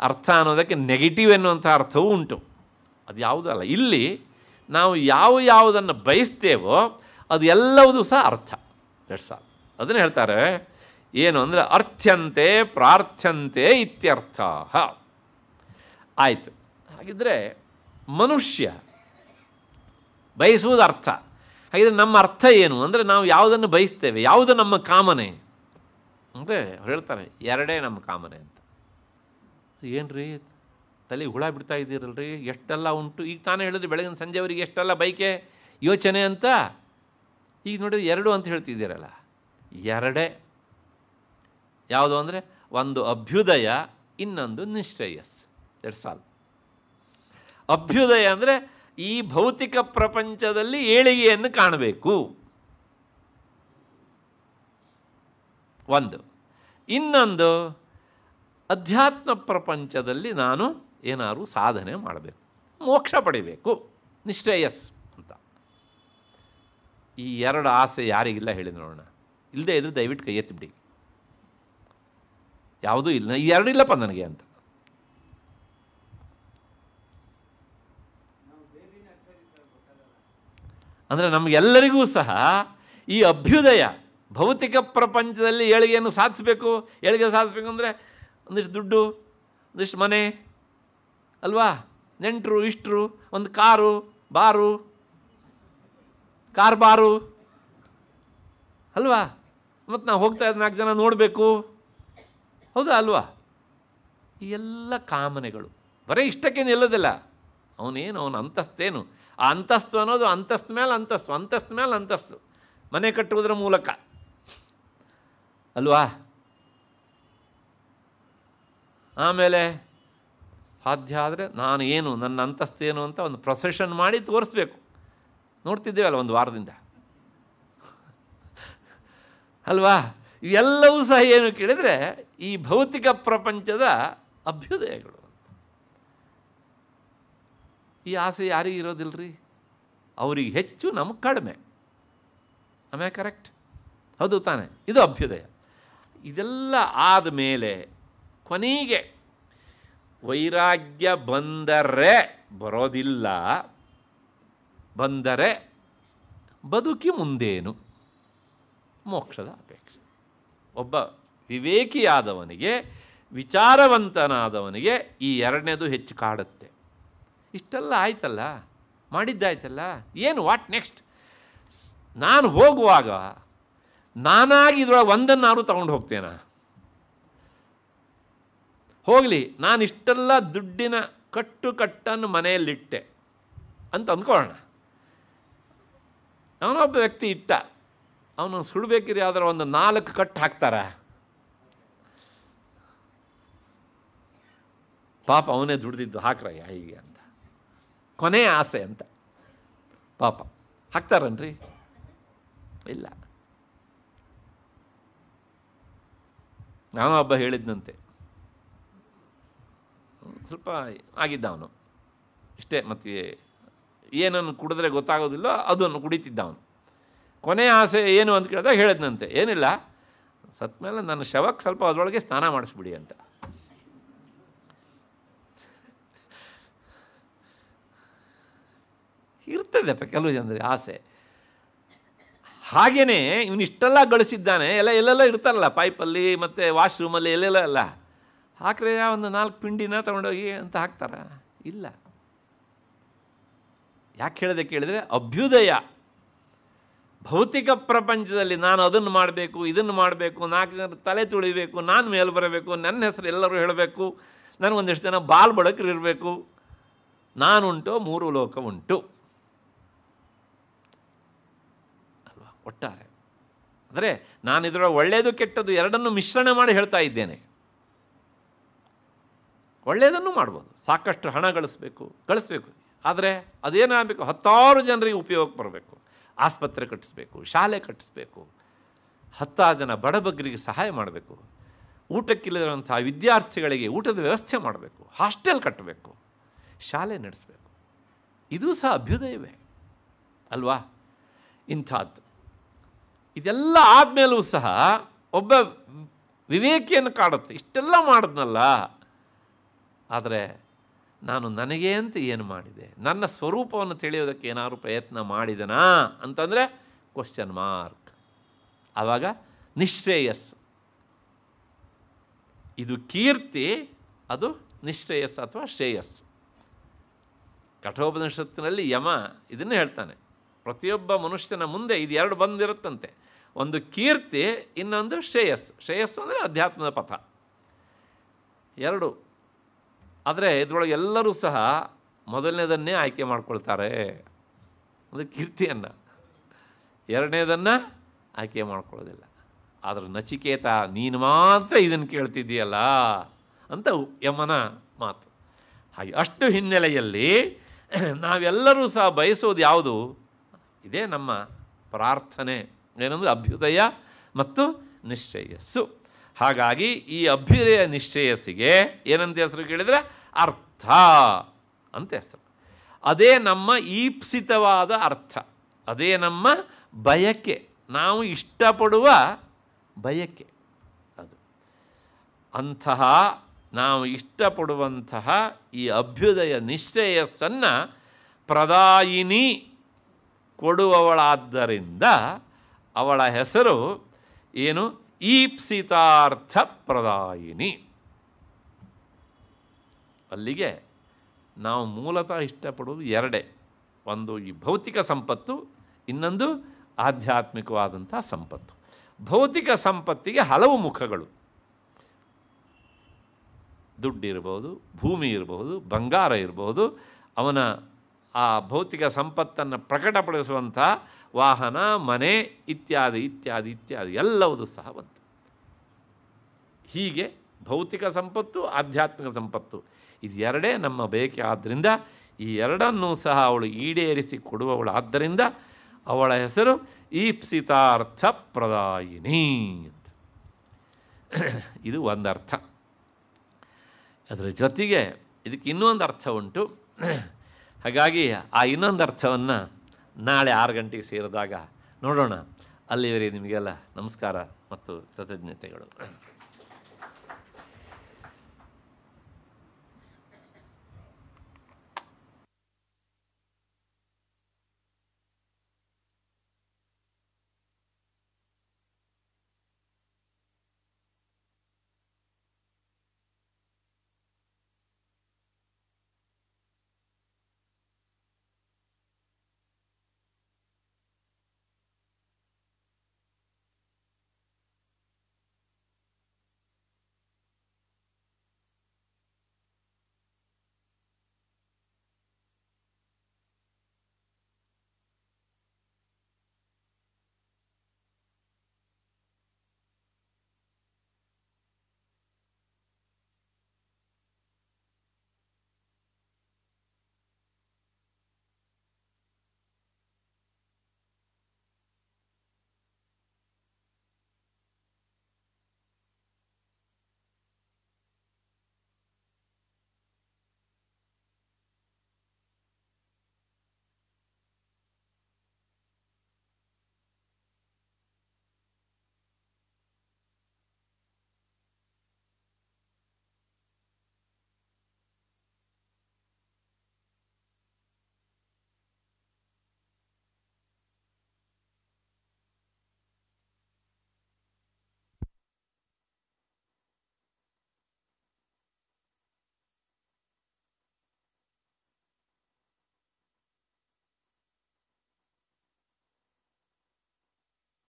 ಅರ್ಥ ಅನ್ನೋದಕ್ಕೆ ನೆಗೆಟಿವ್ ಎನ್ನುವಂಥ ಅರ್ಥವೂ ಉಂಟು ಅದು ಯಾವುದಲ್ಲ ಇಲ್ಲಿ ನಾವು ಯಾವ ಯಾವುದನ್ನು ಬಯಸ್ತೇವೋ ಅದು ಎಲ್ಲವುದು ಸಹ ಅರ್ಥ ದಟ್ಸ್ ಆಲ್ ಅದನ್ನು ಹೇಳ್ತಾರೆ ಏನು ಅಂದರೆ ಅರ್ಥ್ಯಂತೆ ಪ್ರಾರ್ಥ್ಯಂತೆ ಇತ್ಯರ್ಥ ಆಯಿತು ಹಾಗಿದ್ದರೆ ಮನುಷ್ಯ ಬಯಸುವುದು ಅರ್ಥ ಹಾಗಿದ್ರೆ ನಮ್ಮ ಅರ್ಥ ಏನು ಅಂದರೆ ನಾವು ಯಾವುದನ್ನು ಬಯಸ್ತೇವೆ ಯಾವುದು ನಮ್ಮ ಕಾಮನೆ ಅಂದರೆ ಅವ್ರು ಹೇಳ್ತಾರೆ ಎರಡೇ ನಮ್ಮ ಕಾಮನೆ ಅಂತ ಏನು ರೀ ತಲೆ ಹುಳ ಬಿಡ್ತಾ ಇದ್ದೀರಲ್ರಿ ಎಷ್ಟೆಲ್ಲ ಉಂಟು ಈಗ ತಾನೇ ಹೇಳಿದ್ರಿ ಬೆಳಗಿನ ಸಂಜೆವರೆಗೆ ಎಷ್ಟೆಲ್ಲ ಬೈಕೆ ಯೋಚನೆ ಅಂತ ಈಗ ನೋಡಿದ್ರೆ ಎರಡು ಅಂತ ಹೇಳ್ತಿದ್ದೀರಲ್ಲ ಎರಡೇ ಯಾವುದು ಅಂದರೆ ಒಂದು ಅಭ್ಯುದಯ ಇನ್ನೊಂದು ನಿಶ್ಚಯಸ್ ಎರಡು ಸಾಲ್ ಅಭ್ಯುದಯ ಅಂದರೆ ಈ ಭೌತಿಕ ಪ್ರಪಂಚದಲ್ಲಿ ಏಳಿಗೆಯನ್ನು ಕಾಣಬೇಕು ಒಂದು ಇನ್ನೊಂದು ಅಧ್ಯಾತ್ಮ ಪ್ರಪಂಚದಲ್ಲಿ ನಾನು ಏನಾದರೂ ಸಾಧನೆ ಮಾಡಬೇಕು ಮೋಕ್ಷ ಪಡಿಬೇಕು ನಿಶ್ಚೇಯಸ್ ಅಂತ ಈ ಎರಡು ಆಸೆ ಯಾರಿಗಿಲ್ಲ ಹೇಳಿ ನೋಡೋಣ ಇಲ್ಲದೆ ಇದ್ರೆ ದಯವಿಟ್ಟು ಕೈ ಎತ್ತಿಬಿಡಿ ಯಾವುದೂ ಇಲ್ಲ ಈ ಎರಡು ಇಲ್ಲಪ್ಪ ನನಗೆ ಅಂತ ಅಂದರೆ ನಮಗೆಲ್ಲರಿಗೂ ಸಹ ಈ ಅಭ್ಯುದಯ ಭೌತಿಕ ಪ್ರಪಂಚದಲ್ಲಿ ಏಳಿಗೆಯನ್ನು ಸಾಧಿಸಬೇಕು ಏಳಿಗೆ ಸಾಧಿಸಬೇಕು ಅಂದರೆ ಒಂದಿಷ್ಟು ದುಡ್ಡು ಒಂದಿಷ್ಟು ಮನೆ ಅಲ್ವಾ ನೆಂಟರು ಇಷ್ಟರು ಒಂದು ಕಾರು ಬಾರು ಕಾರ್ ಬಾರು ಅಲ್ವಾ ಮತ್ತು ನಾವು ಹೋಗ್ತಾ ಇದ್ದ ನಾಲ್ಕು ಜನ ನೋಡಬೇಕು ಹೌದಾ ಅಲ್ವಾ ಈ ಎಲ್ಲ ಕಾಮನೆಗಳು ಬರೀ ಇಷ್ಟಕ್ಕೆ ನಿಲ್ಲೋದಿಲ್ಲ ಅವನೇನು ಅವನ ಅಂತಸ್ತೇನು ಆ ಅಂತಸ್ತು ಅನ್ನೋದು ಅಂತಸ್ತ ಮೇಲೆ ಅಂತಸ್ತು ಅಂತಸ್ತ ಮೇಲೆ ಅಂತಸ್ತು ಮನೆ ಕಟ್ಟುವುದರ ಮೂಲಕ ಅಲ್ವಾ ಆಮೇಲೆ ಸಾಧ್ಯ ಆದರೆ ನಾನು ಏನು ನನ್ನ ಅಂತಸ್ತೇನು ಅಂತ ಒಂದು ಪ್ರೊಸೆಷನ್ ಮಾಡಿ ತೋರಿಸ್ಬೇಕು ನೋಡ್ತಿದ್ದೇವಲ್ಲ ಒಂದು ವಾರದಿಂದ ಅಲ್ವಾ ಇವೆಲ್ಲವೂ ಸಹ ಏನು ಕೇಳಿದರೆ ಈ ಭೌತಿಕ ಪ್ರಪಂಚದ ಅಭ್ಯುದಯಗಳು ಅಂತ ಈ ಆಸೆ ಯಾರಿಗೆ ಇರೋದಿಲ್ಲರಿ ಅವ್ರಿಗೆ ಹೆಚ್ಚು ನಮಗೆ ಕಡಿಮೆ ಆಮೇಲೆ ಕರೆಕ್ಟ್ ಹೌದು ತಾನೆ ಇದು ಅಭ್ಯುದಯ ಇದೆಲ್ಲ ಆದಮೇಲೆ ಕೊನೆಗೆ ವೈರಾಗ್ಯ ಬಂದರೆ ಬರೋದಿಲ್ಲ ಬಂದರೆ ಬದುಕಿ ಮುಂದೇನು ಮೋಕ್ಷದ ಅಪೇಕ್ಷೆ ಒಬ್ಬ ವಿವೇಕಿಯಾದವನಿಗೆ ವಿಚಾರವಂತನಾದವನಿಗೆ ಈ ಎರಡನೇದು ಹೆಚ್ಚು ಕಾಡುತ್ತೆ ಇಷ್ಟೆಲ್ಲ ಆಯ್ತಲ್ಲ ಮಾಡಿದ್ದಾಯ್ತಲ್ಲ ಏನು ವಾಟ್ ನೆಕ್ಸ್ಟ್ ನಾನು ಹೋಗುವಾಗ ನಾನಾಗಿ ಇದರೊಳಗೆ ಒಂದನ್ನಾರು ತಗೊಂಡು ಹೋಗ್ತೇನೆ ಹೋಗಲಿ ನಾನು ಇಷ್ಟೆಲ್ಲ ದುಡ್ಡಿನ ಕಟ್ಟು ಕಟ್ಟನ್ನು ಮನೆಯಲ್ಲಿಟ್ಟೆ ಅಂತ ಅಂದ್ಕೊಳ್ಳೋಣ ಅವನೊಬ್ಬ ವ್ಯಕ್ತಿ ಇಟ್ಟ ಅವನು ಸುಡಬೇಕಿದ್ರೆ ಒಂದು ನಾಲ್ಕು ಕಟ್ಟು ಹಾಕ್ತಾರ ಪಾಪ ಅವನೇ ದುಡ್ದಿದ್ದು ಹಾಕ್ರಯ್ಯ ಹೀಗೆ ಅಂತ ಕೊನೆಯ ಆಸೆ ಅಂತ ಪಾಪ ಹಾಕ್ತಾರನ್ರಿ ಇಲ್ಲ ನಾನು ಹಬ್ಬ ಹೇಳಿದ್ದಂತೆ ಸ್ವಲ್ಪ ಆಗಿದ್ದ ಅವನು ಇಷ್ಟೇ ಮತ್ತು ಏನನ್ನು ಕುಡಿದ್ರೆ ಗೊತ್ತಾಗೋದಿಲ್ಲ ಅದನ್ನು ಕುಡಿತಿದ್ದ ಅವನು ಕೊನೆಯ ಆಸೆ ಏನು ಅಂತ ಕೇಳಿದಾಗ ಹೇಳಿದ್ನಂತೆ ಏನಿಲ್ಲ ಸತ್ ಮೇಲೆ ನನ್ನ ಶವಕ್ಕೆ ಸ್ವಲ್ಪ ಅದರೊಳಗೆ ಸ್ನಾನ ಮಾಡಿಸ್ಬಿಡಿ ಅಂತ ಇರ್ತದೆ ಕೆಲವು ಜನರಿಗೆ ಆಸೆ ಹಾಗೆಯೇ ಇವನಿಷ್ಟೆಲ್ಲ ಗಳಿಸಿದ್ದಾನೆ ಎಲ್ಲ ಎಲ್ಲೆಲ್ಲ ಇರ್ತಾರಲ್ಲ ಪೈಪಲ್ಲಿ ಮತ್ತು ವಾಶ್ರೂಮಲ್ಲಿ ಎಲ್ಲೆಲ್ಲ ಅಲ್ಲ ಹಾಕ್ರೆ ಒಂದು ನಾಲ್ಕು ಪಿಂಡಿನ ತೊಗೊಂಡೋಗಿ ಅಂತ ಹಾಕ್ತಾರ ಇಲ್ಲ ಯಾಕೆ ಹೇಳಿದೆ ಕೇಳಿದರೆ ಅಭ್ಯುದಯ ಭೌತಿಕ ಪ್ರಪಂಚದಲ್ಲಿ ನಾನು ಅದನ್ನು ಮಾಡಬೇಕು ಇದನ್ನು ಮಾಡಬೇಕು ನಾಲ್ಕು ಜನ ತಲೆ ತುಳಿಬೇಕು ನಾನು ಮೇಲೆ ಬರಬೇಕು ನನ್ನ ಹೆಸರು ಎಲ್ಲರೂ ಹೇಳಬೇಕು ನನಗೊಂದಿಷ್ಟು ಜನ ಬಾಲ್ ನಾನು ನಾನುಂಟು ಮೂರು ಲೋಕ ಉಂಟು ಒಟ್ಟಾರೆ ಅಂದರೆ ನಾನು ಇದರ ಒಳ್ಳೆಯದು ಕೆಟ್ಟದ್ದು ಎರಡನ್ನು ಮಿಶ್ರಣ ಮಾಡಿ ಹೇಳ್ತಾ ಇದ್ದೇನೆ ಒಳ್ಳೆಯದನ್ನು ಮಾಡ್ಬೋದು ಸಾಕಷ್ಟು ಹಣ ಗಳಿಸ್ಬೇಕು ಗಳಿಸ್ಬೇಕು ಆದರೆ ಅದೇನಾಗಬೇಕು ಹತ್ತಾರು ಜನರಿಗೆ ಉಪಯೋಗಕ್ಕೆ ಬರಬೇಕು ಆಸ್ಪತ್ರೆ ಕಟ್ಟಿಸ್ಬೇಕು ಶಾಲೆ ಕಟ್ಟಿಸ್ಬೇಕು ಹತ್ತಾರು ಜನ ಬಡಬಗ್ಗರಿಗೆ ಸಹಾಯ ಮಾಡಬೇಕು ಊಟಕ್ಕಿಲ್ಲದಂಥ ವಿದ್ಯಾರ್ಥಿಗಳಿಗೆ ಊಟದ ವ್ಯವಸ್ಥೆ ಮಾಡಬೇಕು ಹಾಸ್ಟೆಲ್ ಕಟ್ಟಬೇಕು ಶಾಲೆ ನಡೆಸಬೇಕು ಇದು ಸಹ ಅಭ್ಯುದಯವೇ ಅಲ್ವಾ ಇಂಥದ್ದು ಇದೆಲ್ಲ ಆದಮೇಲೂ ಸಹ ಒಬ್ಬ ವಿವೇಕಿಯನ್ನು ಕಾಡುತ್ತೆ ಇಷ್ಟೆಲ್ಲ ಮಾಡಿದ್ನಲ್ಲ ಆದರೆ ನಾನು ನನಗೆ ಅಂತ ಏನು ಮಾಡಿದೆ ನನ್ನ ಸ್ವರೂಪವನ್ನು ತಿಳಿಯೋದಕ್ಕೆ ಏನಾದರೂ ಪ್ರಯತ್ನ ಮಾಡಿದನಾ ಅಂತಂದರೆ ಕ್ವಶನ್ ಮಾರ್ಕ್ ಆವಾಗ ನಿಶ್ರೇಯಸ್ ಇದು ಕೀರ್ತಿ ಅದು ನಿಶ್ರೇಯಸ್ ಅಥವಾ ಶ್ರೇಯಸ್ಸು ಕಠೋಪನಿಷತ್ತಿನಲ್ಲಿ ಯಮ ಇದನ್ನು ಹೇಳ್ತಾನೆ ಪ್ರತಿಯೊಬ್ಬ ಮನುಷ್ಯನ ಮುಂದೆ ಇದು ಎರಡು ಬಂದಿರುತ್ತಂತೆ ಒಂದು ಕೀರ್ತಿ ಇನ್ನೊಂದು ಶ್ರೇಯಸ್ ಶ್ರೇಯಸ್ಸು ಅಂದರೆ ಅಧ್ಯಾತ್ಮದ ಪಥ ಎರಡು ಆದರೆ ಇದರೊಳಗೆ ಎಲ್ಲರೂ ಸಹ ಮೊದಲನೇದನ್ನೇ ಆಯ್ಕೆ ಮಾಡ್ಕೊಳ್ತಾರೆ ಅಂದರೆ ಕೀರ್ತಿಯನ್ನು ಎರಡನೇದನ್ನು ಆಯ್ಕೆ ಮಾಡ್ಕೊಳ್ಳೋದಿಲ್ಲ ಆದರೆ ನಚಿಕೇತ ನೀನು ಮಾತ್ರ ಇದನ್ನು ಕೇಳ್ತಿದ್ದೀಯಲ್ಲ ಅಂತ ಯಮನ ಮಾತು ಹಾಗೆ ಅಷ್ಟು ಹಿನ್ನೆಲೆಯಲ್ಲಿ ನಾವೆಲ್ಲರೂ ಸಹ ಬಯಸೋದು ಯಾವುದು ಇದೇ ನಮ್ಮ ಪ್ರಾರ್ಥನೆ ಏನಂದರೆ ಅಭ್ಯುದಯ ಮತ್ತು ನಿಶ್ಚಯಸ್ಸು ಹಾಗಾಗಿ ಈ ಅಭ್ಯುದಯ ನಿಶ್ಚಯಸ್ಸಿಗೆ ಏನಂತ ಹೆಸರು ಕೇಳಿದರೆ ಅರ್ಥ ಅಂತ ಹೆಸರು ಅದೇ ನಮ್ಮ ಈಪ್ಸಿತವಾದ ಅರ್ಥ ಅದೇ ನಮ್ಮ ಬಯಕೆ ನಾವು ಇಷ್ಟಪಡುವ ಬಯಕೆ ಅದು ಅಂತಹ ನಾವು ಇಷ್ಟಪಡುವಂತಹ ಈ ಅಭ್ಯುದಯ ನಿಶ್ಚಯಸ್ಸನ್ನು ಪ್ರದಾಯಿನಿ ಕೊಡುವವಳಾದ್ದರಿಂದ ಅವಳ ಹೆಸರು ಏನು ಈಪ್ಸಿತಾರ್ಥ ಪ್ರದಾಯಿನಿ ಅಲ್ಲಿಗೆ ನಾವು ಮೂಲತಃ ಇಷ್ಟಪಡೋದು ಎರಡೇ ಒಂದು ಈ ಭೌತಿಕ ಸಂಪತ್ತು ಇನ್ನೊಂದು ಆಧ್ಯಾತ್ಮಿಕವಾದಂಥ ಸಂಪತ್ತು ಭೌತಿಕ ಸಂಪತ್ತಿಗೆ ಹಲವು ಮುಖಗಳು ದುಡ್ಡಿರ್ಬೋದು ಭೂಮಿ ಇರಬಹುದು ಬಂಗಾರ ಇರಬಹುದು ಅವನ ಆ ಭೌತಿಕ ಸಂಪತ್ತನ್ನು ಪ್ರಕಟಪಡಿಸುವಂಥ ವಾಹನ ಮನೆ ಇತ್ಯಾದಿ ಇತ್ಯಾದಿ ಇತ್ಯಾದಿ ಎಲ್ಲವೂ ಸಹ ಬಂತು ಹೀಗೆ ಭೌತಿಕ ಸಂಪತ್ತು ಆಧ್ಯಾತ್ಮಿಕ ಸಂಪತ್ತು ಇದೆರಡೇ ನಮ್ಮ ಬೇಕೆ ಆದ್ದರಿಂದ ಈ ಎರಡನ್ನೂ ಸಹ ಅವಳು ಈಡೇರಿಸಿ ಕೊಡುವವಳು ಆದ್ದರಿಂದ ಅವಳ ಹೆಸರು ಈಪ್ಸಿತಾರ್ಥ ಪ್ರದಾಯಿನಿ ಅಂತ ಇದು ಒಂದರ್ಥ ಅದರ ಜೊತೆಗೆ ಇದಕ್ಕೆ ಇನ್ನೊಂದು ಅರ್ಥ ಉಂಟು ಹಾಗಾಗಿ ಆ ಇನ್ನೊಂದು ಅರ್ಥವನ್ನು ನಾಳೆ ಆರು ಗಂಟೆಗೆ ಸೇರಿದಾಗ ನೋಡೋಣ ಅಲ್ಲಿವರೆಗೆ ನಿಮಗೆಲ್ಲ ನಮಸ್ಕಾರ ಮತ್ತು ಕೃತಜ್ಞತೆಗಳು